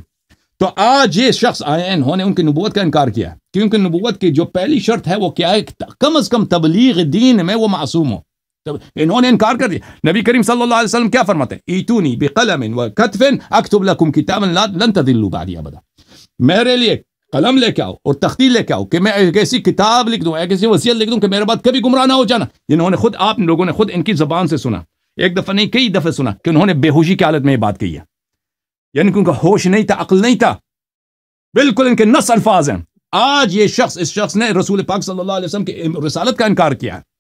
تو آج یہ شخص آئے انہوں نے ان کی نبوت کا انکار کیا ہے کیونکہ نبوت کی جو پہلی شرط ہے وہ کیا ہے کم از کم تبلیغ دین میں وہ معصوم ہو انہوں نے انکار کر دیا نبی کریم صلی اللہ علیہ وسلم کیا فرماتے ہیں ایتونی بقلم اکتب لکم لن بعدی ابدا میرے لیے قلم لے کے آؤ اور تختی لے کے آؤ کہ میں ایک ایسی کتاب لکھ دوں ایک ایسی وصیت لکھ دوں کہ میرے بعد کبھی گمراہ نہ ہو جانا انہوں نے خود آپ لوگوں نے خود ان کی زبان سے سنا ایک دفعہ نہیں کئی دفعہ سنا کہ انہوں نے بے ہوشی کی حالت میں یہ بات کہی ہے یعنی کہ ان کا ہوش نہیں تھا عقل نہیں تھا بالکل ان کے نس الفاظ ہیں آج یہ شخص اس شخص نے رسول پاک صلی اللہ علیہ وسلم کی رسالت کا انکار کیا ہے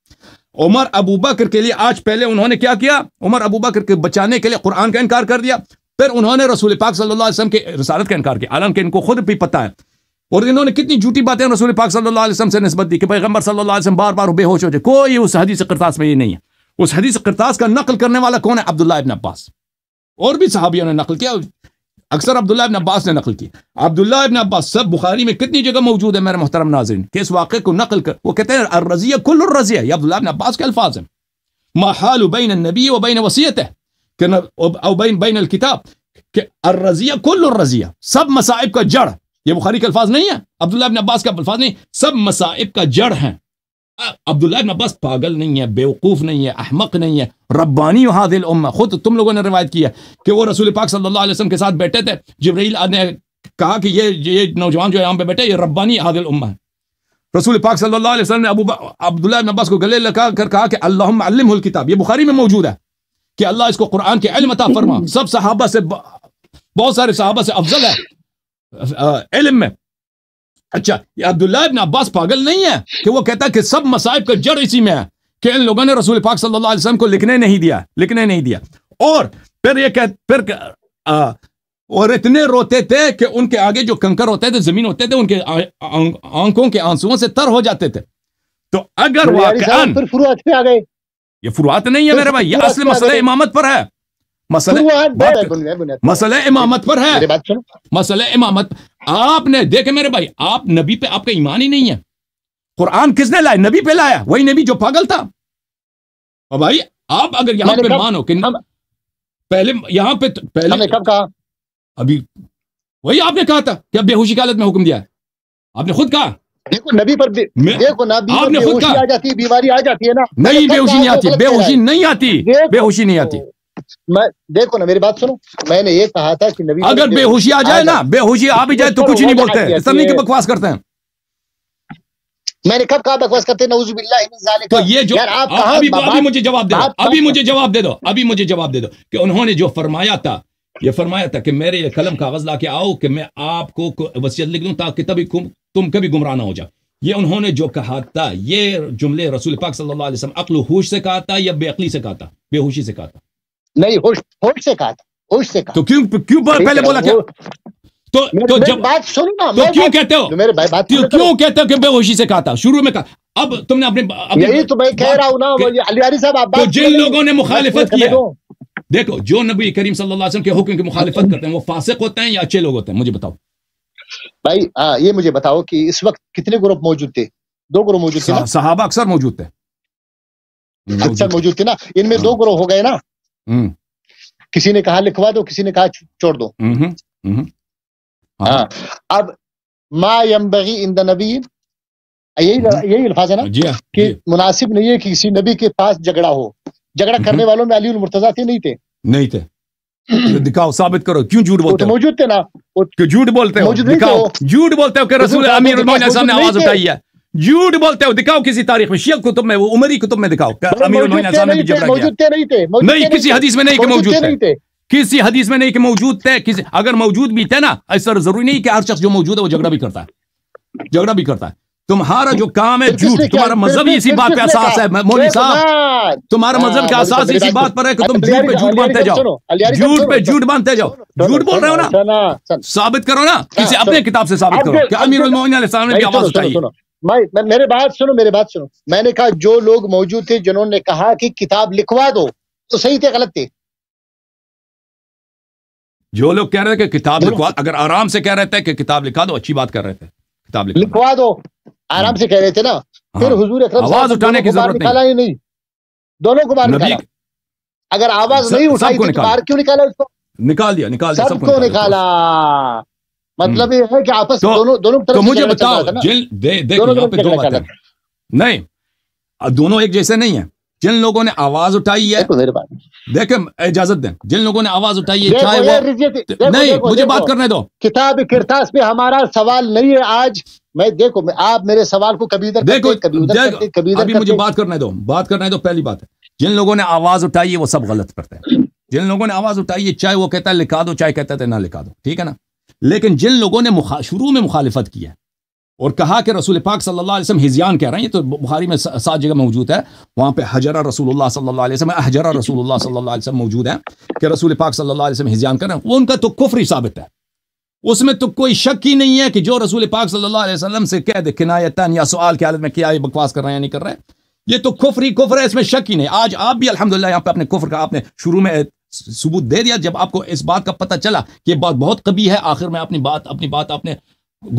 عمر ابو بکر کے لیے آج پہلے انہوں نے کیا کیا عمر ابو بکر کے بچانے کے لیے قرآن کا انکار کر دیا پھر انہوں نے رسول پاک صلی اللہ علیہ وسلم کی رسالت کا انکار کیا حالانکہ ان کو خود بھی پتہ ہے اور انہوں نے کتنی جھوٹی باتیں رسول پاک صلی اللہ علیہ وسلم سے نسبت دی کہ پیغمبر صلی اللہ علیہ وسلم بار بار بے ہوش ہو جائے کوئی اس حدیث کرتاس میں یہ نہیں ہے اس حدیث کرتاس کا نقل کرنے والا کون ہے عبداللہ ابن عباس اور بھی صحابیوں نے نقل کیا اکثر عبداللہ ابن عباس نے نقل کی عبداللہ ابن عباس سب بخاری میں کتنی جگہ موجود ہے میرے محترم ناظرین کہ اس واقعے کو نقل کر وہ کہتے ہیں الرضیہ الرضیہ کل یہ عبداللہ ابن عباس کے الفاظ بین محال و بین وسیعت ہے او بین بین الکتاب کہ الرضیہ کل الرضیہ سب مصائب کا جڑ یہ بخاری کے الفاظ نہیں ہے عبداللہ ابن عباس کا الفاظ نہیں سب مصائب کا جڑ ہیں عبداللہ ابن عباس پاگل نہیں ہے بے وقوف نہیں ہے احمق نہیں ہے ربانی حادل خود تم لوگوں نے روایت کی ہے کہ وہ رسول پاک صلی اللہ علیہ وسلم کے ساتھ بیٹھے تھے جبرائیل نے کہا کہ یہ یہ نوجوان جو یہاں پہ بیٹھے یہ ربانی حاضل امہ ہے رسول پاک صلی اللہ علیہ وسلم نے عبداللہ ابن عباس کو گلے لگا کر کہا کہ اللہم علم الکتاب یہ بخاری میں موجود ہے کہ اللہ اس کو قرآن کے علم عطا فرما سب صحابہ سے بہت سارے صحابہ سے افضل ہے علم میں اچھا یہ عبداللہ ابن عباس پاگل نہیں ہے کہ وہ کہتا ہے کہ سب مسائب کا جڑ اسی میں ہے کہ ان لوگوں نے رسول پاک صلی اللہ علیہ وسلم کو لکھنے نہیں دیا لکھنے نہیں دیا اور پھر پھر یہ اور اتنے روتے تھے کہ ان کے آگے جو کنکر ہوتے تھے زمین ہوتے تھے ان کے آنکھوں کے آنسوؤں سے تر ہو جاتے تھے تو اگر یہ فروعات نہیں ہے میرے بھائی یہ اصل مسئلہ امامت پر ہے مسئلہ امامت پر ہے مسئلہ امامت آپ نے دیکھے میرے بھائی آپ نبی پہ آپ کا ایمان ہی نہیں ہے قرآن کس نے لایا نبی پہ لایا وہی نبی جو پاگل تھا اور بھائی آپ اگر یہاں پہ مانو کہ پہلے یہاں پہ پہلے کب کہا ابھی وہی آپ نے کہا تھا کہ اب بے ہوشی کی حالت میں حکم دیا ہے آپ نے خود کہا دیکھو نبی پر دیکھو نا بیماری آ جاتی ہے نا نہیں بے ہوشی نہیں آتی بے ہوشی نہیں آتی بے ہوشی نہیں آتی اگر بے بے ہوشی ہوشی آ آ جائے جائے نا بھی تو کچھ نہیں بولتے ہیں ہیں بکواس کرتے جو فرمایا فرمایا تھا تھا یہ کہ میرے قلم کاغذ لا کے آؤ کہ میں آپ کو وسیعت لکھ دوں تاکہ تبھی تم کبھی گمراہ نہ ہو جاؤ یہ انہوں نے جو کہا تھا یہ جملے رسول پاک صلی اللہ علیہ وسلم عقل و سے کہا تھا یا بے بے عقلی سے کہا تھا ہوشی سے کہا تھا نہیں ہوش ہوش سے کہا تھا ہوش سے کہا تو کیوں کیوں پہلے بولا کیا تو تو جب بات سننا تو کیوں کہتے ہو میرے بھائی بات کیوں کہتے ہو کہ بے ہوشی سے کہا تھا شروع میں کہا اب تم نے اپنے یہی تو میں کہہ رہا ہوں نا علی علی صاحب تو جن لوگوں نے مخالفت کیا دیکھو جو نبی کریم صلی اللہ علیہ وسلم کے حکم کی مخالفت کرتے ہیں وہ فاسق ہوتے ہیں یا اچھے لوگ ہوتے ہیں مجھے بتاؤ بھائی یہ مجھے بتاؤ کہ اس وقت کتنے گروپ موجود تھے دو گروپ موجود تھے صحابہ اکثر موجود تھے اکثر موجود تھے نا ان میں دو ہاں۔ گروپ ہو گئے نا کسی نے کہا لکھوا دو کسی نے کہا چھوڑ دو ہاں۔, ہاں اب ما یمبغی ان دا نبی یہی یہی الفاظ ہے نا جی ہاں، کہ جی۔ مناسب نہیں ہے کہ کسی نبی کے پاس جھگڑا ہو جھگڑا کرنے والوں میں علی المرتضی تھے نہیں تھے نہیں تھے دکھاؤ ثابت کرو کیوں جھوٹ بولتے ہو موجود تھے نا جھوٹ بولتے ہو دکھاؤ جھوٹ بولتے ہو کہ رسول امیر المومنین نے آواز اٹھائی ہے جھوٹ بولتے ہو دکھاؤ کسی تاریخ میں شیعہ کتب میں وہ عمری کتب میں نے دکھاؤ امیر نہیں کسی حدیث میں نہیں کہ موجود تھے کسی حدیث میں نہیں کہ موجود تھے اگر موجود بھی تھے نا ایسا ضروری نہیں کہ ہر شخص جو موجود ہے وہ جھگڑا بھی کرتا ہے جھگڑا بھی کرتا ہے تمہارا جو کام ہے جھوٹ تمہارا ہی اسی بات پہ احساس ہے مولوی صاحب تمہارا مذہب کے احساس اسی بات پر ہے کہ تم جھوٹ پہ جھوٹ باندھتے جاؤ جھوٹ پہ جھوٹ باندھتے جاؤ جھوٹ بول رہے ہو نا ثابت کرو نا کسی اپنے کتاب سے ثابت کرو کہ امیر المومنین علیہ السلام نے بھی آواز اٹھائی میں میرے بات سنو میرے بات سنو میں نے کہا جو لوگ موجود تھے جنہوں نے کہا کہ کتاب لکھوا دو تو صحیح تھے غلط تھے جو لوگ کہہ رہے تھے کہ کتاب لکھوا اگر آرام سے کہہ رہے تھے کہ کتاب لکھا دو اچھی بات کر رہے تھے کتاب لکھوا, لکھوا دو آرام سے کہہ رہے تھے نا ہاں۔ پھر حضور اکرم آواز اٹھانے کی ضرورت نہیں دونوں کو باہر نکالا اگر آواز نہیں اٹھائی تو باہر کیوں نکالا اس کو نکال دیا نکال دیا سب کو نکالا مطلب یہ ہے کہ آپس مجھے بتاؤ جن باتیں نہیں دونوں ایک جیسے نہیں ہیں جن لوگوں نے آواز اٹھائی ہے دیکھیں اجازت دیں جن لوگوں نے آواز اٹھائی ہے نہیں مجھے بات کرنے دو کتاب کرتاس پہ ہمارا سوال نہیں ہے آج میں دیکھو آپ میرے سوال کو کبھی ادھر کبھی ابھی مجھے بات کرنے دو بات کرنے دو پہلی بات ہے جن لوگوں نے آواز اٹھائی ہے وہ سب غلط کرتے ہیں جن لوگوں نے آواز اٹھائی ہے چاہے وہ کہتا ہے لکھا دو چاہے کہتا ہے نہ لکھا دو ٹھیک ہے نا لیکن جن لوگوں نے مخ... شروع میں مخالفت کی ہے اور کہا کہ رسول پاک صلی اللہ علیہ وسلم ہزیان کہہ رہے ہیں یہ تو بخاری میں سات جگہ موجود ہے وہاں پہ حجرہ رسول اللہ صلی اللہ علیہ وسلم حجرہ رسول اللہ صلی اللہ علیہ وسلم موجود ہے کہ رسول پاک صلی اللہ علیہ وسلم ہزیان کر رہے ہیں وہ ان کا تو کفری ثابت ہے اس میں تو کوئی شک ہی نہیں ہے کہ جو رسول پاک صلی اللہ علیہ وسلم سے کہہ دے کنایتن یا سوال کی حالت میں کیا یہ بکواس کر رہے ہیں یا نہیں کر رہے یہ تو کفری کفر ہے اس میں شک ہی نہیں آج آپ بھی الحمد یہاں پہ اپنے کفر کا آپ نے شروع میں ثبوت دے دیا جب آپ کو اس بات کا پتہ چلا کہ یہ بات بہت کبھی ہے آخر میں اپنی بات اپنی بات آپ نے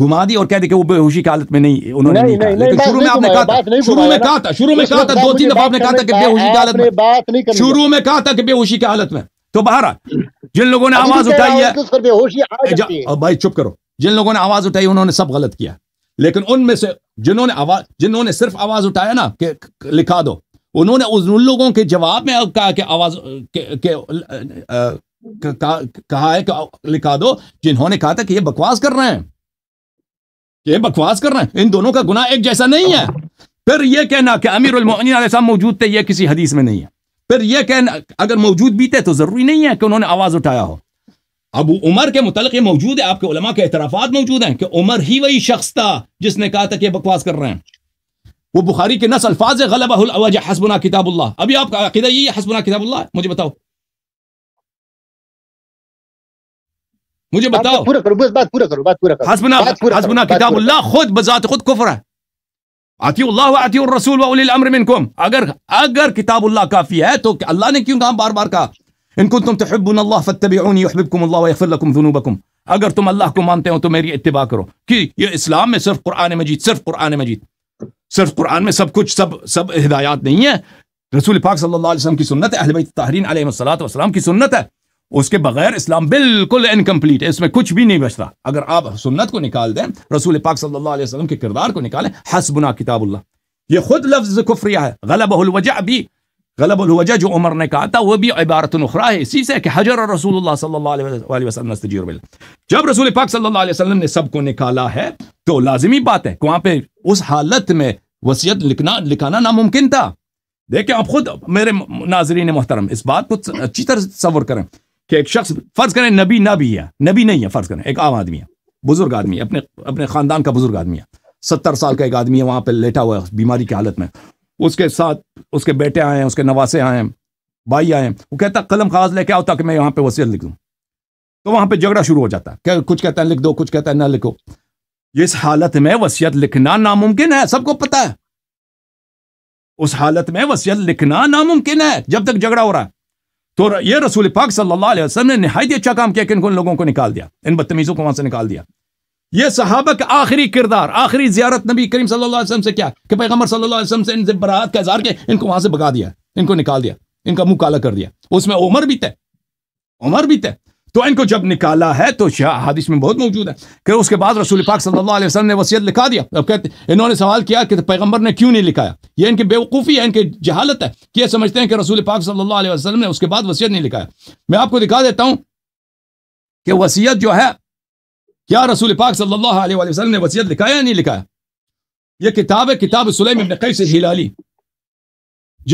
گما دی اور کہہ دے کہ وہ بے ہوشی کی حالت میں نہیں انہوں نے نہیں کہا لیکن شروع میں آپ نے کہا تھا شروع میں کہا تھا شروع میں کہا تھا دو تین دفعہ آپ نے کہا تھا کہ بے ہوشی کی حالت میں شروع میں کہا تھا کہ بے ہوشی کی حالت میں تو بہارا جن لوگوں نے آواز اٹھائی ہے بھائی چپ کرو جن لوگوں نے آواز اٹھائی انہوں نے سب غلط کیا لیکن ان میں سے جنہوں نے آواز جنہوں نے صرف آواز اٹھایا نا کہ لکھا دو انہوں نے ان لوگوں کے جواب میں کہا کہ آواز کہا ہے کہ لکھا دو جنہوں نے کہا تھا کہ یہ بکواس کر رہے ہیں یہ بکواس کر رہے ہیں ان دونوں کا گناہ ایک جیسا نہیں ہے پھر یہ کہنا کہ امیر علیہ السلام موجود تھے یہ کسی حدیث میں نہیں ہے پھر یہ کہنا اگر موجود بھی تھے تو ضروری نہیں ہے کہ انہوں نے آواز اٹھایا ہو ابو عمر کے متعلق یہ موجود ہے آپ کے علماء کے اعترافات موجود ہیں کہ عمر ہی وہی شخص تھا جس نے کہا تھا کہ یہ بکواس کر رہے ہیں وہ بخاری کے نس الفاظ غلبہ الاوج حسبنا کتاب اللہ ابھی آپ کا عقیدہ یہی ہے حسبنا کتاب اللہ ہے مجھے بتاؤ مجھے بتاؤ پورا کرو بس بات پورا کرو بات پورا کرو حسبنا حسبنا کتاب اللہ خود بذات خود کفر ہے آتی اللہ و آتی الرسول و اولی الامر منکم اگر اگر کتاب اللہ کافی ہے تو اللہ نے کیوں کہا بار بار کہا ان کنتم تحبون اللہ فاتبعونی یحببکم اللہ و یغفر لکم ذنوبکم اگر تم اللہ کو مانتے ہو تو میری اتباع کرو کہ یہ اسلام میں صرف قرآن مجید صرف قرآن مجید صرف قرآن میں سب کچھ سب سب ہدایات نہیں ہے رسول پاک صلی اللہ علیہ وسلم کی سنت ہے اہل بیت تاہرین علیہ السلاۃ وسلم کی سنت ہے اس کے بغیر اسلام بالکل انکمپلیٹ ہے اس میں کچھ بھی نہیں بچتا اگر آپ سنت کو نکال دیں رسول پاک صلی اللہ علیہ وسلم کے کردار کو نکالیں حسبنا کتاب اللہ یہ خود لفظ کفریہ ہے غلب الوجہ بھی غلب الوجہ جو عمر نے کہا تھا وہ بھی عبارت الخرا ہے اسی سے کہ حجر رسول اللہ صلی اللہ علیہ وسلم جب رسول پاک صلی اللہ علیہ وسلم نے سب کو نکالا ہے تو لازمی بات ہے کہ وہاں پہ اس حالت میں وصیت لکھنا لکھانا ناممکن تھا دیکھیں آپ خود میرے ناظرین محترم اس بات کو اچھی طرح تصور کریں کہ ایک شخص فرض کریں نبی نہ بھی ہے نبی نہیں ہے فرض کریں ایک عام آدمی ہے بزرگ آدمی ہے اپنے اپنے خاندان کا بزرگ آدمی ہے ستر سال کا ایک آدمی ہے وہاں پہ لیٹا ہوا ہے بیماری کی حالت میں اس کے ساتھ اس کے بیٹے آئے ہیں اس کے نواسے آئے ہیں بھائی آئے ہیں وہ کہتا قلم کاغذ لے کے آؤ تاکہ میں یہاں پہ وسیعت دوں تو وہاں پہ جھگڑا شروع ہو جاتا ہے کہ کچھ کہتا ہے لکھ دو کچھ کہتا ہے نہ لکھو حالت میں وسیعت لکھنا ناممکن ہے سب کو پتا ہے اس حالت میں وسیعت لکھنا ناممکن ہے جب تک جھگڑا ہو رہا ہے تو یہ رسول پاک صلی اللہ علیہ وسلم نے نہایت اچھا کام کیا کہ ان کو ان لوگوں کو نکال دیا ان بدتمیزوں کو وہاں سے نکال دیا یہ صحابہ کا آخری کردار آخری زیارت نبی کریم صلی اللہ علیہ وسلم سے کیا کہ پیغمبر صلی اللہ علیہ اظہار کے ان کو وہاں سے بگا دیا ان کو نکال دیا ان کا منہ کالا کر دیا اس میں عمر بھی تھے عمر بھی تھے تو ان کو جب نکالا ہے تو شاہ حادث میں بہت موجود ہے کہ اس کے بعد رسول پاک صلی اللہ علیہ وسلم نے وصیت لکھا دیا اب کہتے انہوں نے سوال کیا کہ پیغمبر نے کیوں نہیں لکھایا یہ ان کی بیوقوفی ہے ان کی جہالت ہے کہ یہ سمجھتے ہیں کہ رسول پاک صلی اللہ علیہ وسلم نے اس کے بعد وصیت نہیں لکھایا میں آپ کو دکھا دیتا ہوں کہ وصیت جو ہے کیا رسول پاک صلی اللہ علیہ وسلم نے وصیت لکھایا یا نہیں لکھایا یہ کتاب ہے کتاب سلیم ابن قیس الحلالی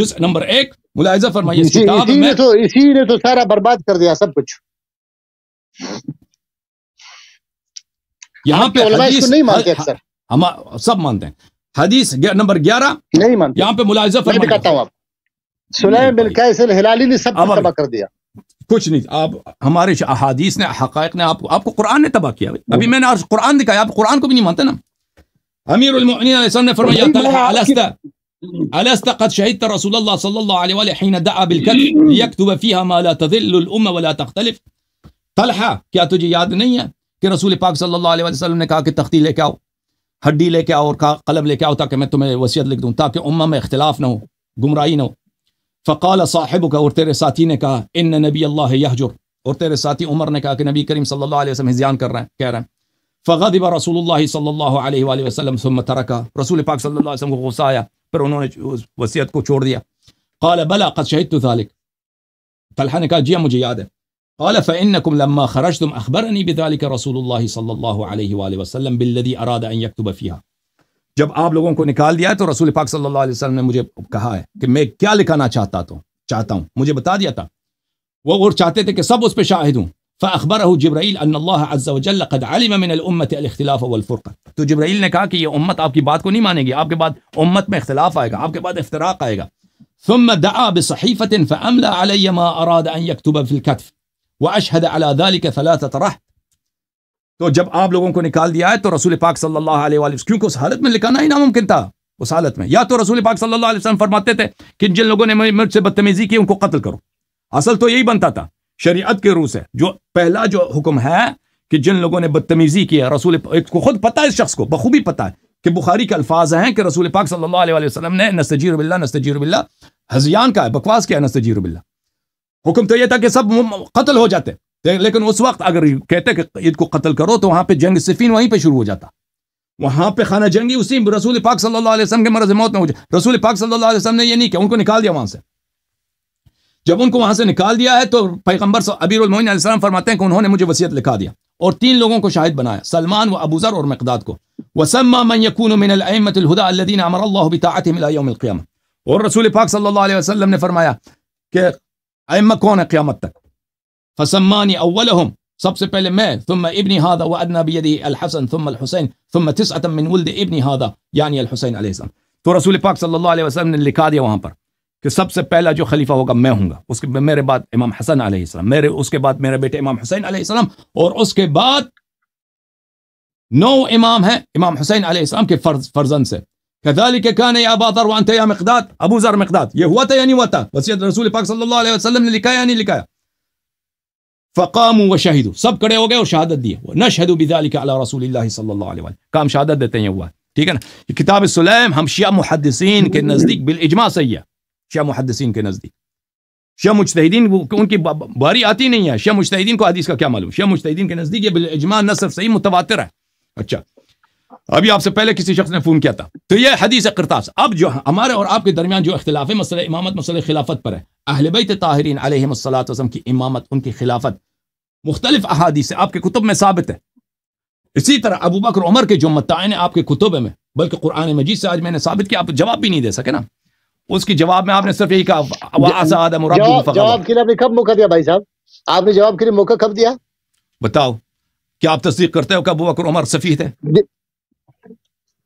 جس نمبر ایک ملاحظہ فرمائیے جی، اسی, اسی, اسی نے تو سارا برباد کر دیا سب کچھ यहाँ पे हदीस नहीं मानते अक्सर हम सब मानते हैं हदीस नंबर ग्यारह नहीं मानते यहाँ पे मुलायजा मैं दिखाता हूँ सुलह बिन कैसल हिलाली ने सब तबाह कर दिया कुछ नहीं आप हमारे अहादीस ने हकायक ने आपको आपको कुरान ने तबाह किया अभी मैंने आज कुरान दिखाया आप कुरान को भी नहीं मानते ना अमीर ने फरमाया ألست قد شهدت رسول الله صلى الله عليه وآله حين دعا بالكتب ليكتب فيها ما لا تذل الأمة ولا تختلف طلحہ کیا تجھے یاد نہیں ہے کہ رسول پاک صلی اللہ علیہ وسلم نے کہا کہ تختی لے کے آؤ ہڈی لے کے آؤ اور کہا لے کے آؤ تاکہ میں تمہیں وصیت لکھ دوں تاکہ امہ میں اختلاف نہ ہو گمراہی نہ ہو فقال صاحب کا اور تیرے ساتھی نے کہا ان نبی اللہ یا اور تیرے ساتھی عمر نے کہا کہ نبی کریم صلی اللہ علیہ وسلم زیان کر رہے ہیں کہہ رہے ہیں فغ رسول اللہ صلی اللہ علیہ وسلم ثم ترکا رسول پاک صلی اللہ علیہ وسلم کو غصہ آیا پھر انہوں نے وصیت کو چھوڑ دیا قال بلا قد قالبۃ طلحہ نے کہا جی ہاں، مجھے یاد ہے قال فإنكم لما خرجتم أخبرني بذلك رسول الله صلى الله عليه وآله وسلم بالذي اراد ان يكتب فيها جب آپ لوگوں کو نکال دیا ہے تو رسول پاک صلی اللہ علیہ وسلم نے مجھے کہا ہے کہ میں کیا لکھانا چاہتا تو چاہتا ہوں مجھے بتا دیا تھا وہ اور چاہتے تھے کہ سب اس پہ شاہد ہوں فأخبره جبرائيل ان الله عز وجل قد علم من الأمة الاختلاف والفرقة تو جبرائيل نے کہا کہ یہ امت آپ کی بات کو نہیں مانے گی آپ کے بعد امت میں اختلاف آئے گا آپ کے بعد افتراق آئے گا ثم دعا بصحیفة فأملى علي ما اراد ان يكتب في الكتف وہ اشہد اللہ علیہ کے فلاط تو جب آپ لوگوں کو نکال دیا ہے تو رسول پاک صلی اللہ علیہ وسلم کیونکہ اس حالت میں لکھانا ہی ناممکن تھا اس حالت میں یا تو رسول پاک صلی اللہ علیہ وسلم فرماتے تھے کہ جن لوگوں نے مجھ سے بدتمیزی کی ان کو قتل کرو اصل تو یہی بنتا تھا شریعت کے روح سے جو پہلا جو حکم ہے کہ جن لوگوں نے بدتمیزی ہے رسول کو خود پتہ ہے اس شخص کو بخوبی پتہ ہے کہ بخاری کے الفاظ ہیں کہ رسول پاک صلی اللہ علیہ وسلم نے نستجیر باللہ نستجیر باللہ حضیان ہزیان کا ہے بکواس کیا ہے نستجیر باللہ حکم تو یہ تھا کہ سب قتل ہو جاتے لیکن اس وقت اگر کہتے کہ عید کو قتل کرو تو وہاں پہ جنگ صفین وہیں پہ شروع ہو جاتا وہاں پہ خانہ جنگی اسی رسول پاک صلی اللہ علیہ وسلم کے مرض موت میں ہو جائے رسول پاک صلی اللہ علیہ وسلم نے یہ نہیں کیا ان کو نکال دیا وہاں سے جب ان کو وہاں سے نکال دیا ہے تو پیغمبر ابیر المعین علیہ السلام فرماتے ہیں کہ انہوں نے مجھے وصیت لکھا دیا اور تین لوگوں کو شاہد بنایا سلمان و ابوذر اور مقداد کو وسما من يكون من الائمه الهدى الذين امر الله بطاعتهم الى يوم القيامه اور رسول پاک صلی اللہ علیہ وسلم نے فرمایا کہ ائمہ کون ہے قیامت تک فسمانی اولہم سب سے پہلے میں ثم ثم ثم ابنی ابنی هذا هذا الحسن الحسین الحسین من ولد یعنی علیہ السلام تو رسول پاک صلی اللہ علیہ وسلم نے لکھا دیا وہاں پر کہ سب سے پہلا جو خلیفہ ہوگا میں ہوں گا اس کے میرے بعد امام حسن علیہ السلام میرے اس کے بعد میرے بیٹے امام حسین علیہ السلام اور اس کے بعد نو امام ہے امام حسین علیہ السلام کے فرض فرزند سے كذلك كان يا ابا ذر وانت يا مقداد ابو ذر مقداد يهوتا يعني وتا وسيد رسول الله صلى الله عليه وسلم للكا يعني لكا فقاموا وشهدوا سب كده هو گئے وشهادت دي ونشهد بذلك على رسول الله صلى الله عليه وسلم قام شهادت دیتے ہیں وہ ٹھیک ہے نا کتاب السلام ہم شیعہ محدثین کے نزدیک بالاجماع صحیح ہے شیعہ محدثین کے نزدیک شیعہ مجتہدین ان کی باری آتی نہیں ہے شیعہ مجتہدین کو حدیث کا کیا معلوم شیعہ مجتہدین کے نزدیک یہ بالاجماع نصف صحیح متواتر ہے اچھا ابھی آپ سے پہلے کسی شخص نے فون کیا تھا تو یہ حدیث اب جو ہمارے اور آپ کے درمیان جو اختلاف ہے مسئلہ مسئلہ امامت خلافت پر ہے اہل بیت علیہ اللہ وسلم کی امامت ان کی خلافت مختلف احادیث سے آپ کے کتب میں ثابت ہے اسی طرح ابو بکر عمر کے جو متعین آپ کے کتب میں بلکہ قرآن مجید سے آج میں نے ثابت کیا آپ جواب بھی نہیں دے سکے نا اس کی جواب میں آپ نے صرف یہی کہا بتاؤ کیا آپ تصدیق کرتے ہو کہ ابو بکر عمر سفید ہے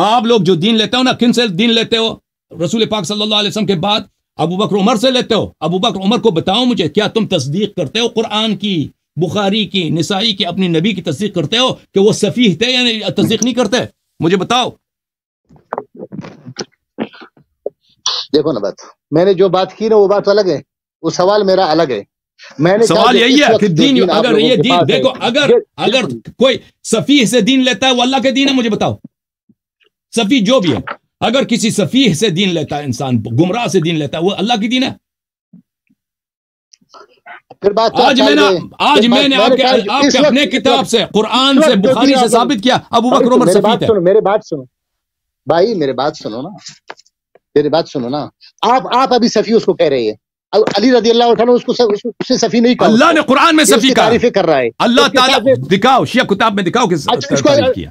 آپ لوگ جو دین لیتے ہو نا کن سے دین لیتے ہو رسول پاک صلی اللہ علیہ وسلم کے بعد ابو بکر عمر سے لیتے ہو ابو بکر عمر کو بتاؤ مجھے کیا تم تصدیق کرتے ہو قرآن کی بخاری کی نسائی کی اپنی نبی کی تصدیق کرتے ہو کہ وہ تھے سفی تصدیق نہیں کرتے مجھے بتاؤ دیکھو نا بات میں نے جو بات کی نا وہ بات الگ ہے وہ سوال میرا الگ ہے سوال یہی ہے کہ دین دین اگر اگر اگر یہ دیکھو کوئی سفیح سے دین لیتا ہے وہ اللہ کے دین ہے مجھے بتاؤ سفی جو بھی ہے اگر کسی سفیح سے دین لیتا ہے انسان گمراہ سے دین لیتا ہے وہ اللہ کی دین ہے آج میں نے آج میں نے آپ کے اپنے کتاب سے قرآن سے بخاری سے ثابت کیا ابو بکر عمر سفید ہے میرے بات سنو بھائی میرے بات سنو نا میرے بات سنو نا آپ آپ ابھی صفی اس کو کہہ رہے ہیں علی رضی اللہ عنہ اس کو اسے صفی نہیں کہا اللہ نے قرآن میں صفی کہا کر رہا ہے اللہ تعالیٰ دکھاؤ شیعہ کتاب میں دکھاؤ کہ اچھا، کیا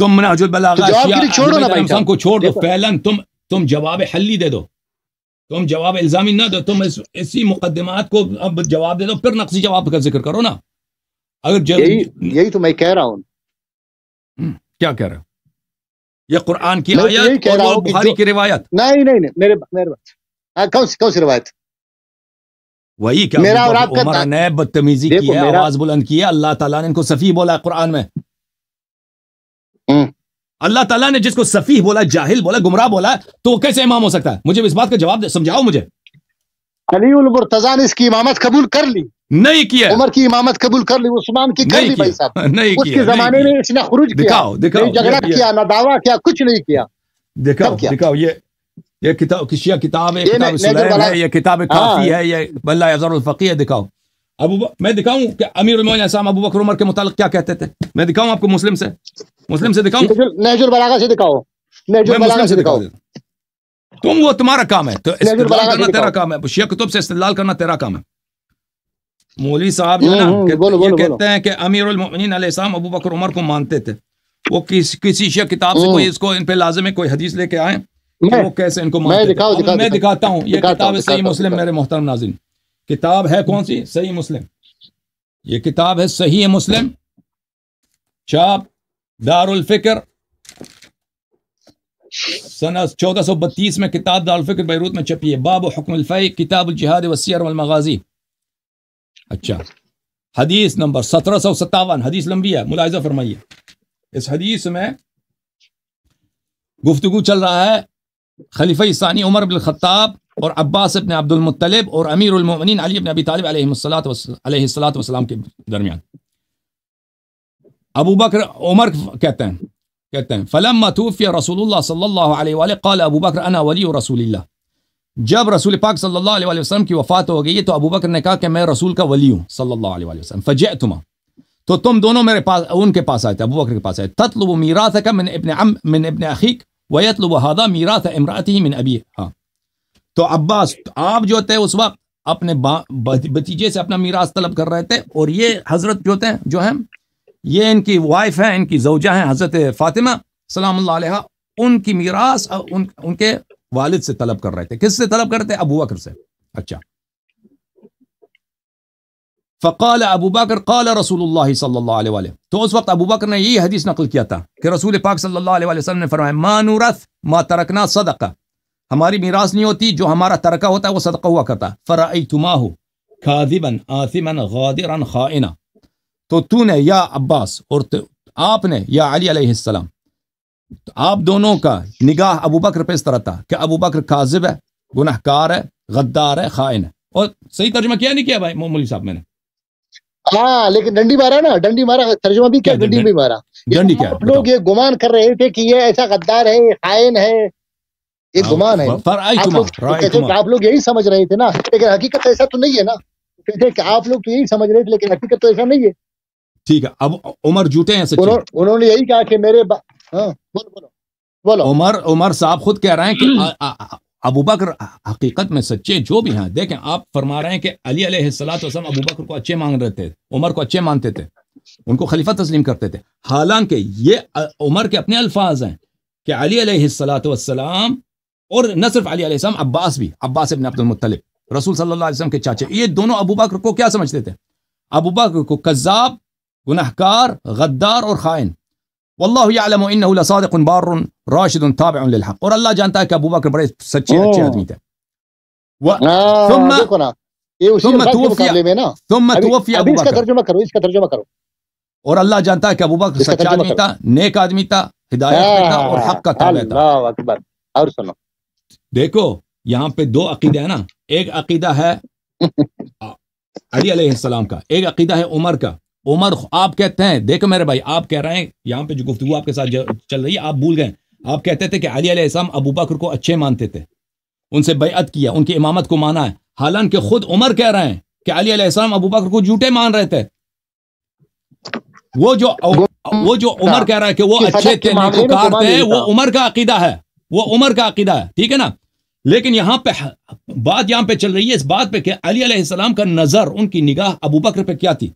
تم منہج البلاغہ کو چھوڑ دو فعلاً تم تم جواب حلی دے دو تم جواب الزامی نہ دو تم اس اسی مقدمات کو اب جواب دے دو پھر نقصی جواب کا ذکر کرو نا اگر جب یہی تو میں کہہ رہا ہوں کیا کہہ رہا یہ قرآن کی آیت اور بخاری کی روایت نہیں نہیں میرے میرے ہاں، کون سی روایت وہی کیا میرا اور آپ کا نے بدتمیزی کی ہے آواز بلند کی ہے اللہ تعالیٰ نے ان کو صفی بولا ہے قرآن میں اللہ تعالیٰ نے جس کو صفیح بولا جاہل بولا گمراہ بولا تو وہ کیسے امام ہو سکتا ہے مجھے اس بات کا جواب دے سمجھاؤ مجھے علی المرتضی نے اس کی امامت قبول کر لی نہیں کیا عمر کی امامت قبول کر لی عثمان کی کر لی بھائی صاحب نہیں کیا اس کے زمانے میں اس نے خروج دکھاؤ, کیا نہیں جھگڑا کیا نہ دعویٰ کیا کچھ نہیں کیا دکھاؤ دکھاؤ یہ یہ کتاب کشیا کتاب ہے کتاب سلیم ہے یہ کتاب کافی ہاں۔ ہے یہ بلہ یزر الفقی ہے دکھاؤ ابو با... میں دکھاؤں کہ امیر المومنین اسلام ابو بکر عمر کے متعلق کیا کہتے تھے میں دکھاؤں آپ کو مسلم سے مسلم سے دکھاؤں نیجر بلاغہ سے دکھاؤ نہجر بلاغہ سے دکھاؤ تم وہ تمہارا کام ہے تو استدلال کرنا تیرا کام ہے شیعہ کتب سے استدلال کرنا تیرا کام ہے مولی صاحب جو نا یہ کہتے ہیں کہ امیر المومنین علیہ السلام ابو بکر عمر کو مانتے تھے وہ کسی شیعہ کتاب سے کوئی اس کو ان پہ لازم ہے کوئی حدیث لے کے آئیں وہ کیسے ان کو مانتے تھے میں دکھاتا ہوں یہ کتاب صحیح مسلم میرے محترم ناظرین کتاب ہے کون سی صحیح مسلم یہ کتاب ہے صحیح مسلم چاپ دار الفکر چودہ سو بتیس میں کتاب دار الفکر بیروت میں چھپی ہے باب حکم الفی کتاب الجہاد وسیع المغازی اچھا حدیث نمبر سترہ سو ستاون حدیث لمبی ہے ملاحظہ فرمائیے اس حدیث میں گفتگو چل رہا ہے خلیفہ ثانی عمر بن خطاب اور عباس ابن عبد المطلب اور امیر المومنین علی ابن ابی طالب علیہ علیہ السلات وسلم کے درمیان ابو بکر عمر کہتے ہیں کہتے ہیں فلم توفی رسول اللہ صلی اللہ علیہ وآلہ قال ابو بکر انا ولی رسول اللہ جب رسول پاک صلی اللہ علیہ وسلم کی وفات ہو گئی تو ابو بکر نے کہا کہ میں رسول کا ولی ہوں صلی اللہ علیہ وسلم فجئتما تو تم دونوں میرے پاس ان کے پاس آئے تھے ابو بکر کے پاس آئے تطلب میراثک من من ابن ابن عم اخیک ویطلب هذا میراث امراته من میرات ہاں تو عباس آپ جو تھے اس وقت اپنے بتیجے سے اپنا میراث طلب کر رہے تھے اور یہ حضرت جو تھے جو ہیں یہ ان کی وائف ہیں ان کی زوجہ ہیں حضرت فاطمہ سلام اللہ علیہ ان کی میراث ان کے والد سے طلب کر رہے تھے کس سے طلب کرتے ابو بکر سے اچھا فقال ابو بکر قال رسول اللہ صلی اللہ علیہ تو اس وقت ابو بکر نے یہ حدیث نقل کیا تھا کہ رسول پاک صلی اللہ علیہ وسلم نے فرمایا ما ترکنا صدقہ ہماری میراث نہیں ہوتی جو ہمارا ترکہ ہوتا ہے وہ صدقہ ہوا کرتا ہے فرائی تما ہو خادبن غادرن خائنہ تو تو نے یا عباس اور آپ نے یا علی علیہ السلام تو آپ دونوں کا نگاہ ابو بکر پہ اس طرح تھا کہ ابو بکر کاذب ہے گناہ کار ہے غدار ہے خائن ہے اور صحیح ترجمہ کیا نہیں کیا بھائی مومولی صاحب میں نے ہاں لیکن ڈنڈی مارا نا ڈنڈی مارا ترجمہ بھی کیا ڈنڈی بھی مارا ڈنڈی کیا لوگ یہ گمان کر رہے تھے کہ یہ ایسا غدار ہے خائن ہے یہ گمان ہے آپ لوگ یہی سمجھ رہے تھے نا لیکن حقیقت ایسا تو نہیں ہے نا آپ لوگ تو یہی سمجھ رہے تھے لیکن حقیقت تو ایسا نہیں ہے ٹھیک ہے اب عمر جھوٹے ہیں انہوں نے یہی کہا کہ میرے ہاں، بولو عمر عمر صاحب خود کہہ رہے ہیں کہ ابو بکر حقیقت میں سچے جو بھی ہیں دیکھیں آپ فرما رہے ہیں کہ علی علیہ السلات وسلم ابو بکر کو اچھے مانگ رہے تھے عمر کو اچھے مانتے تھے ان کو خلیفہ تسلیم کرتے تھے حالانکہ یہ عمر کے اپنے الفاظ ہیں کہ علی علیہ السلات وسلام اور نہ صرف علی علیہ السلام عباس بھی عباس ابن عبد المطلب رسول صلی اللہ علیہ وسلم کے چاچے یہ دونوں ابو بکر کو کیا سمجھتے تھے ابو بکر کو کذاب گناہ کار غدار اور خائن واللہ یعلم انہ لصادق بار راشد تابع للحق اور اللہ جانتا ہے کہ ابو بکر بڑے سچے اچھے آدمی تھے و... ہاں، ثم ثم توفی ثم توفی ابو بکر اس کا ترجمہ کرو اس کا ترجمہ کرو اور اللہ جانتا ہے کہ ابو بکر سچا آدمی تھا نیک آدمی تھا ہدایت پہ تھا اور ہاں، حق کا تابع تھا اللہ اکبر اور سنو دیکھو یہاں پہ دو عقیدہ ہیں نا ایک عقیدہ ہے علی علیہ السلام کا ایک عقیدہ ہے عمر کا عمر آپ کہتے ہیں دیکھو میرے بھائی آپ کہہ رہے ہیں یہاں پہ جو گفتگو آپ کے ساتھ چل رہی ہے آپ بھول گئے آپ کہتے تھے کہ علی علیہ السلام ابو بکر کو اچھے مانتے تھے ان سے بیعت کیا ان کی امامت کو مانا ہے حالانکہ خود عمر کہہ رہے ہیں کہ علی علیہ السلام ابو بکر کو جھوٹے مان رہے تھے وہ جو وہ جو عمر ہاں۔ کہہ رہا ہے کہ وہ اچھے تھے وہ عمر کا عقیدہ ہے وہ عمر کا عقیدہ ہے ٹھیک ہے نا لیکن یہاں پہ بات یہاں پہ چل رہی ہے اس بات پہ کہ علی علیہ السلام کا نظر ان کی نگاہ ابو بکر پہ کیا تھی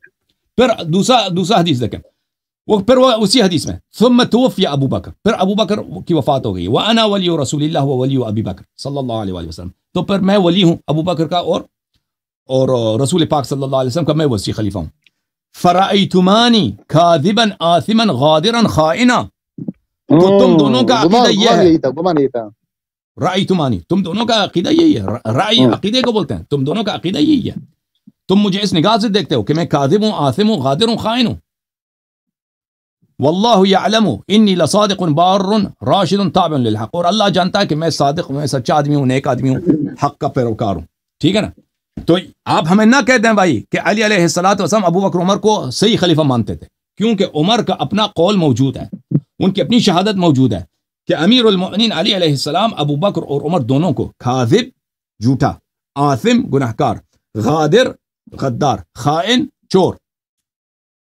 پھر دوسرا دوسرا حدیث دیکھیں وہ پھر وہ اسی حدیث میں ثم توفی ابو بکر پھر ابو بکر کی وفات ہو گئی وہ انا ولی رسول اللہ ولی ابی بکر صلی اللہ علیہ وسلم تو پھر میں ولی ہوں ابو بکر کا اور اور رسول پاک صلی اللہ علیہ وسلم کا میں وسیع خلیفہ ہوں فرائی تمانی تو تم دونوں کا عقیدہ یہ ہے رائے تمانی تم دونوں کا عقیدہ یہی ہے رائے ہاں۔ عقیدے کو بولتے ہیں تم دونوں کا عقیدہ یہی ہے تم مجھے اس نگاہ سے دیکھتے ہو کہ میں کاذب ہوں آسم ہوں غادر ہوں خائن ہوں واللہ یعلم انی لصادق بار راشد تابع للحق اور اللہ جانتا ہے کہ میں صادق ہوں میں سچا آدمی ہوں نیک آدمی ہوں حق کا پیروکار ہوں ٹھیک ہے نا تو آپ ہمیں نہ کہتے ہیں بھائی کہ علی علیہ صلاحت وسلم ابو بکر عمر کو صحیح خلیفہ مانتے تھے کیونکہ عمر کا اپنا قول موجود ہے ان کی اپنی شہادت موجود ہے کہ امیر المعنین علی علیہ السلام ابو بکر اور عمر دونوں کو کاذب جھوٹا آثم گناہکار غادر غدار خائن چور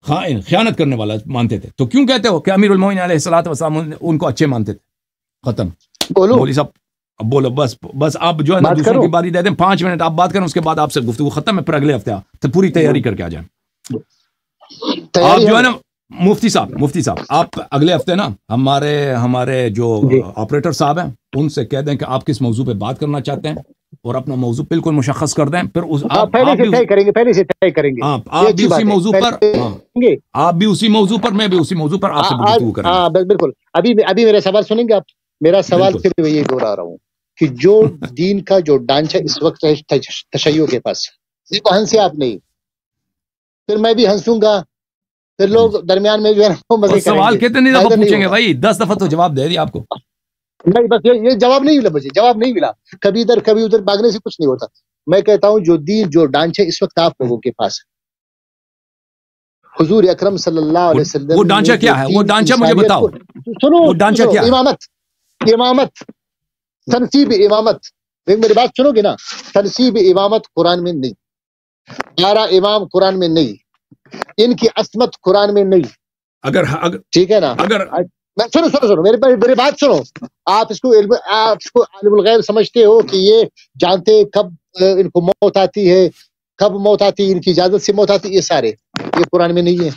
خائن خیانت کرنے والا مانتے تھے تو کیوں کہتے ہو کہ امیر المعین علیہ السلام ان کو اچھے مانتے تھے ختم بولو بولی صاحب بولو بس بس آپ جو ہے نا دوسروں کی باری دے دیں پانچ منٹ آپ بات کریں اس کے بعد آپ سے گفتگو ختم ہے پھر اگلے ہفتے آپ پوری تیاری ہاں۔ کر کے آ جائیں آپ جو ہے نا مفتی صاحب مفتی صاحب آپ اگلے ہفتے نا ہمارے ہمارے جو جی۔ آپریٹر صاحب ہیں ان سے کہہ دیں کہ آپ کس موضوع پہ بات کرنا چاہتے ہیں اور اپنا موضوع بالکل مشخص کر دیں پھر ہاں۔ آپ بھی اسی موضوع پر میں بھی اسی موضوع پر آپ سے ہاں، بالکل ابھی ابھی میرا سوال سنیں گے آپ میرا سوال میں یہ دور آ رہا ہوں کہ جو دین کا جو ڈانچ ہے اس وقت تشیعوں کے پاس ہنسے آپ نہیں پھر میں بھی ہنسوں گا پھر لوگ درمیان میں جو ہے وہ مزے سوال کتنے دفعہ پوچھیں گے بھائی دس دفعہ تو جواب دے دیا آپ کو نہیں بس یہ جواب نہیں ملا مجھے جواب نہیں ملا کبھی ادھر کبھی ادھر بھاگنے سے کچھ نہیں ہوتا میں کہتا ہوں جو دین جو ڈانچ ہے اس وقت آپ لوگوں کے پاس ہے حضور اکرم صلی اللہ علیہ وسلم وہ ڈانچہ کیا ہے وہ ڈانچہ مجھے بتاؤ سنو ڈانچہ کیا امامت امامت تنصیب امامت میری بات سنو گے نا تنصیب امامت قرآن میں نہیں بارہ امام قرآن میں نہیں ان کی عصمت قرآن میں نہیں ہاں، اگر ٹھیک ہے نا اگر میں سنو سنو سنو میرے میری بات سنو آپ اس کو علم آپ اس کو عالم الغیب سمجھتے ہو کہ یہ جانتے کب ان کو موت آتی ہے کب موت آتی ان کی اجازت سے موت آتی یہ سارے یہ قرآن میں نہیں ہے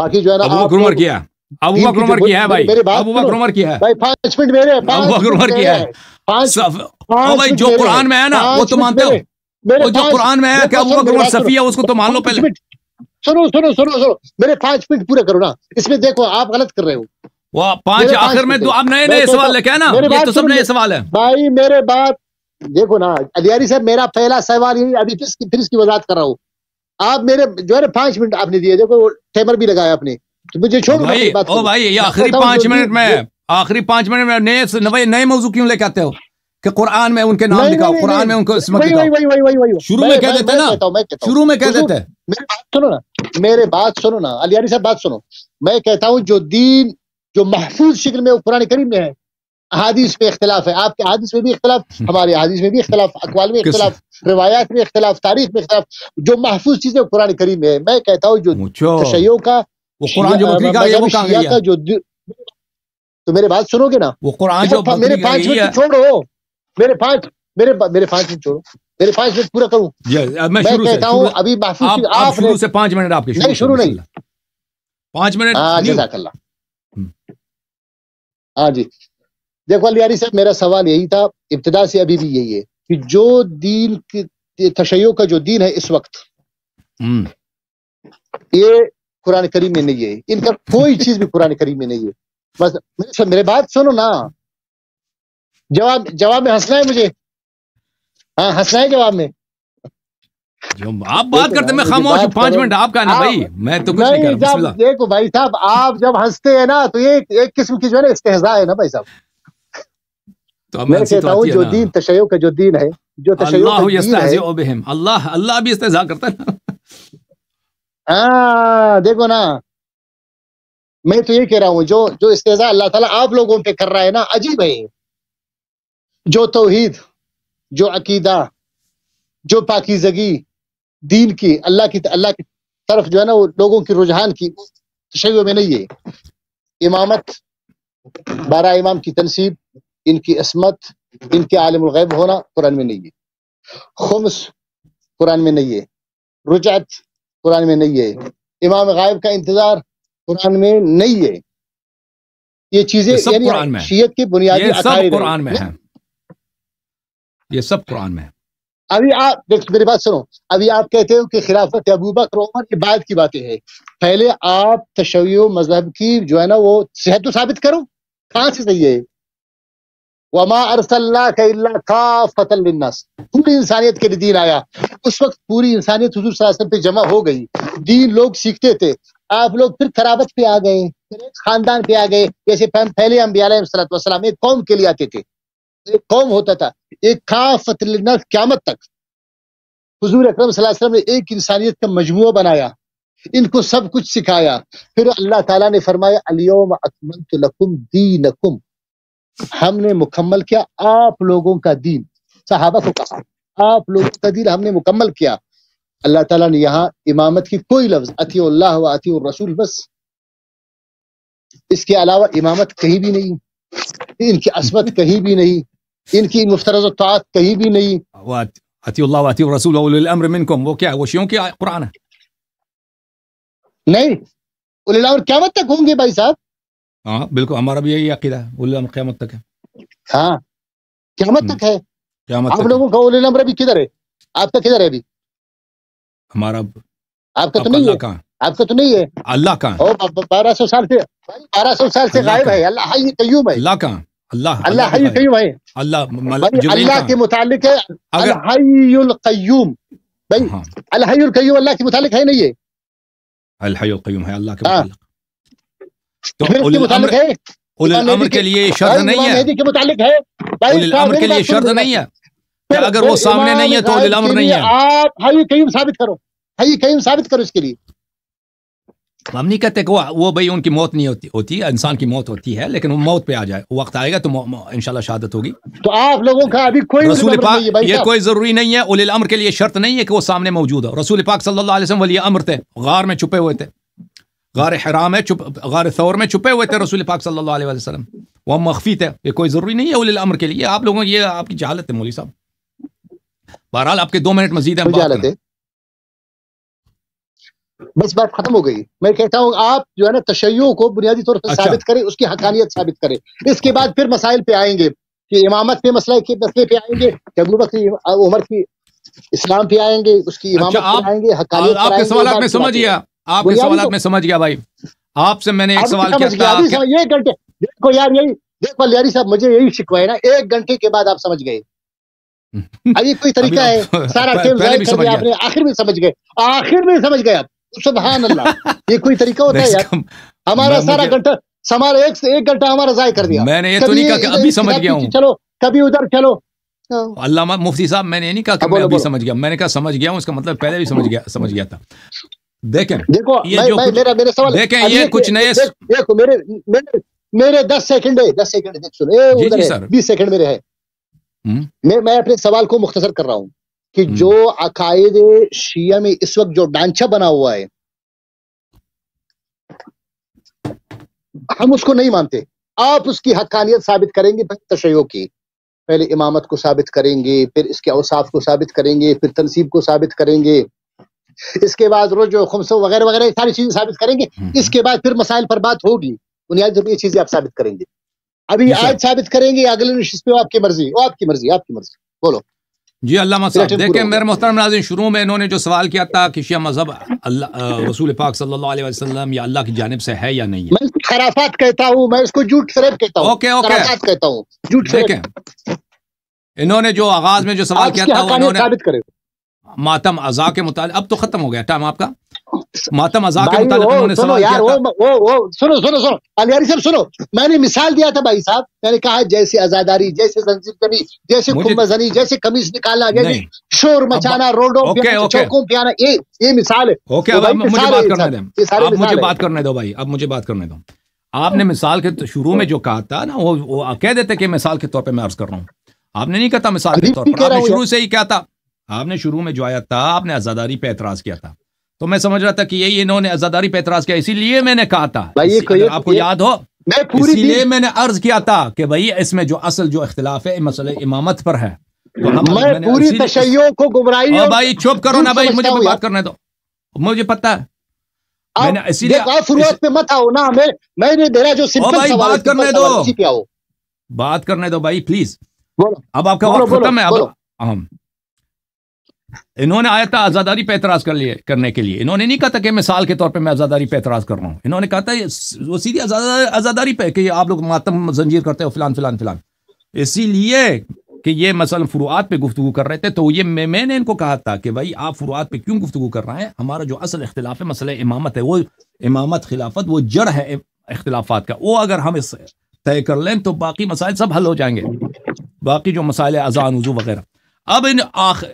باقی جو ہے نا عمر کیا ابو بکر عمر کیا ہے بھائی ابو بکر عمر کیا ہے بھائی پانچ منٹ میرے ابو بکر عمر کیا ہے پانچ بھائی جو قرآن میں ہے نا وہ تو مانتے ہو میرے جو قرآن میں آیا کہ ابو بکر اور صفیہ اس کو تو مان لو پہلے سنو سنو سنو سنو میرے پانچ منٹ پورے کرو نا اس میں دیکھو آپ غلط کر رہے ہو وہ پانچ آخر میں تو اب نئے نئے سوال لے کے نا یہ تو سب نئے سوال ہے بھائی میرے بات دیکھو نا علیاری صاحب میرا پہلا سوال ہی ابھی پھر اس کی وضاحت کر رہا ہوں آپ میرے جو ہے پانچ منٹ آپ نے دیے دیکھو ٹیمر بھی لگایا آپ نے تو مجھے چھوڑ بھائی بھائی یہ آخری پانچ منٹ میں آخری پانچ منٹ میں نئے نئے موضوع کیوں لے کے آتے ہو کہ قرآن میں ان کے نام دکھاؤ قرآن میں ان کو اسمت دکھاؤ شروع میں کہہ دیتے نا شروع میں کہہ دیتے میرے بات سنو نا میرے بات سنو نا علی علی صاحب بات سنو میں کہتا ہوں جو دین جو محفوظ شکل میں قرآن کریم میں ہے حادیث میں اختلاف ہے آپ کے حادیث میں بھی اختلاف ہمارے حادیث میں بھی اختلاف اقوال میں اختلاف روایات میں اختلاف تاریخ میں اختلاف جو محفوظ چیزیں قرآن کریم میں ہے میں کہتا ہوں جو تشیعوں کا وہ قرآن جو بکری کا یہ وہ کہاں گیا تو میرے بات سنو گے نا وہ قرآن جو اچھا، بکری کا یہ ہے منٹ ہاں جی دیکھو بھال صاحب میرا سوال یہی تھا ابتدا سے ابھی بھی یہی ہے کہ جو دین کی تشیو کا جو دین ہے اس وقت یہ قرآن کریم میں نہیں ہے ان کا کوئی چیز بھی قرآن کریم میں نہیں ہے بس میرے بات سنو نا جواب جواب میں ہنسنا ہے مجھے ہاں ہنسنا ہے جواب میں آپ بات کرتے میں خاموش پانچ منٹ آپ کا نا بھائی میں تو کچھ نہیں کر رہا دیکھو بھائی صاحب آپ جب ہنستے ہیں نا تو یہ ایک قسم کی جو ہے نا استحضاء ہے نا بھائی صاحب تو میں کہتا ہوں جو دین تشیع کا جو دین ہے جو تشیع کا دین ہے اللہ اللہ بھی استحضاء کرتا ہے ہاں دیکھو نا میں تو یہ کہہ رہا ہوں جو جو استحضاء اللہ تعالیٰ آپ لوگوں پہ کر رہا ہے نا عجیب ہے جو توحید جو عقیدہ جو پاکیزگی دین کی اللہ کی اللہ کی طرف جو ہے نا وہ لوگوں کی رجحان کی تشویوں میں نہیں ہے امامت بارہ امام کی تنصیب ان کی عصمت ان کے عالم الغیب ہونا قرآن میں نہیں ہے خمس قرآن میں نہیں ہے رجعت قرآن میں نہیں ہے امام غائب کا انتظار قرآن میں نہیں ہے یہ چیزیں یعنی شیعت بنیادی عقائد ہیں یہ سب قرآن میں ابھی آپ میری بات سنو ابھی آپ کہتے ہو کہ خلافت ابو بکر عمر کے بعد کی باتیں ہیں پہلے آپ تشوی و مذہب کی جو ہے نا وہ صحت و ثابت کرو کہاں سے صحیح ہے وما پوری انسانیت کے لیے دین آیا اس وقت پوری انسانیت حضور صلی اللہ علیہ وسلم پہ جمع ہو گئی دین لوگ سیکھتے تھے آپ لوگ پھر خرابت پہ آ گئے خاندان پہ آ گئے جیسے پہلے علیہ السلام ایک قوم کے لیے آتے تھے ایک قوم ہوتا تھا ایک کافت لنا قیامت تک حضور اکرم صلی اللہ علیہ وسلم نے ایک انسانیت کا مجموعہ بنایا ان کو سب کچھ سکھایا پھر اللہ تعالیٰ نے فرمایا الیوم اکملت لکم دینکم ہم نے مکمل کیا آپ لوگوں کا دین صحابہ کو کہا آپ لوگوں کا دین ہم نے مکمل کیا اللہ تعالیٰ نے یہاں امامت کی کوئی لفظ اتی اللہ و اتی الرسول بس اس کے علاوہ امامت کہیں بھی نہیں ان کی عصمت کہیں بھی نہیں ان کی مفترض اطاعت کہیں بھی نہیں اتی اللہ واتی رسول اولی الامر منکم وہ کیا ہے وہ شیعوں کی قرآن ہے نہیں اولی الامر قیامت تک ہوں گے بھائی صاحب ہاں بالکل ہمارا بھی یہی عقیدہ ہے اولی الامر قیامت تک ہے ہاں قیامت تک ہے قیامت تک آپ لوگوں کا اولی الامر ابھی کدھر ہے آپ کا کدھر ہے ابھی ہمارا آپ کا تو نہیں ہے آپ کا تو نہیں ہے اللہ کا بارہ سو سال سے بارہ سو سال سے غائب ہے اللہ حی قیوم ہے اللہ کا अल्लाह अल्लाह हई कयूम है अल्लाह अल्लाह के मुतालिक है अलहयुल कयूम भाई हाँ। अलहयुल कयूम अल्लाह के मुतालिक है नहीं है अलहयुल कयूम है अल्लाह के मुतालिक तो उसके मुतालिक है उल अमर के लिए शर्त नहीं है के मुतालिक है उल अमर के लिए शर्त नहीं है अगर वो सामने नहीं है तो उल अमर नहीं है आप हई कयूम साबित करो हई कयूम साबित करो इसके लिए ہم نہیں کہتے وہ بھائی ان کی موت نہیں ہوتی ہوتی ہے انسان کی موت ہوتی ہے لیکن وہ موت پہ آ جائے وقت آئے گا تو ان شاء اللہ شہادت ہوگی تو آپ لوگوں کا ابھی کوئی رسول پاک یہ کوئی ضروری نہیں ہے اول الامر کے لیے شرط نہیں ہے کہ وہ سامنے موجود ہو رسول پاک صلی اللہ علیہ وسلم ولی امر تھے غار میں چھپے ہوئے تھے غار حرام ہے چھپ غار ثور میں چھپے ہوئے تھے رسول پاک صلی اللہ علیہ وسلم وہ مخفی تھے یہ کوئی ضروری نہیں ہے اول امر کے لیے آپ لوگوں یہ آپ کی جہالت ہے مولوی صاحب بہرحال آپ کے دو منٹ مزید ہے بس بات ختم ہو گئی میں کہتا ہوں آپ جو ہے نا تشیعوں کو بنیادی طور پر اچھا۔ ثابت کریں اس کی حقانیت ثابت کریں اس کے بعد پھر مسائل پہ آئیں گے کہ امامت پہ مسئلہ کے مسئلے پہ آئیں گے ابو بکر عمر کی اسلام پہ آئیں گے اس کی امامت اچھا، پہ آئیں گے حقانیت آپ آپ کے سوالات میں میں سمجھ گیا بھائی سے نے ایک سوال کیا گھنٹے دیکھو دیکھو یار یہی لیاری صاحب مجھے یہی شکوا ہے نا ایک گھنٹے کے بعد آپ سمجھ گئے کوئی طریقہ ہے سارا آخر میں سمجھ گئے آخر میں سمجھ گئے آپ سبحان اللہ یہ کوئی طریقہ ہوتا ہے ہمارا سارا گھنٹہ سمار ایک سے ایک گھنٹہ ہمارا ضائع کر دیا میں نے یہ تو نہیں کہا کہ ابھی سمجھ گیا ہوں چلو کبھی ادھر چلو ہاں۔ علامہ مفتی صاحب میں نے یہ نہیں کہا کہ میں ابھی سمجھ گیا میں نے کہا سمجھ گیا ہوں اس کا مطلب پہلے بھی سمجھ گیا سمجھ گیا تھا دیکھیں دیکھو میرا میرے سوال دیکھیں یہ کچھ نئے دیکھو میرے میرے دس سیکنڈ ہے دس سیکنڈ دیکھ سنے اے جی، جی ادھر ہے بیس سیکنڈ میرے ہے میں اپنے سوال کو مختصر کر رہا ہوں کہ جو عقائد شیعہ میں اس وقت جو ڈانچہ بنا ہوا ہے ہم اس کو نہیں مانتے آپ اس کی حقانیت ثابت کریں گے تشیعوں کی پہلے امامت کو ثابت کریں گے پھر اس کے اوصاف کو ثابت کریں گے پھر تنصیب کو ثابت کریں گے اس کے بعد روز جو خمسو وغیرہ وغیرہ ساری چیزیں ثابت کریں گے اس کے بعد پھر مسائل پر بات ہوگی بنیادی چیزیں آپ ثابت کریں گے ابھی آج ثابت کریں گے اگلے نشست پہ آپ کی مرضی وہ آپ کی مرضی آپ کی مرضی بولو جی علامہ صاحب دیکھیں میرے محترم ناظرین شروع میں انہوں نے جو سوال کیا تھا کہ شیعہ مذہب اللہ رسول پاک صلی اللہ علیہ وسلم یا اللہ کی جانب سے ہے یا نہیں ہے میں خرافات کہتا ہوں میں اس کو جھوٹ فریب کہتا ہوں اوکے اوکے خرافات کہتا ہوں جھوٹ دیکھیں انہوں نے جو آغاز میں جو سوال کیا تھا انہوں نے ماتم ازا کے متعلق اب تو ختم ہو گیا ٹائم آپ کا ماتا مزاق سنو سنو سنو علی صاحب سنو میں نے مثال دیا تھا بھائی صاحب میں نے کہا جیسے آزاداری جیسے زنجیر کنی جیسے کمبہ زنی جیسے کمیز نکالنا جیسے شور مچانا روڈوں پہ چوکوں پہ آنا یہ مثال ہے اوکے اب مجھے بات کرنے دیں اب مجھے بات کرنے دو بھائی اب مجھے بات کرنے دو آپ نے مثال کے شروع میں جو کہا تھا نا وہ کہہ دیتے کہ مثال کے طور پہ میں عرض کر رہا ہوں آپ نے نہیں کہا تھا مثال کے طور پر آپ نے شروع سے ہی کیا تھا آپ نے شروع میں جو آیا تھا آپ نے آزاداری پہ اعتراض کیا تھا تو میں سمجھ رہا تھا کہ یہی انہوں نے ازاداری پہ اعتراض کیا اسی لیے میں نے کہا تھا آپ کو یاد ہو اسی لیے میں نے عرض کیا تھا کہ بھئی اس میں جو اصل جو اختلاف ہے مسئلہ امامت پر ہے میں پوری تشیعوں کو گمرائی ہوں بھائی چھپ کرو نا بھائی مجھے بات کرنے دو مجھے پتہ ہے میں نے اسی لیے آپ فروعات میں مت آؤ نا ہمیں میں نے دیرا جو سمپل سوال بات کرنے دو بات کرنے دو بھائی پلیز اب آپ کا وقت ختم ہے اب ہم انہوں نے آیا تھا آزاداری پہ اعتراض کر لیے کرنے کے لیے انہوں نے نہیں کہا تھا کہ مثال کے طور پہ میں آزاداری پہ اعتراض کر رہا ہوں انہوں نے کہا تھا وہ سیدھی آزاداری پہ کہ آپ لوگ ماتم زنجیر کرتے ہو فلان فلان فلان اسی لیے کہ یہ مثلا فروعات پہ گفتگو کر رہے تھے تو یہ میں نے ان کو کہا تھا کہ بھائی آپ فروعات پہ کیوں گفتگو کر رہے ہیں ہمارا جو اصل اختلاف ہے مسئلہ امامت ہے وہ امامت خلافت وہ جڑ ہے اختلافات کا وہ اگر ہم اس طے کر لیں تو باقی مسائل سب حل ہو جائیں گے باقی جو مسائل اذان وضو وغیرہ اب ان آخر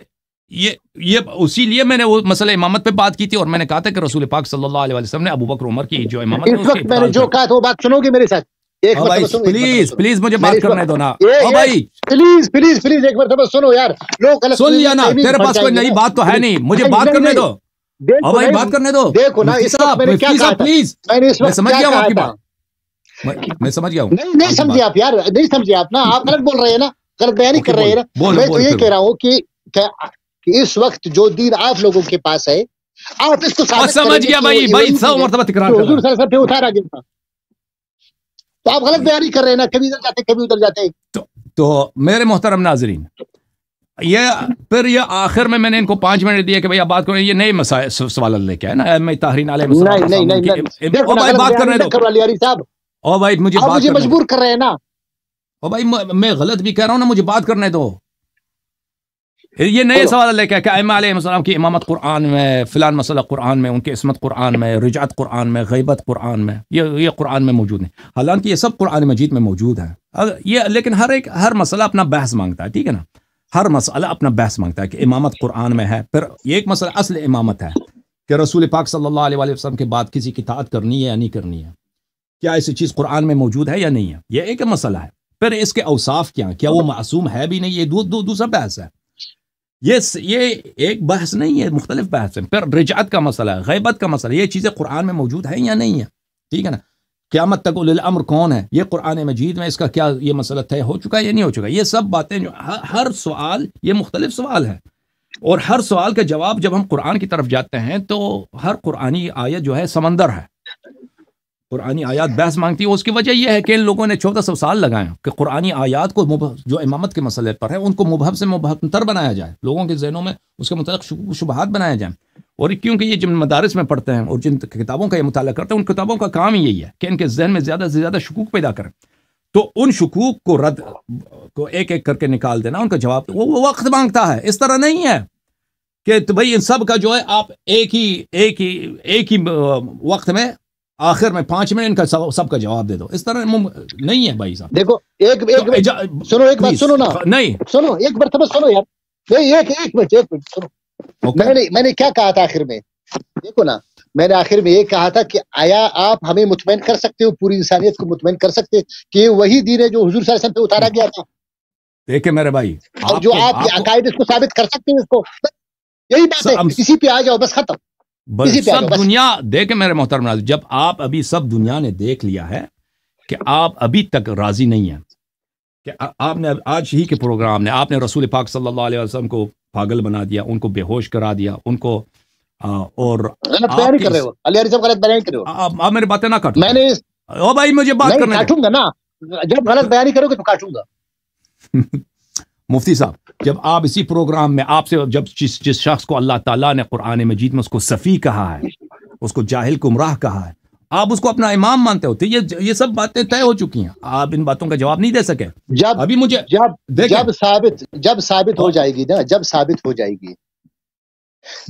یہ یہ اسی لیے میں نے وہ مسئلہ امامت پہ بات کی تھی اور میں نے کہا تھا کہ رسول پاک صلی اللہ علیہ وسلم نے ابو بکر عمر کی جو امامت اس وقت میں نے جو کہا تھا وہ بات سنو گے میرے ساتھ ایک ہاں مرتبہ پلیز پلیز مجھے بات کرنے دو نا او ہاں بھائی پلیز پلیز پلیز ایک مرتبہ سنو یار لوگ سن لیا نا تیرے پاس کوئی نئی بات تو ہے نہیں مجھے بات کرنے دو او ہاں بھائی بات کرنے دو دیکھو نا اس وقت میں نے کیا کہا پلیز میں سمجھ گیا ہوں آپ کی بات میں سمجھ گیا ہوں نہیں نہیں سمجھے آپ یار نہیں سمجھے آپ نا آپ غلط بول رہے ہیں نا غلط بیانی کر رہے ہیں نا میں تو یہ کہہ رہا ہوں کہ کہ اس وقت جو دین آپ لوگوں کے پاس ہے آپ اس کو ثابت سمجھ گیا بھائی بھائی سو مرتبہ تکرار کر حضور صلی اللہ علیہ وسلم پہ اتارا گیا تو آپ غلط بیاری کر رہے ہیں نا کبھی ادھر جاتے کبھی ادھر جاتے تو, تو میرے محترم ناظرین یہ پھر یہ آخر میں میں نے ان کو پانچ منٹ دیا کہ بھائی آپ بات کریں یہ نئے مسائل سوال لے کے ہے نا میں تاہرین علیہ مسائل نہیں نہیں بات کر رہے ہیں او بھائی مجھے مجبور کر رہے ہیں نا او بھائی میں غلط بھی کہہ رہا ہوں نا مجھے بات کرنے دو یہ نئے سوال لے کے کہ امہ علیہ السلام کی امامت قرآن میں فلان مسئلہ قرآن میں ان کے عصمت قرآن میں رجعت قرآن میں غیبت قرآن میں یہ یہ قرآن میں موجود نہیں حالانکہ یہ سب قرآن مجید میں موجود ہیں یہ لیکن ہر ایک ہر مسئلہ اپنا بحث مانگتا ہے ٹھیک ہے نا ہر مسئلہ اپنا بحث مانگتا ہے کہ امامت قرآن میں ہے پھر یہ ایک مسئلہ اصل امامت ہے کہ رسول پاک صلی اللہ علیہ وسلم کے بعد کسی کی تعداد کرنی ہے یا نہیں کرنی ہے کیا ایسی چیز قرآن میں موجود ہے یا نہیں ہے یہ ایک مسئلہ ہے پھر اس کے اوصاف کیا کیا وہ معصوم ہے بھی نہیں یہ دو دوسرا بحث ہے یہ ایک بحث نہیں ہے مختلف بحث ہیں پھر رجعت کا مسئلہ ہے غیبت کا مسئلہ ہے یہ چیزیں قرآن میں موجود ہیں یا نہیں ہیں ٹھیک ہے نا قیامت تک الامر کون ہے یہ قرآن مجید میں اس کا کیا یہ مسئلہ طے ہو چکا ہے یا نہیں ہو چکا یہ سب باتیں جو ہر سوال یہ مختلف سوال ہے اور ہر سوال کا جواب جب ہم قرآن کی طرف جاتے ہیں تو ہر قرآنی آیت جو ہے سمندر ہے قرآن آیات بحث مانگتی ہے اس کی وجہ یہ ہے کہ ان لوگوں نے چودہ سو سال لگائے کہ قرآن آیات کو جو امامت کے مسئلے پر ہیں ان کو مبہب سے مبہتر بنایا جائے لوگوں کے ذہنوں میں اس کے متعلق شبہات بنایا جائیں اور کیونکہ یہ جن مدارس میں پڑھتے ہیں اور جن کتابوں کا یہ مطالعہ کرتے ہیں ان کتابوں کا کام یہی ہے کہ ان کے ذہن میں زیادہ سے زیادہ شکوک پیدا کریں تو ان شکوک کو رد کو ایک ایک کر کے نکال دینا ان کا جواب وہ وقت مانگتا ہے اس طرح نہیں ہے کہ بھائی ان سب کا جو ہے آپ ایک ہی ایک ہی ایک ہی وقت میں آخر میں پانچ منٹ کا سب, سب کا جواب دے دو اس طرح مم... نہیں ہے بھائی صاحب دیکھو ایک ایک سنو ایک بات سنو نا نہیں سنو ایک بار سنو یار نہیں ایک ایک منٹ ایک منٹ سنو میں نے میں نے کیا کہا تھا آخر میں دیکھو نا میں نے آخر میں یہ کہا تھا کہ آیا آپ ہمیں مطمئن کر سکتے ہو پوری انسانیت کو مطمئن کر سکتے کہ یہ وہی دین ہے جو حضور صلی اللہ علیہ وسلم پہ اتارا گیا تھا دیکھیں میرے بھائی جو آپ کے عقائد اس کو ثابت کر سکتے ہیں اس کو یہی بات ہے کسی پہ آ جاؤ بس ختم سب دنیا دیکھیں میرے محترم ناظر جب آپ ابھی سب دنیا نے دیکھ لیا ہے کہ آپ ابھی تک راضی نہیں ہیں کہ آپ نے آج ہی کے پروگرام نے آپ نے رسول پاک صلی اللہ علیہ وسلم کو پاگل بنا دیا ان کو بے ہوش کرا دیا ان کو اور آپ میری باتیں نہ کاٹو میں نے او بھائی مجھے بات کرنے جب غلط بیانی کرو گے تو کاٹوں گا مفتی صاحب جب آپ اسی پروگرام میں آپ سے جب جس جس شخص کو اللہ تعالیٰ نے قرآن مجید میں اس کو صفی کہا ہے اس کو جاہل کمراہ کہا ہے آپ اس کو اپنا امام مانتے ہوتے یہ سب باتیں طے ہو چکی ہیں آپ ان باتوں کا جواب نہیں دے سکے جب ابھی مجھے جب جب ثابت جب ثابت ہو جائے گی نا جب ثابت ہو جائے گی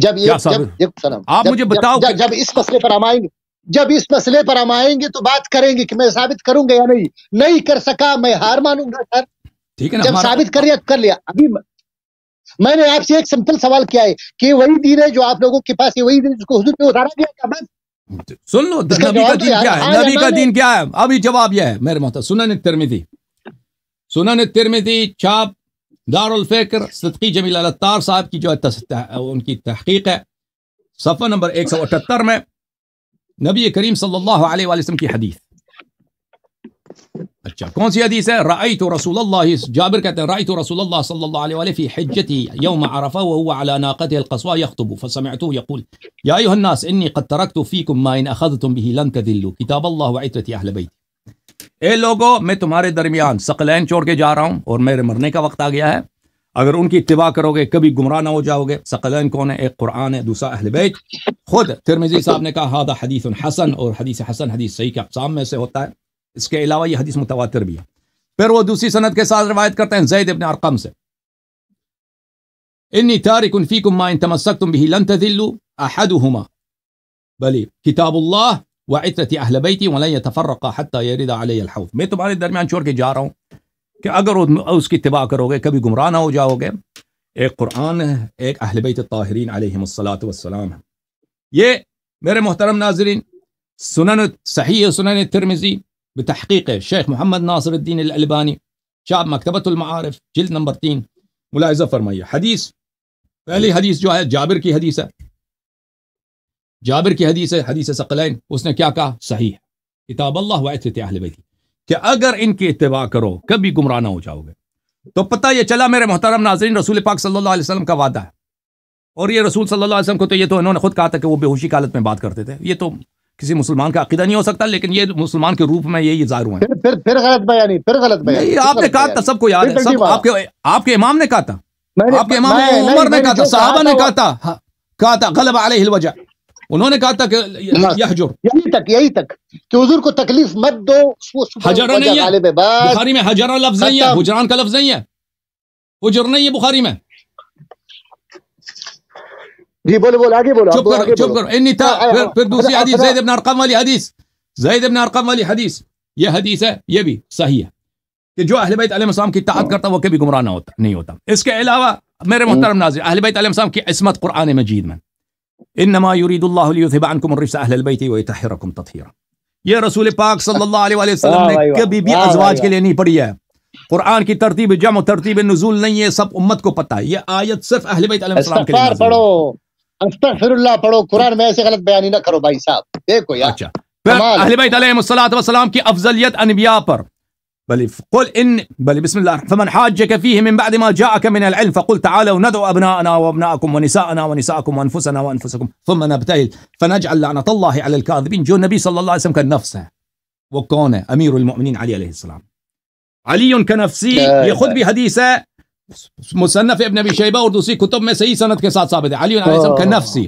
جب یہ آپ مجھے بتاؤ جب اس مسئلے پر ہم آئیں گے جب اس مسئلے پر ہم آئیں گے تو بات کریں گے کہ میں ثابت کروں گا یا نہیں نہیں کر سکا میں ہار مانوں گا سر ٹھیک ہے نا ثابت کر لیا کر لیا ابھی میں نے آپ سے ایک سمپل سوال کیا ہے کہ وہی دین ہے جو آپ لوگوں کے پاس ہے وہی دین جس کو حضور نے اتارا دیا کیا بس سن لو نبی کا دین کیا ہے نبی کا دین کیا ہے ابھی جواب یہ ہے میرے محتاج سنن ترمیدی سنن ترمیدی چھاپ دار الفکر صدقی جمیل الطار صاحب کی جو ان کی تحقیق ہے صفحہ نمبر ایک سو اٹھتر میں نبی کریم صلی اللہ علیہ وسلم کی حدیث اچھا کون سی حدیث ہے رأیت رسول اللہ جابر کہتے ہیں رأیت رسول اللہ اللہ صلی علیہ وآلہ فی حجتی یوم عرفہ الناس قد ما ان اخذتم لن اے میں تمہارے درمیان دریا چھوڑ کے جا رہا ہوں اور میرے مرنے کا وقت آ گیا ہے اگر ان کی اتباع کرو گے کبھی گمراہ نہ ہو جاؤ گے کون ہے ایک قرآن ہے دوسرا اہل بیت خود مزید صاحب نے کہا حدیث حسن اور حدیث حسن حدیث صحیح کے اقسام میں سے ہوتا ہے اس کے علاوہ یہ حدیث متواتر بھی ہے پھر وہ دوسری صنعت کے ساتھ روایت کرتے ہیں زید ابن ارقم سے انی تارک فیکم ما ان تمسکتم به لن تذلوا احدهما بلی کتاب اللہ اہل بیتی ولن علی میں تمہارے درمیان چھوڑ کے جا رہا ہوں کہ اگر اس کی اتباع کرو گے کبھی گمراہ نہ ہو جاؤ گے ایک قرآن ایک اہل بیت طاہرین علیہم صلاحت والسلام ہیں یہ میرے محترم ناظرین سنن صحیح سنن ترمزی بتحقيقه الشيخ محمد ناصر الدين الألباني شاب مختبۃ المعارف جلد نمبر تین ملازہ فرمائیے حدیث پہلی حدیث جو ہے جابر کی حدیث ہے جابر کی حدیث ہے حدیث اس نے کیا کہا صحیح ہے کتاب اللہ کہ اگر ان کے اتباع کرو کبھی گمراہ نہ ہو جاؤ گے تو پتہ یہ چلا میرے محترم ناظرین رسول پاک صلی اللہ علیہ وسلم کا وعدہ ہے اور یہ رسول صلی اللہ علیہ وسلم کو تو یہ تو انہوں نے خود کہا تھا کہ وہ بے کی حالت میں بات کرتے تھے یہ تو کسی مسلمان کا عقیدہ نہیں ہو سکتا لیکن یہ مسلمان کے روپ میں یہی ظاہر ہوئے ہیں پھر پھر غلط بیانی پھر غلط بیانی آپ نے کہا تھا سب کو یاد ہے سب آپ کے آپ کے امام نے کہا تھا آپ کے امام عمر نے کہا تھا صحابہ نے کہا تھا ہاں، کہا تھا غلب علیہ الوجہ انہوں نے کہا تھا کہ یحجر یہی تک یہی تک کہ حضور کو تکلیف مت دو حجرہ نہیں ہے بخاری میں حجرہ لفظ نہیں ہے حجران کا لفظ نہیں ہے حجر نہیں ہے بخاری میں جی بولو بولو آگے بولو چپ کرو چپ کرو انی تھا پھر دوسری اچھا، حدیث اچھا۔ زید ابن ارقم والی حدیث زید ابن ارقم والی حدیث یہ حدیث ہے یہ بھی صحیح ہے کہ جو اہل بیت علیہ السلام کی اطاعت کرتا وہ کبھی گمراہ نہ ہوتا نہیں ہوتا اس کے علاوہ میرے محترم ناظر اہل بیت علیہ السلام کی عصمت قرآن مجید میں انما يريد الله ليذهب عنكم الرجس اهل البيت ويطهركم تطهيرا یہ رسول پاک صلی اللہ علیہ وسلم نے کبھی بھی ازواج کے لیے نہیں پڑھی ہے قرآن کی ترتیب جمع ترتیب نزول نہیں ہے سب امت کو پتہ ہے یہ آیت صرف اہل بیت علیہ السلام کے لیے پڑھو قرآن میں ایسے غلط بیانی نہ کرو بھائی صاحب دیکھو یار اچھا اہل بیت अहले बैत والسلام کی افضلیت انبیاء پر بل قل إن بل بسم الله فمن حاجك فيه من بعد ما جاءك من العلم فقل تعالوا ندعو أبناءنا وأبناءكم ونساءنا ونساءكم وأنفسنا وأنفسكم ثم نبتهل فنجعل لعنة الله على الكاذبين جو النبي صلى الله عليه وسلم كان نفسه وكان أمير المؤمنين علي عليه السلام علي كنفسي يخذ بحديثه مصنف ابن نبی شیبہ اور دوسری کتب میں صحیح صنعت کے ساتھ ثابت ہے علی علیہ السلام کا نفسی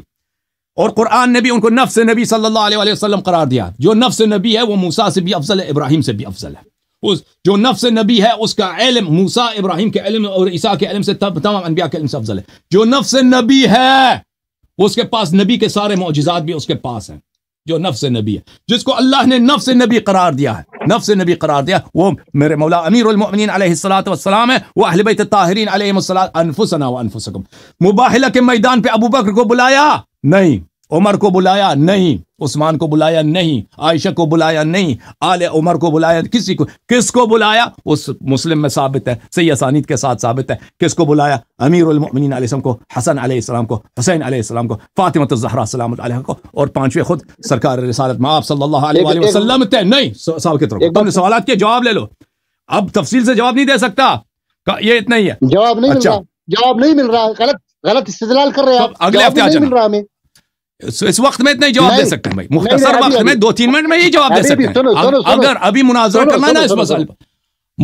اور قرآن نے بھی ان کو نفس نبی صلی اللہ علیہ وسلم قرار دیا جو نفس نبی ہے وہ موسا سے بھی افضل ہے ابراہیم سے بھی افضل ہے اس جو نفس نبی ہے اس کا علم موسا ابراہیم کے علم اور عیسیٰ کے علم سے تمام انبیاء کے علم سے افضل ہے جو نفس نبی ہے اس کے پاس نبی کے سارے معجزات بھی اس کے پاس ہیں جو نفس النبي جس کو اللہ نے نفس النبی قرار دیا ہے نفس النبی قرار دیا وہ میرے مولا امیر المؤمنین علیہ الصلاة والسلام ہے وہ اہل بیت الطاہرین علیہ الصلاة انفسنا و انفسکم مباحلہ کے میدان پہ ابو بکر کو بلایا نہیں عمر کو بلایا نہیں عثمان کو بلایا نہیں عائشہ کو بلایا نہیں آل عمر کو بلایا کسی کو کس کو بلایا اس مسلم میں ثابت ہے صحیح اسانید کے ساتھ ثابت ہے کس کو بلایا امیر المؤمنین علیہ السلام کو حسن علیہ السلام کو حسین علیہ السلام کو فاطمۃ الزہرا السلام علیہ کو اور پانچویں خود سرکار رسالت میں آپ صلی اللہ علیہ وآلہ وسلم تھے نہیں صاحب کی طرف تم نے سوالات کے جواب لے لو اب تفصیل سے جواب نہیں دے سکتا یہ اتنا ہی ہے جواب نہیں مل اچھا۔ رہا جواب نہیں مل رہا غلط غلط استدلال کر رہے ہیں اگلے ہفتے آ جانا اس وقت میں اتنے جواب دے سکتے ہیں مختصر وقت میں دو تین منٹ میں یہ جواب دے سکتے ہیں اگر ابھی مناظرہ کرنا ہے نا اس مسئلے پر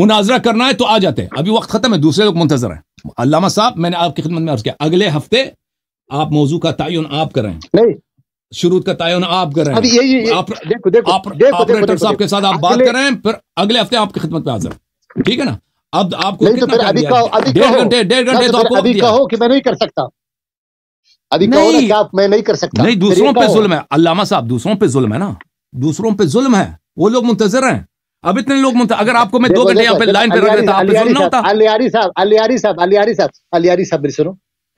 مناظرہ کرنا ہے تو آ جاتے ہیں ابھی وقت ختم ہے دوسرے لوگ منتظر ہیں علامہ صاحب میں نے آپ کی خدمت میں عرض کیا اگلے ہفتے آپ موضوع کا تعین آپ کریں شروع کا تعین آپ کر رہے ہیں آپریٹر صاحب کے ساتھ آپ بات کر رہے ہیں پھر اگلے ہفتے آپ کی خدمت میں حاضر ٹھیک ہے نا اب آپ کو ڈیڑھ گھنٹے ڈیڑھ گھنٹے تو آپ کو کہ میں نہیں کر سکتا میں نہیں کر سکتا ہے علامہ صاحب دوسروں پہ ظلم ہے ظلم ہے وہ لوگ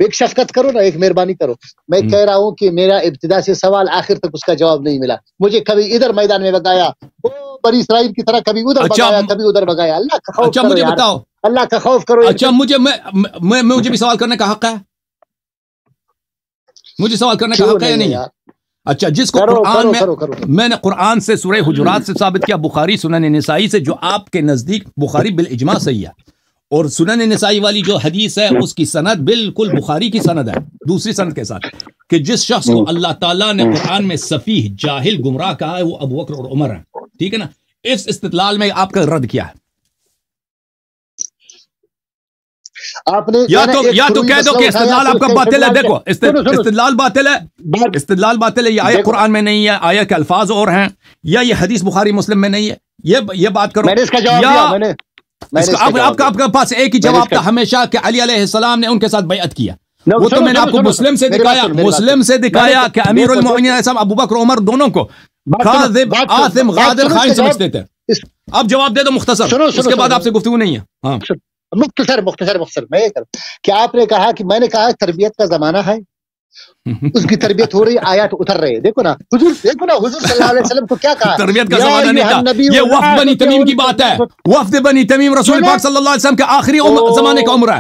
ایک شفقت کرو نا ایک مہربانی کرو میں کہہ رہا ہوں کہ میرا ابتدا سے سوال آخر تک اس کا جواب نہیں ملا مجھے کبھی ادھر میدان میں بگایا کی طرح کبھی ادھر اچھا، بگایا اچھا، اللہ کا خوف کرو اچھا مجھے میں سوال کرنے کا حق ہے مجھے سوال کرنے کا حق ہے یا نہیں اچھا جس کو قرآن میں میں نے قرآن سے سورہ حجرات سے ثابت کیا بخاری سنن نسائی سے جو آپ کے نزدیک بخاری بالاجماع صحیح ہے اور سنن نسائی والی جو حدیث ہے اس کی سند بالکل بخاری کی سند ہے دوسری سند کے ساتھ کہ جس شخص کو اللہ تعالیٰ نے قرآن میں صفیح جاہل گمراہ کہا ہے وہ ابو وکر اور عمر ہیں ٹھیک ہے نا اس استطلال میں آپ کا رد کیا ہے آپ نے یا تو یا تو کہہ دو کہ استدلال آپ کا باطل ہے دیکھو استدلال باطل ہے استدلال باطل ہے یہ آیہ قرآن میں نہیں ہے آیہ کے الفاظ اور ہیں یا یہ حدیث بخاری مسلم میں نہیں ہے یہ یہ بات کرو میں نے اس کا جواب دیا میں نے آپ کا پاس ایک ہی جواب تھا ہمیشہ کہ علی علیہ السلام نے ان کے ساتھ بیعت کیا وہ تو میں نے آپ کو مسلم سے دکھایا مسلم سے دکھایا کہ امیر المعنی علیہ السلام ابو بکر عمر دونوں کو خاذب آثم غادر خائن سمجھتے تھے اب جواب دے دو مختصر اس کے بعد آپ سے گفتگو نہیں ہے ہاں مختصر مختصر مختصر میں یہ کروں کہ آپ نے کہا کہ میں نے کہا تربیت کا زمانہ ہے اس کی تربیت ہو رہی آیات اتر رہے دیکھو نا حضور دیکھو نا حضور صلی اللہ علیہ وسلم کو کیا کہا تربیت کا زمانہ نہیں تھا یہ وفد بنی تمیم کی بات ہے وفد بنی تمیم رسول پاک صلی اللہ علیہ وسلم کا آخری زمانے کا عمر ہے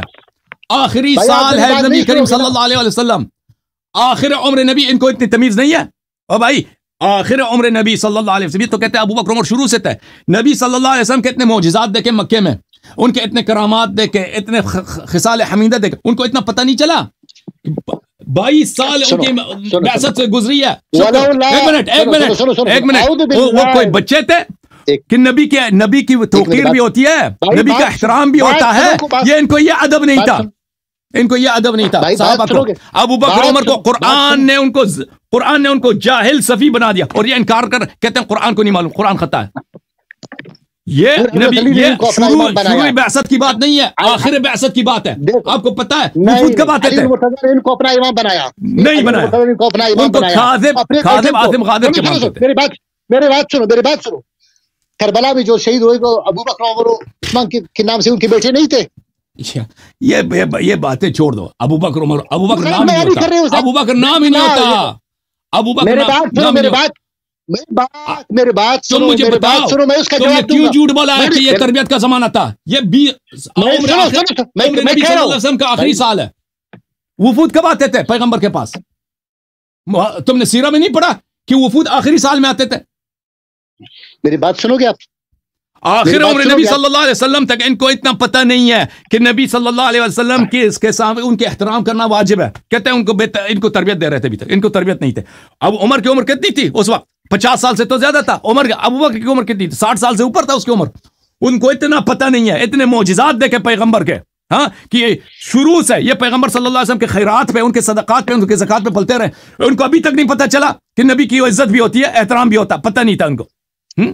آخری سال ہے نبی کریم صلی اللہ علیہ وسلم آخر عمر نبی ان کو اتنی تمیز نہیں ہے او بھائی آخر عمر نبی صلی اللہ علیہ وسلم تو کہتے ہیں ابو بکر عمر شروع سے تھے نبی صلی اللہ علیہ وسلم کے اتنے معجزات دیکھے مکے میں ان کے اتنے کرامات دے کے اتنے خسال حمیدہ دے کے ان کو اتنا پتہ نہیں چلا بائیس سال ان کی بحثت سے گزری ہے ایک منٹ ایک منٹ ایک منٹ وہ کوئی بچے تھے کہ نبی کے نبی کی توقیر بھی ہوتی ہے نبی کا احترام بھی ہوتا ہے یہ ان کو یہ ادب نہیں تھا ان کو یہ ادب نہیں تھا صحابہ کو ابو بکر عمر کو قرآن نے ان کو قرآن نے ان کو جاہل صفی بنا دیا اور یہ انکار کر کہتے ہیں قرآن کو نہیں معلوم قرآن خطا ہے یہ نبی یہ شروع شروع بعثت کی بات نہیں ہے آخر بعثت کی بات ہے آپ کو پتا ہے نفوت کا بات ہے علی ان کو اپنا امام بنایا نہیں بنایا ان کو اپنا امام بنایا خاذب خاذب عاظم خاذب کے مانتے تھے میرے بات میرے بات سنو میرے بات سنو کربلا میں جو شہید ہوئے وہ ابو بکر عمر عثمان کے نام سے ان کے بیٹے نہیں تھے اچھا، یہ یہ باتیں چھوڑ دو ابو بکر عمر ابو بکر نام ہی نہیں ہوتا ابو بکر نام ہی نہیں ہوتا ابو بکر میرے بات سنو میرے بات تربیت کا زمانہ تھا یہ آخری سال ہے وفود کب آتے تھے پیغمبر کے پاس تم نے سیرا میں نہیں پڑھا کہ وفود آخری سال میں آتے تھے میری بات سنو گے آپ آخر عمر نبی صلی اللہ علیہ وسلم تک ان کو اتنا پتہ نہیں ہے کہ نبی صلی اللہ علیہ وسلم کے اس کے سامنے ان کے احترام کرنا واجب ہے کہتے ہیں ان کو ان کو تربیت دے رہے تھے ابھی تک ان کو تربیت نہیں تھے اب عمر کی عمر کتنی تھی اس وقت پچاس سال سے تو زیادہ تھا عمر کے ابو کی عمر کتنی تھی ساٹھ سال سے اوپر تھا اس کی عمر ان کو اتنا پتہ نہیں ہے اتنے معجزات دیکھے پیغمبر کے ہاں کہ شروع سے یہ پیغمبر صلی اللہ علیہ وسلم کے خیرات پہ ان کے صدقات پہ ان کے زکات پہ پلتے رہے ان کو ابھی تک نہیں پتہ چلا کہ نبی کی عزت بھی ہوتی ہے احترام بھی ہوتا پتہ نہیں تھا ان کو ہوں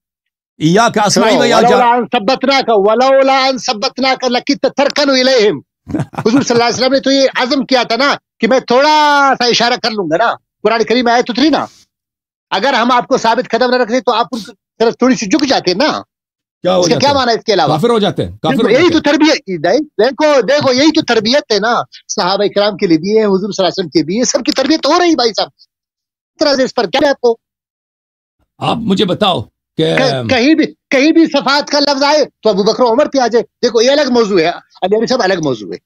اياك اسمعي ما يا ولولا ان ثبتناك ولولا ان ثبتناك لكنت تركن اليهم حضور صلى الله عليه وسلم نے تو یہ عزم کیا تھا نا کہ میں تھوڑا سا اشارہ کر لوں گا نا قرآن کریم آیت اتری نا اگر ہم آپ کو ثابت قدم نہ رکھتے تو آپ ان طرف تھوڑی سی جھک جاتے نا کیا اس کا کیا معنی اس کے علاوہ کافر ہو جاتے ہیں کافر یہی تو تربیت دیکھو دیکھو یہی تو تربیت ہے نا صحابہ کرام کے لیے بھی ہے حضور صلی اللہ علیہ وسلم کے بھی ہے سب کی تربیت ہو رہی بھائی صاحب طرح سے اس پر کیا ہے آپ کو آپ مجھے بتاؤ کہیں بھی کہیں بھی صفات کا لفظ آئے تو ابو بکر عمر پہ آ جائے دیکھو یہ الگ موضوع ہے علی علی صاحب الگ موضوع ہے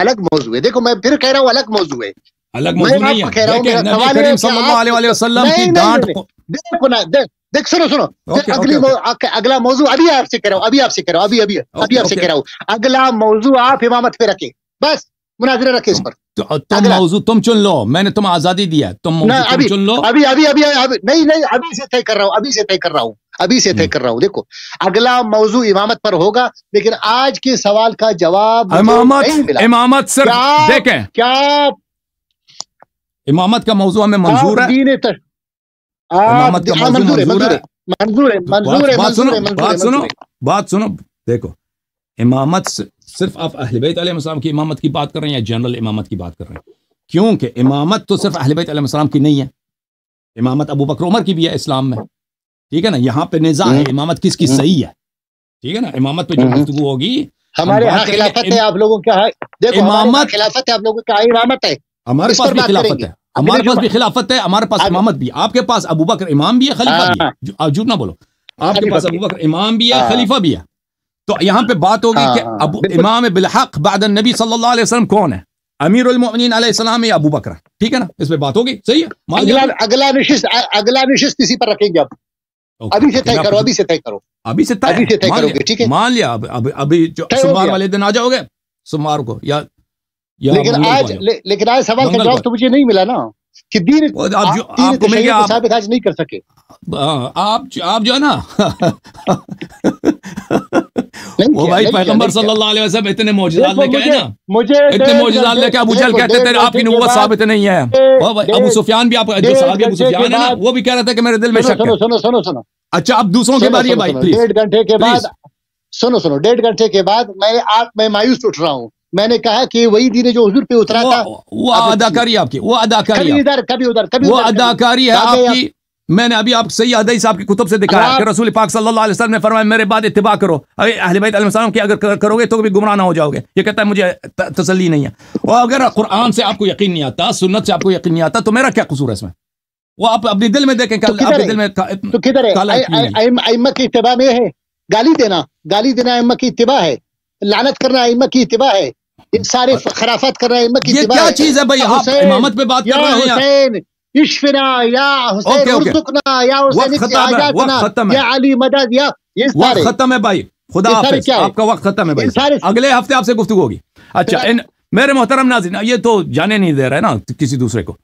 الگ موضوع ہے دیکھو میں پھر کہہ رہا ہوں الگ موضوع ہے الگ موضوع نہیں ہے نبی کریم صلی اللہ علیہ وسلم کی ڈانٹ دیکھو نا دیکھ سنو سنو اگلی اگلا موضوع ابھی آپ سے کہہ رہا ہوں ابھی آپ سے کہہ رہا ہوں ابھی ابھی ابھی آپ سے کہہ رہا ہوں اگلا موضوع آپ امامت پہ رکھیں بس مناظرہ رکھیں اس پر تم موضوع تم تم چن لو میں نے آزادی دیا تم موضوع تم چن ابھی ابھی ابھی ابھی نہیں نہیں ابھی سے طے کر رہا ہوں ابھی سے طے کر رہا ہوں ابھی سے طے کر رہا ہوں دیکھو اگلا موضوع امامت پر ہوگا لیکن آج کے سوال کا جواب امامت امامت سر دیکھیں کیا امامت کا موضوع ہمیں منظور ہے امامت کا موضوع منظور ہے بات سنو بات سنو بات سنو دیکھو امامت صرف آپ اہل بیت علیہ السلام کی امامت کی بات کر رہے ہیں یا جنرل امامت کی بات کر رہے ہیں کیونکہ امامت تو صرف اہل بیت علیہ السلام کی نہیں ہے امامت ابو بکر عمر کی بھی ہے اسلام میں ٹھیک ہے نا یہاں پہ نظام ہے امامت کس کی صحیح ہے ٹھیک ہے نا امامت پہ جو گفتگو ہوگی ہمارے ہاں خلافت ہے آپ لوگوں کا امامت خلافت ہے آپ لوگوں کا امامت ہے ہمارے پاس بھی خلافت ہے ہمارے پاس بھی خلافت ہے ہمارے پاس امامت بھی آپ کے پاس ابو بکر امام بھی ہے خلیفہ بھی ہے ہاں۔ جھوٹ نہ بولو آپ کے ہاں۔ پاس ابو بکر امام بھی ہے ہاں۔ خلیفہ بھی ہے تو یہاں پہ بات ہوگی کہ ابو امام بالحق بعد النبی صلی اللہ علیہ وسلم کون ہے امیر المؤمنین علیہ السلام یا ابو بکر ٹھیک ہے نا اس پہ بات ہوگی صحیح ہے اگلا نشست اگلا نشست کسی پر رکھیں گے آپ ابھی سے طے کرو ابھی سے طے کرو ابھی سے ابھی سے طے کرو گے ٹھیک ہے مان لیا ابھی جو سوموار والے دن آ جاؤ گے سوموار کو یا لیکن آج لیکن آج سوال کا جواب تو مجھے نہیں ملا نا کہ دین آپ جو آپ کو کی نوبت صاحب اتنے وہ بھی کہہ رہا تھا کہ میرے دل میں شک رہے اچھا اب دوسروں کے بارے بھائی پلیز ڈیڑھ گھنٹے کے بعد سنو سنو ڈیڑھ گھنٹے کے بعد میں آپ میں مایوس اٹھ رہا ہوں میں نے کہا کہ وہی دین جو حضور پہ اترا تھا وہ اداکاری آپ کی وہ اداکاری کبھی ادھر کبھی ادھر کبھی وہ اداکاری ہے آپ کی میں نے ابھی آپ صحیح حدیث آپ کی کتب سے دکھایا کہ رسول پاک صلی اللہ علیہ وسلم نے فرمایا میرے بعد اتباع کرو ابھی اہل بیت علیہ السلام کی اگر کرو گے تو بھی گمراہ نہ ہو جاؤ گے یہ کہتا ہے مجھے تسلی نہیں ہے اور اگر قرآن سے آپ کو یقین نہیں آتا سنت سے آپ کو یقین نہیں آتا تو میرا کیا قصور ہے اس میں وہ آپ اپنے دل میں دیکھیں کہ اپنے دل میں تو کدھر ہے ائمہ کی اتباع میں ہے گالی دینا گالی دینا ائمہ کی اتباع ہے لعنت کرنا ائمہ کی اتباع ہے سارے خرافات کر رہے ہیں امت یہ کیا چیز ہے بھائی آپ امامت پہ بات کر رہے ہیں یا حسین اشفنا یا حسین ارزقنا یا حسین اجازنا یا علی مدد یا وقت ختم ہے بھائی خدا حافظ آپ کا وقت ختم ہے بھائی اگلے ہفتے آپ سے گفتگو ہوگی اچھا میرے محترم ناظرین یہ تو جانے نہیں دے رہے نا کسی دوسرے کو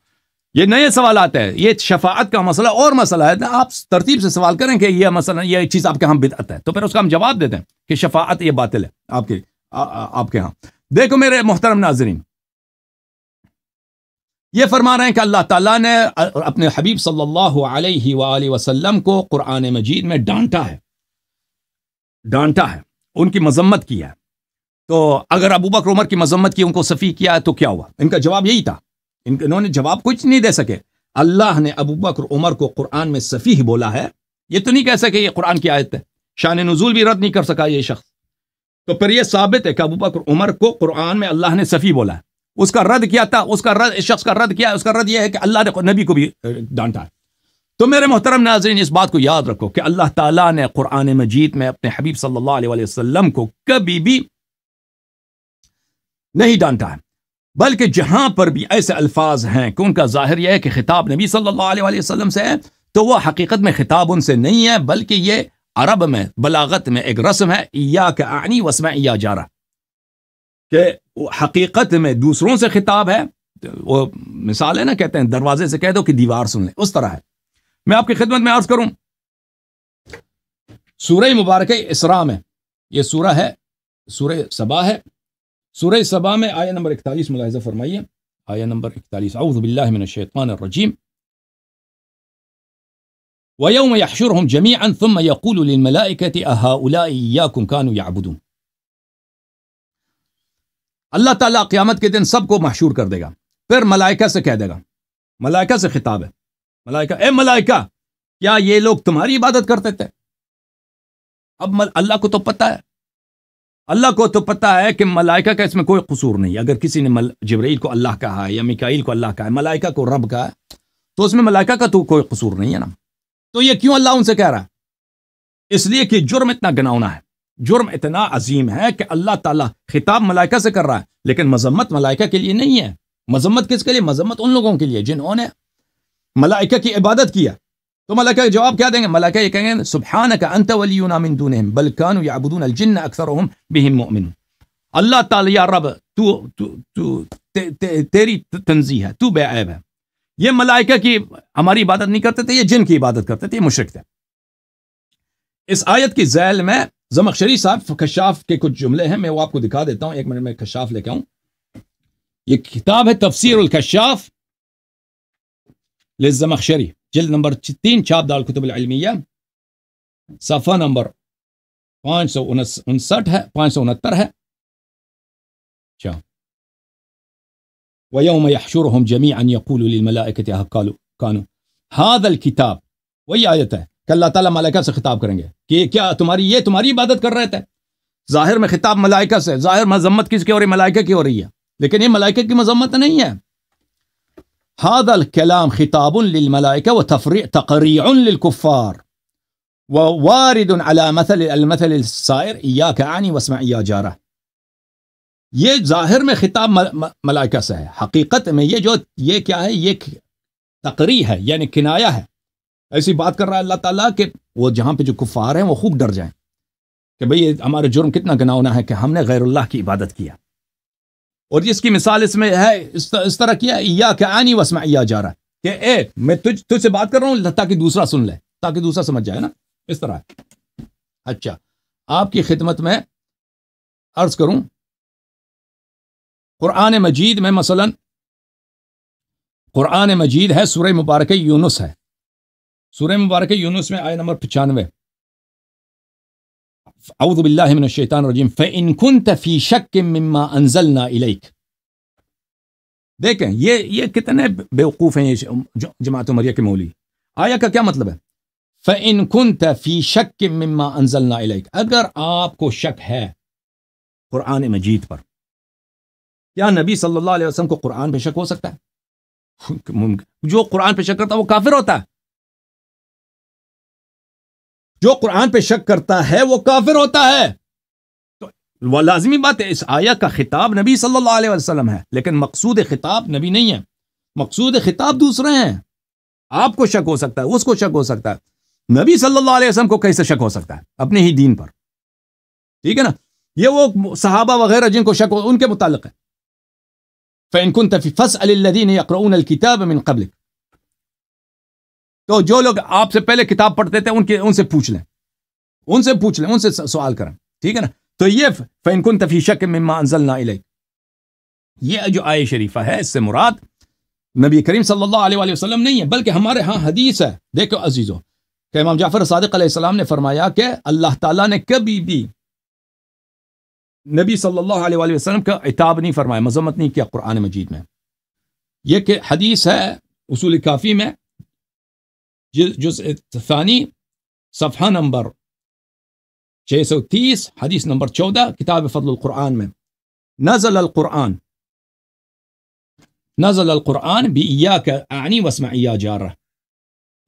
یہ نئے سوالات ہیں یہ شفاعت کا مسئلہ اور مسئلہ ہے آپ ترتیب سے سوال کریں کہ یہ مسئلہ یہ چیز آپ کے ہاں بدعت ہے تو پھر اس کا ہم جواب دیتے ہیں کہ شفاعت یہ باطل ہے آپ کے آپ کے ہاں دیکھو میرے محترم ناظرین یہ فرما رہے ہیں کہ اللہ تعالیٰ نے اپنے حبیب صلی اللہ علیہ وآلہ وسلم کو قرآن مجید میں ڈانٹا ہے ڈانٹا ہے ان کی مذمت کی ہے تو اگر ابو بکر عمر کی مذمت کی ان کو صفی کیا ہے تو کیا ہوا ان کا جواب یہی تھا انہوں نے جواب کچھ نہیں دے سکے اللہ نے ابو بکر عمر کو قرآن میں صفیح بولا ہے یہ تو نہیں کہہ سکے یہ قرآن کی آیت ہے شان نزول بھی رد نہیں کر سکا یہ شخص تو پھر یہ ثابت ہے کہ ابو بکر عمر کو قرآن میں اللہ نے صفی بولا ہے اس کا رد کیا تھا اس کا رد اس شخص کا رد کیا ہے اس کا رد یہ ہے کہ اللہ نے نبی کو بھی ڈانٹا ہے تو میرے محترم ناظرین اس بات کو یاد رکھو کہ اللہ تعالیٰ نے قرآن مجید میں اپنے حبیب صلی اللہ علیہ وسلم کو کبھی بھی نہیں ڈانٹا ہے بلکہ جہاں پر بھی ایسے الفاظ ہیں کہ ان کا ظاہر یہ ہے کہ خطاب نبی صلی اللہ علیہ وسلم سے ہے تو وہ حقیقت میں خطاب ان سے نہیں ہے بلکہ یہ عرب میں بلاغت میں ایک رسم ہے یا یا کہ حقیقت میں دوسروں سے خطاب ہے وہ مثال ہے نا کہتے ہیں دروازے سے کہہ دو کہ دیوار سن لیں اس طرح ہے میں آپ کی خدمت میں عرض کروں سورہ مبارک اسرا میں یہ سورہ ہے سورہ صبا ہے سورہ صبا میں آیا نمبر اکتالیس ملاحظہ فرمائیے آیا نمبر اکتالیس اعوذ باللہ من الشیطان الرجیم اللہ تعالیٰ قیامت کے دن سب کو محشور کر دے گا پھر ملائکہ سے کہہ دے گا ملائکہ سے خطاب ہے ملائکہ ملائکہ اے کیا یہ لوگ تمہاری عبادت کرتے تھے اب اللہ کو تو پتہ ہے اللہ کو تو پتہ ہے کہ ملائکہ کا اس میں کوئی قصور نہیں اگر کسی نے مل کو اللہ کہا ہے یا مکائیل کو اللہ کہا ہے ملائکہ کو رب کہا ہے تو اس میں ملائکہ کا تو کوئی قصور نہیں ہے نا تو یہ کیوں اللہ ان سے کہہ رہا ہے اس لیے کہ جرم اتنا گناونا ہے جرم اتنا عظیم ہے کہ اللہ تعالیٰ خطاب ملائکہ سے کر رہا ہے لیکن مذمت ملائکہ کے لیے نہیں ہے مذمت کس کے لیے مذمت ان لوگوں کے لیے جنہوں نے ملائکہ کی عبادت کیا تو ملائکہ کا جواب کیا دیں گے ملائکہ یہ کہیں گے سبحان کا بهم مؤمن اللہ تعالیٰ تیری ہے تو بے عیب ہے یہ ملائکہ کی ہماری عبادت نہیں کرتے تھے یہ جن کی عبادت کرتے تھے یہ تھے اس آیت کی ذیل میں زمکشریف صاحب کشاف کے کچھ جملے ہیں میں وہ آپ کو دکھا دیتا ہوں ایک منٹ میں کشاف لے کے آؤں یہ کتاب ہے تفسیر جلد لمکشری تین چھاپ دار العلمیہ صفحہ نمبر پانچ سو انسٹھ ہے پانچ سو انہتر ہے ويوم يحشرهم جميعا يقول للملائكة قالوا كانوا هذا الكتاب وهي آيته كلا تعالى ملائكة سے خطاب کریں گے کہ کیا تمہاری یہ تمہاری عبادت کر رہتا ہے ظاہر میں خطاب ملائكة سے ظاہر مذمت کس کے ہو ملائكة کی ہو رہی ہے لیکن یہ ملائكة کی مذمت نہیں ہے هذا الكلام خطاب للملائكة وتفريع تقريع للكفار ووارد على مثل المثل السائر إياك أعني واسمع يا جاره یہ ظاہر میں خطاب ملائکہ سے ہے حقیقت میں یہ جو یہ کیا ہے یہ تقریر ہے یعنی کنایا ہے ایسی بات کر رہا ہے اللہ تعالیٰ کہ وہ جہاں پہ جو کفار ہیں وہ خوب ڈر جائیں کہ بھئی یہ ہمارے جرم کتنا گناونا ہے کہ ہم نے غیر اللہ کی عبادت کیا اور جس کی مثال اس میں ہے اس طرح کیا یا کہ آنی وسما میں جا رہا ہے کہ اے میں تجھ سے بات کر رہا ہوں تاکہ دوسرا سن لے تاکہ دوسرا سمجھ جائے نا اس طرح ہے اچھا آپ کی خدمت میں عرض کروں قرآن مجید میں مثلا قرآن مجید ہے سورہ مبارک یونس ہے سورہ مبارک یونس میں آئے نمبر پچانوے اعوذ باللہ من الشیطان الرجیم فَإِن كُنْتَ فِي شَكٍ مِّمَّا أَنزَلْنَا إِلَيْكَ دیکھیں یہ یہ کتنے بیوقوف ہیں یہ جماعت مریہ کے مول آیا کا کیا مطلب ہے فَإِن كُنْتَ فِي شَكٍ مِّمَّا أَنزَلْنَا إِلَيْكَ اگر آپ کو شک ہے قرآن مجید پر کیا نبی صلی اللہ علیہ وسلم کو قرآن پہ شک ہو سکتا ہے جو قرآن پہ شک کرتا ہے وہ کافر ہوتا ہے جو قرآن پہ شک کرتا ہے وہ کافر ہوتا ہے تو لازمی بات ہے اس آیا کا خطاب نبی صلی اللہ علیہ وسلم ہے لیکن مقصود خطاب نبی نہیں ہے مقصود خطاب دوسرے ہیں آپ کو شک ہو سکتا ہے اس کو شک ہو سکتا ہے نبی صلی اللہ علیہ وسلم کو کیسے شک ہو سکتا ہے اپنے ہی دین پر ٹھیک ہے نا یہ وہ صحابہ وغیرہ جن کو شک ہو ان کے متعلق ہے فینقن الذين فص الكتاب من قبل تو جو لوگ آپ سے پہلے کتاب پڑھتے تھے ان کے ان سے پوچھ لیں ان سے پوچھ لیں ان سے سوال کریں ٹھیک ہے نا تو یہ فین کن تفی شک میں تفیع نہ یہ جو آئے شریفہ ہے اس سے مراد نبی کریم صلی اللہ علیہ وآلہ وسلم نہیں ہے بلکہ ہمارے ہاں حدیث ہے دیکھو کہ امام جعفر صادق علیہ السلام نے فرمایا کہ اللہ تعالیٰ نے کبھی بھی نبی صلی اللہ علیہ وآلہ وسلم کا اتاب نہیں فرمایا مذمت نہیں کیا قرآن مجید میں یہ کہ حدیث ہے اصول کافی میں جز ثانی صفحہ نمبر چھ سو تیس حدیث نمبر چودہ کتاب فضل القرآن میں نزل القرآن نزل القرآن بھی وسمع جا رہا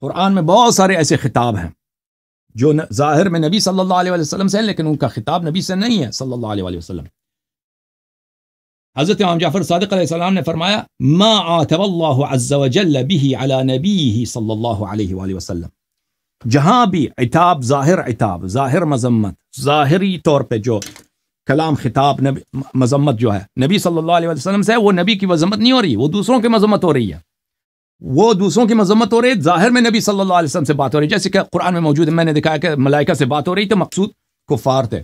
قرآن میں بہت سارے ایسے خطاب ہیں جو ظاہر میں نبی صلی اللہ علیہ وسلم سے ہیں لیکن ان کا خطاب نبی سے نہیں ہے صلی اللہ علیہ وسلم حضرت جعفر صادق علیہ السلام نے فرمایا ما اللہ عز و جل علی صلی اللہ علیہ وآلہ وسلم جہاں بھی عتاب ظاہر عتاب ظاہر مذمت ظاہری طور پہ جو کلام خطاب نبی مذمت جو ہے نبی صلی اللہ علیہ وسلم سے وہ نبی کی مذمت نہیں ہو رہی وہ دوسروں کی مذمت ہو رہی ہے وہ دوسروں کی مذمت ہو رہی ہے ظاہر میں نبی صلی اللہ علیہ وسلم سے بات ہو رہی ہے جیسے کہ قرآن میں موجود ہے میں نے دکھایا کہ ملائکہ سے بات ہو رہی تو مقصود کفار تھے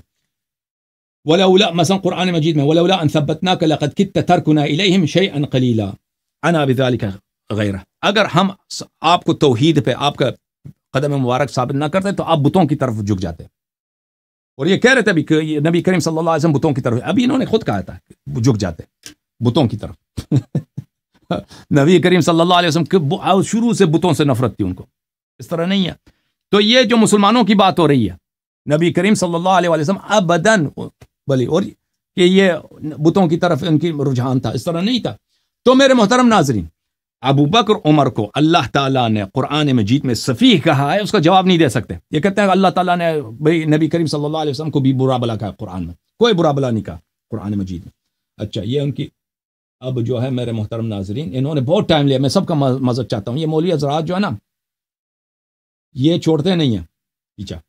ولی اللہ مثلا قرآن مجید میں ان لقد ولی اللہ انسبت شی انا خلیلہ غیرہ اگر ہم آپ کو توحید پہ آپ کا قدم مبارک ثابت نہ کرتے تو آپ بتوں کی طرف جھک جاتے اور یہ کہہ رہے تھے ابھی کہ نبی کریم صلی اللہ علیہ وسلم بتوں کی طرف ابھی انہوں نے خود کہا تھا جھک جاتے بتوں کی طرف نبی کریم صلی اللہ علیہ وسلم شروع سے بتوں سے نفرت تھی ان کو اس طرح نہیں ہے تو یہ جو مسلمانوں کی بات ہو رہی ہے نبی کریم صلی اللہ علیہ وسلم ابدن بلی اور کہ یہ بتوں کی طرف ان کی رجحان تھا اس طرح نہیں تھا تو میرے محترم ناظرین ابو بکر عمر کو اللہ تعالیٰ نے قرآن مجید میں صفیح کہا ہے اس کا جواب نہیں دے سکتے یہ کہتے ہیں اللہ تعالیٰ نے بھائی نبی کریم صلی اللہ علیہ وسلم کو بھی برا بلا کہا قرآن میں کوئی برا بلا نہیں کہا قرآن مجید میں اچھا یہ ان کی اب جو ہے میرے محترم ناظرین انہوں نے بہت ٹائم لیا میں سب کا مذہب چاہتا ہوں یہ مولوی حضرات جو ہے نا یہ چھوڑتے نہیں ہیں پیچھا جی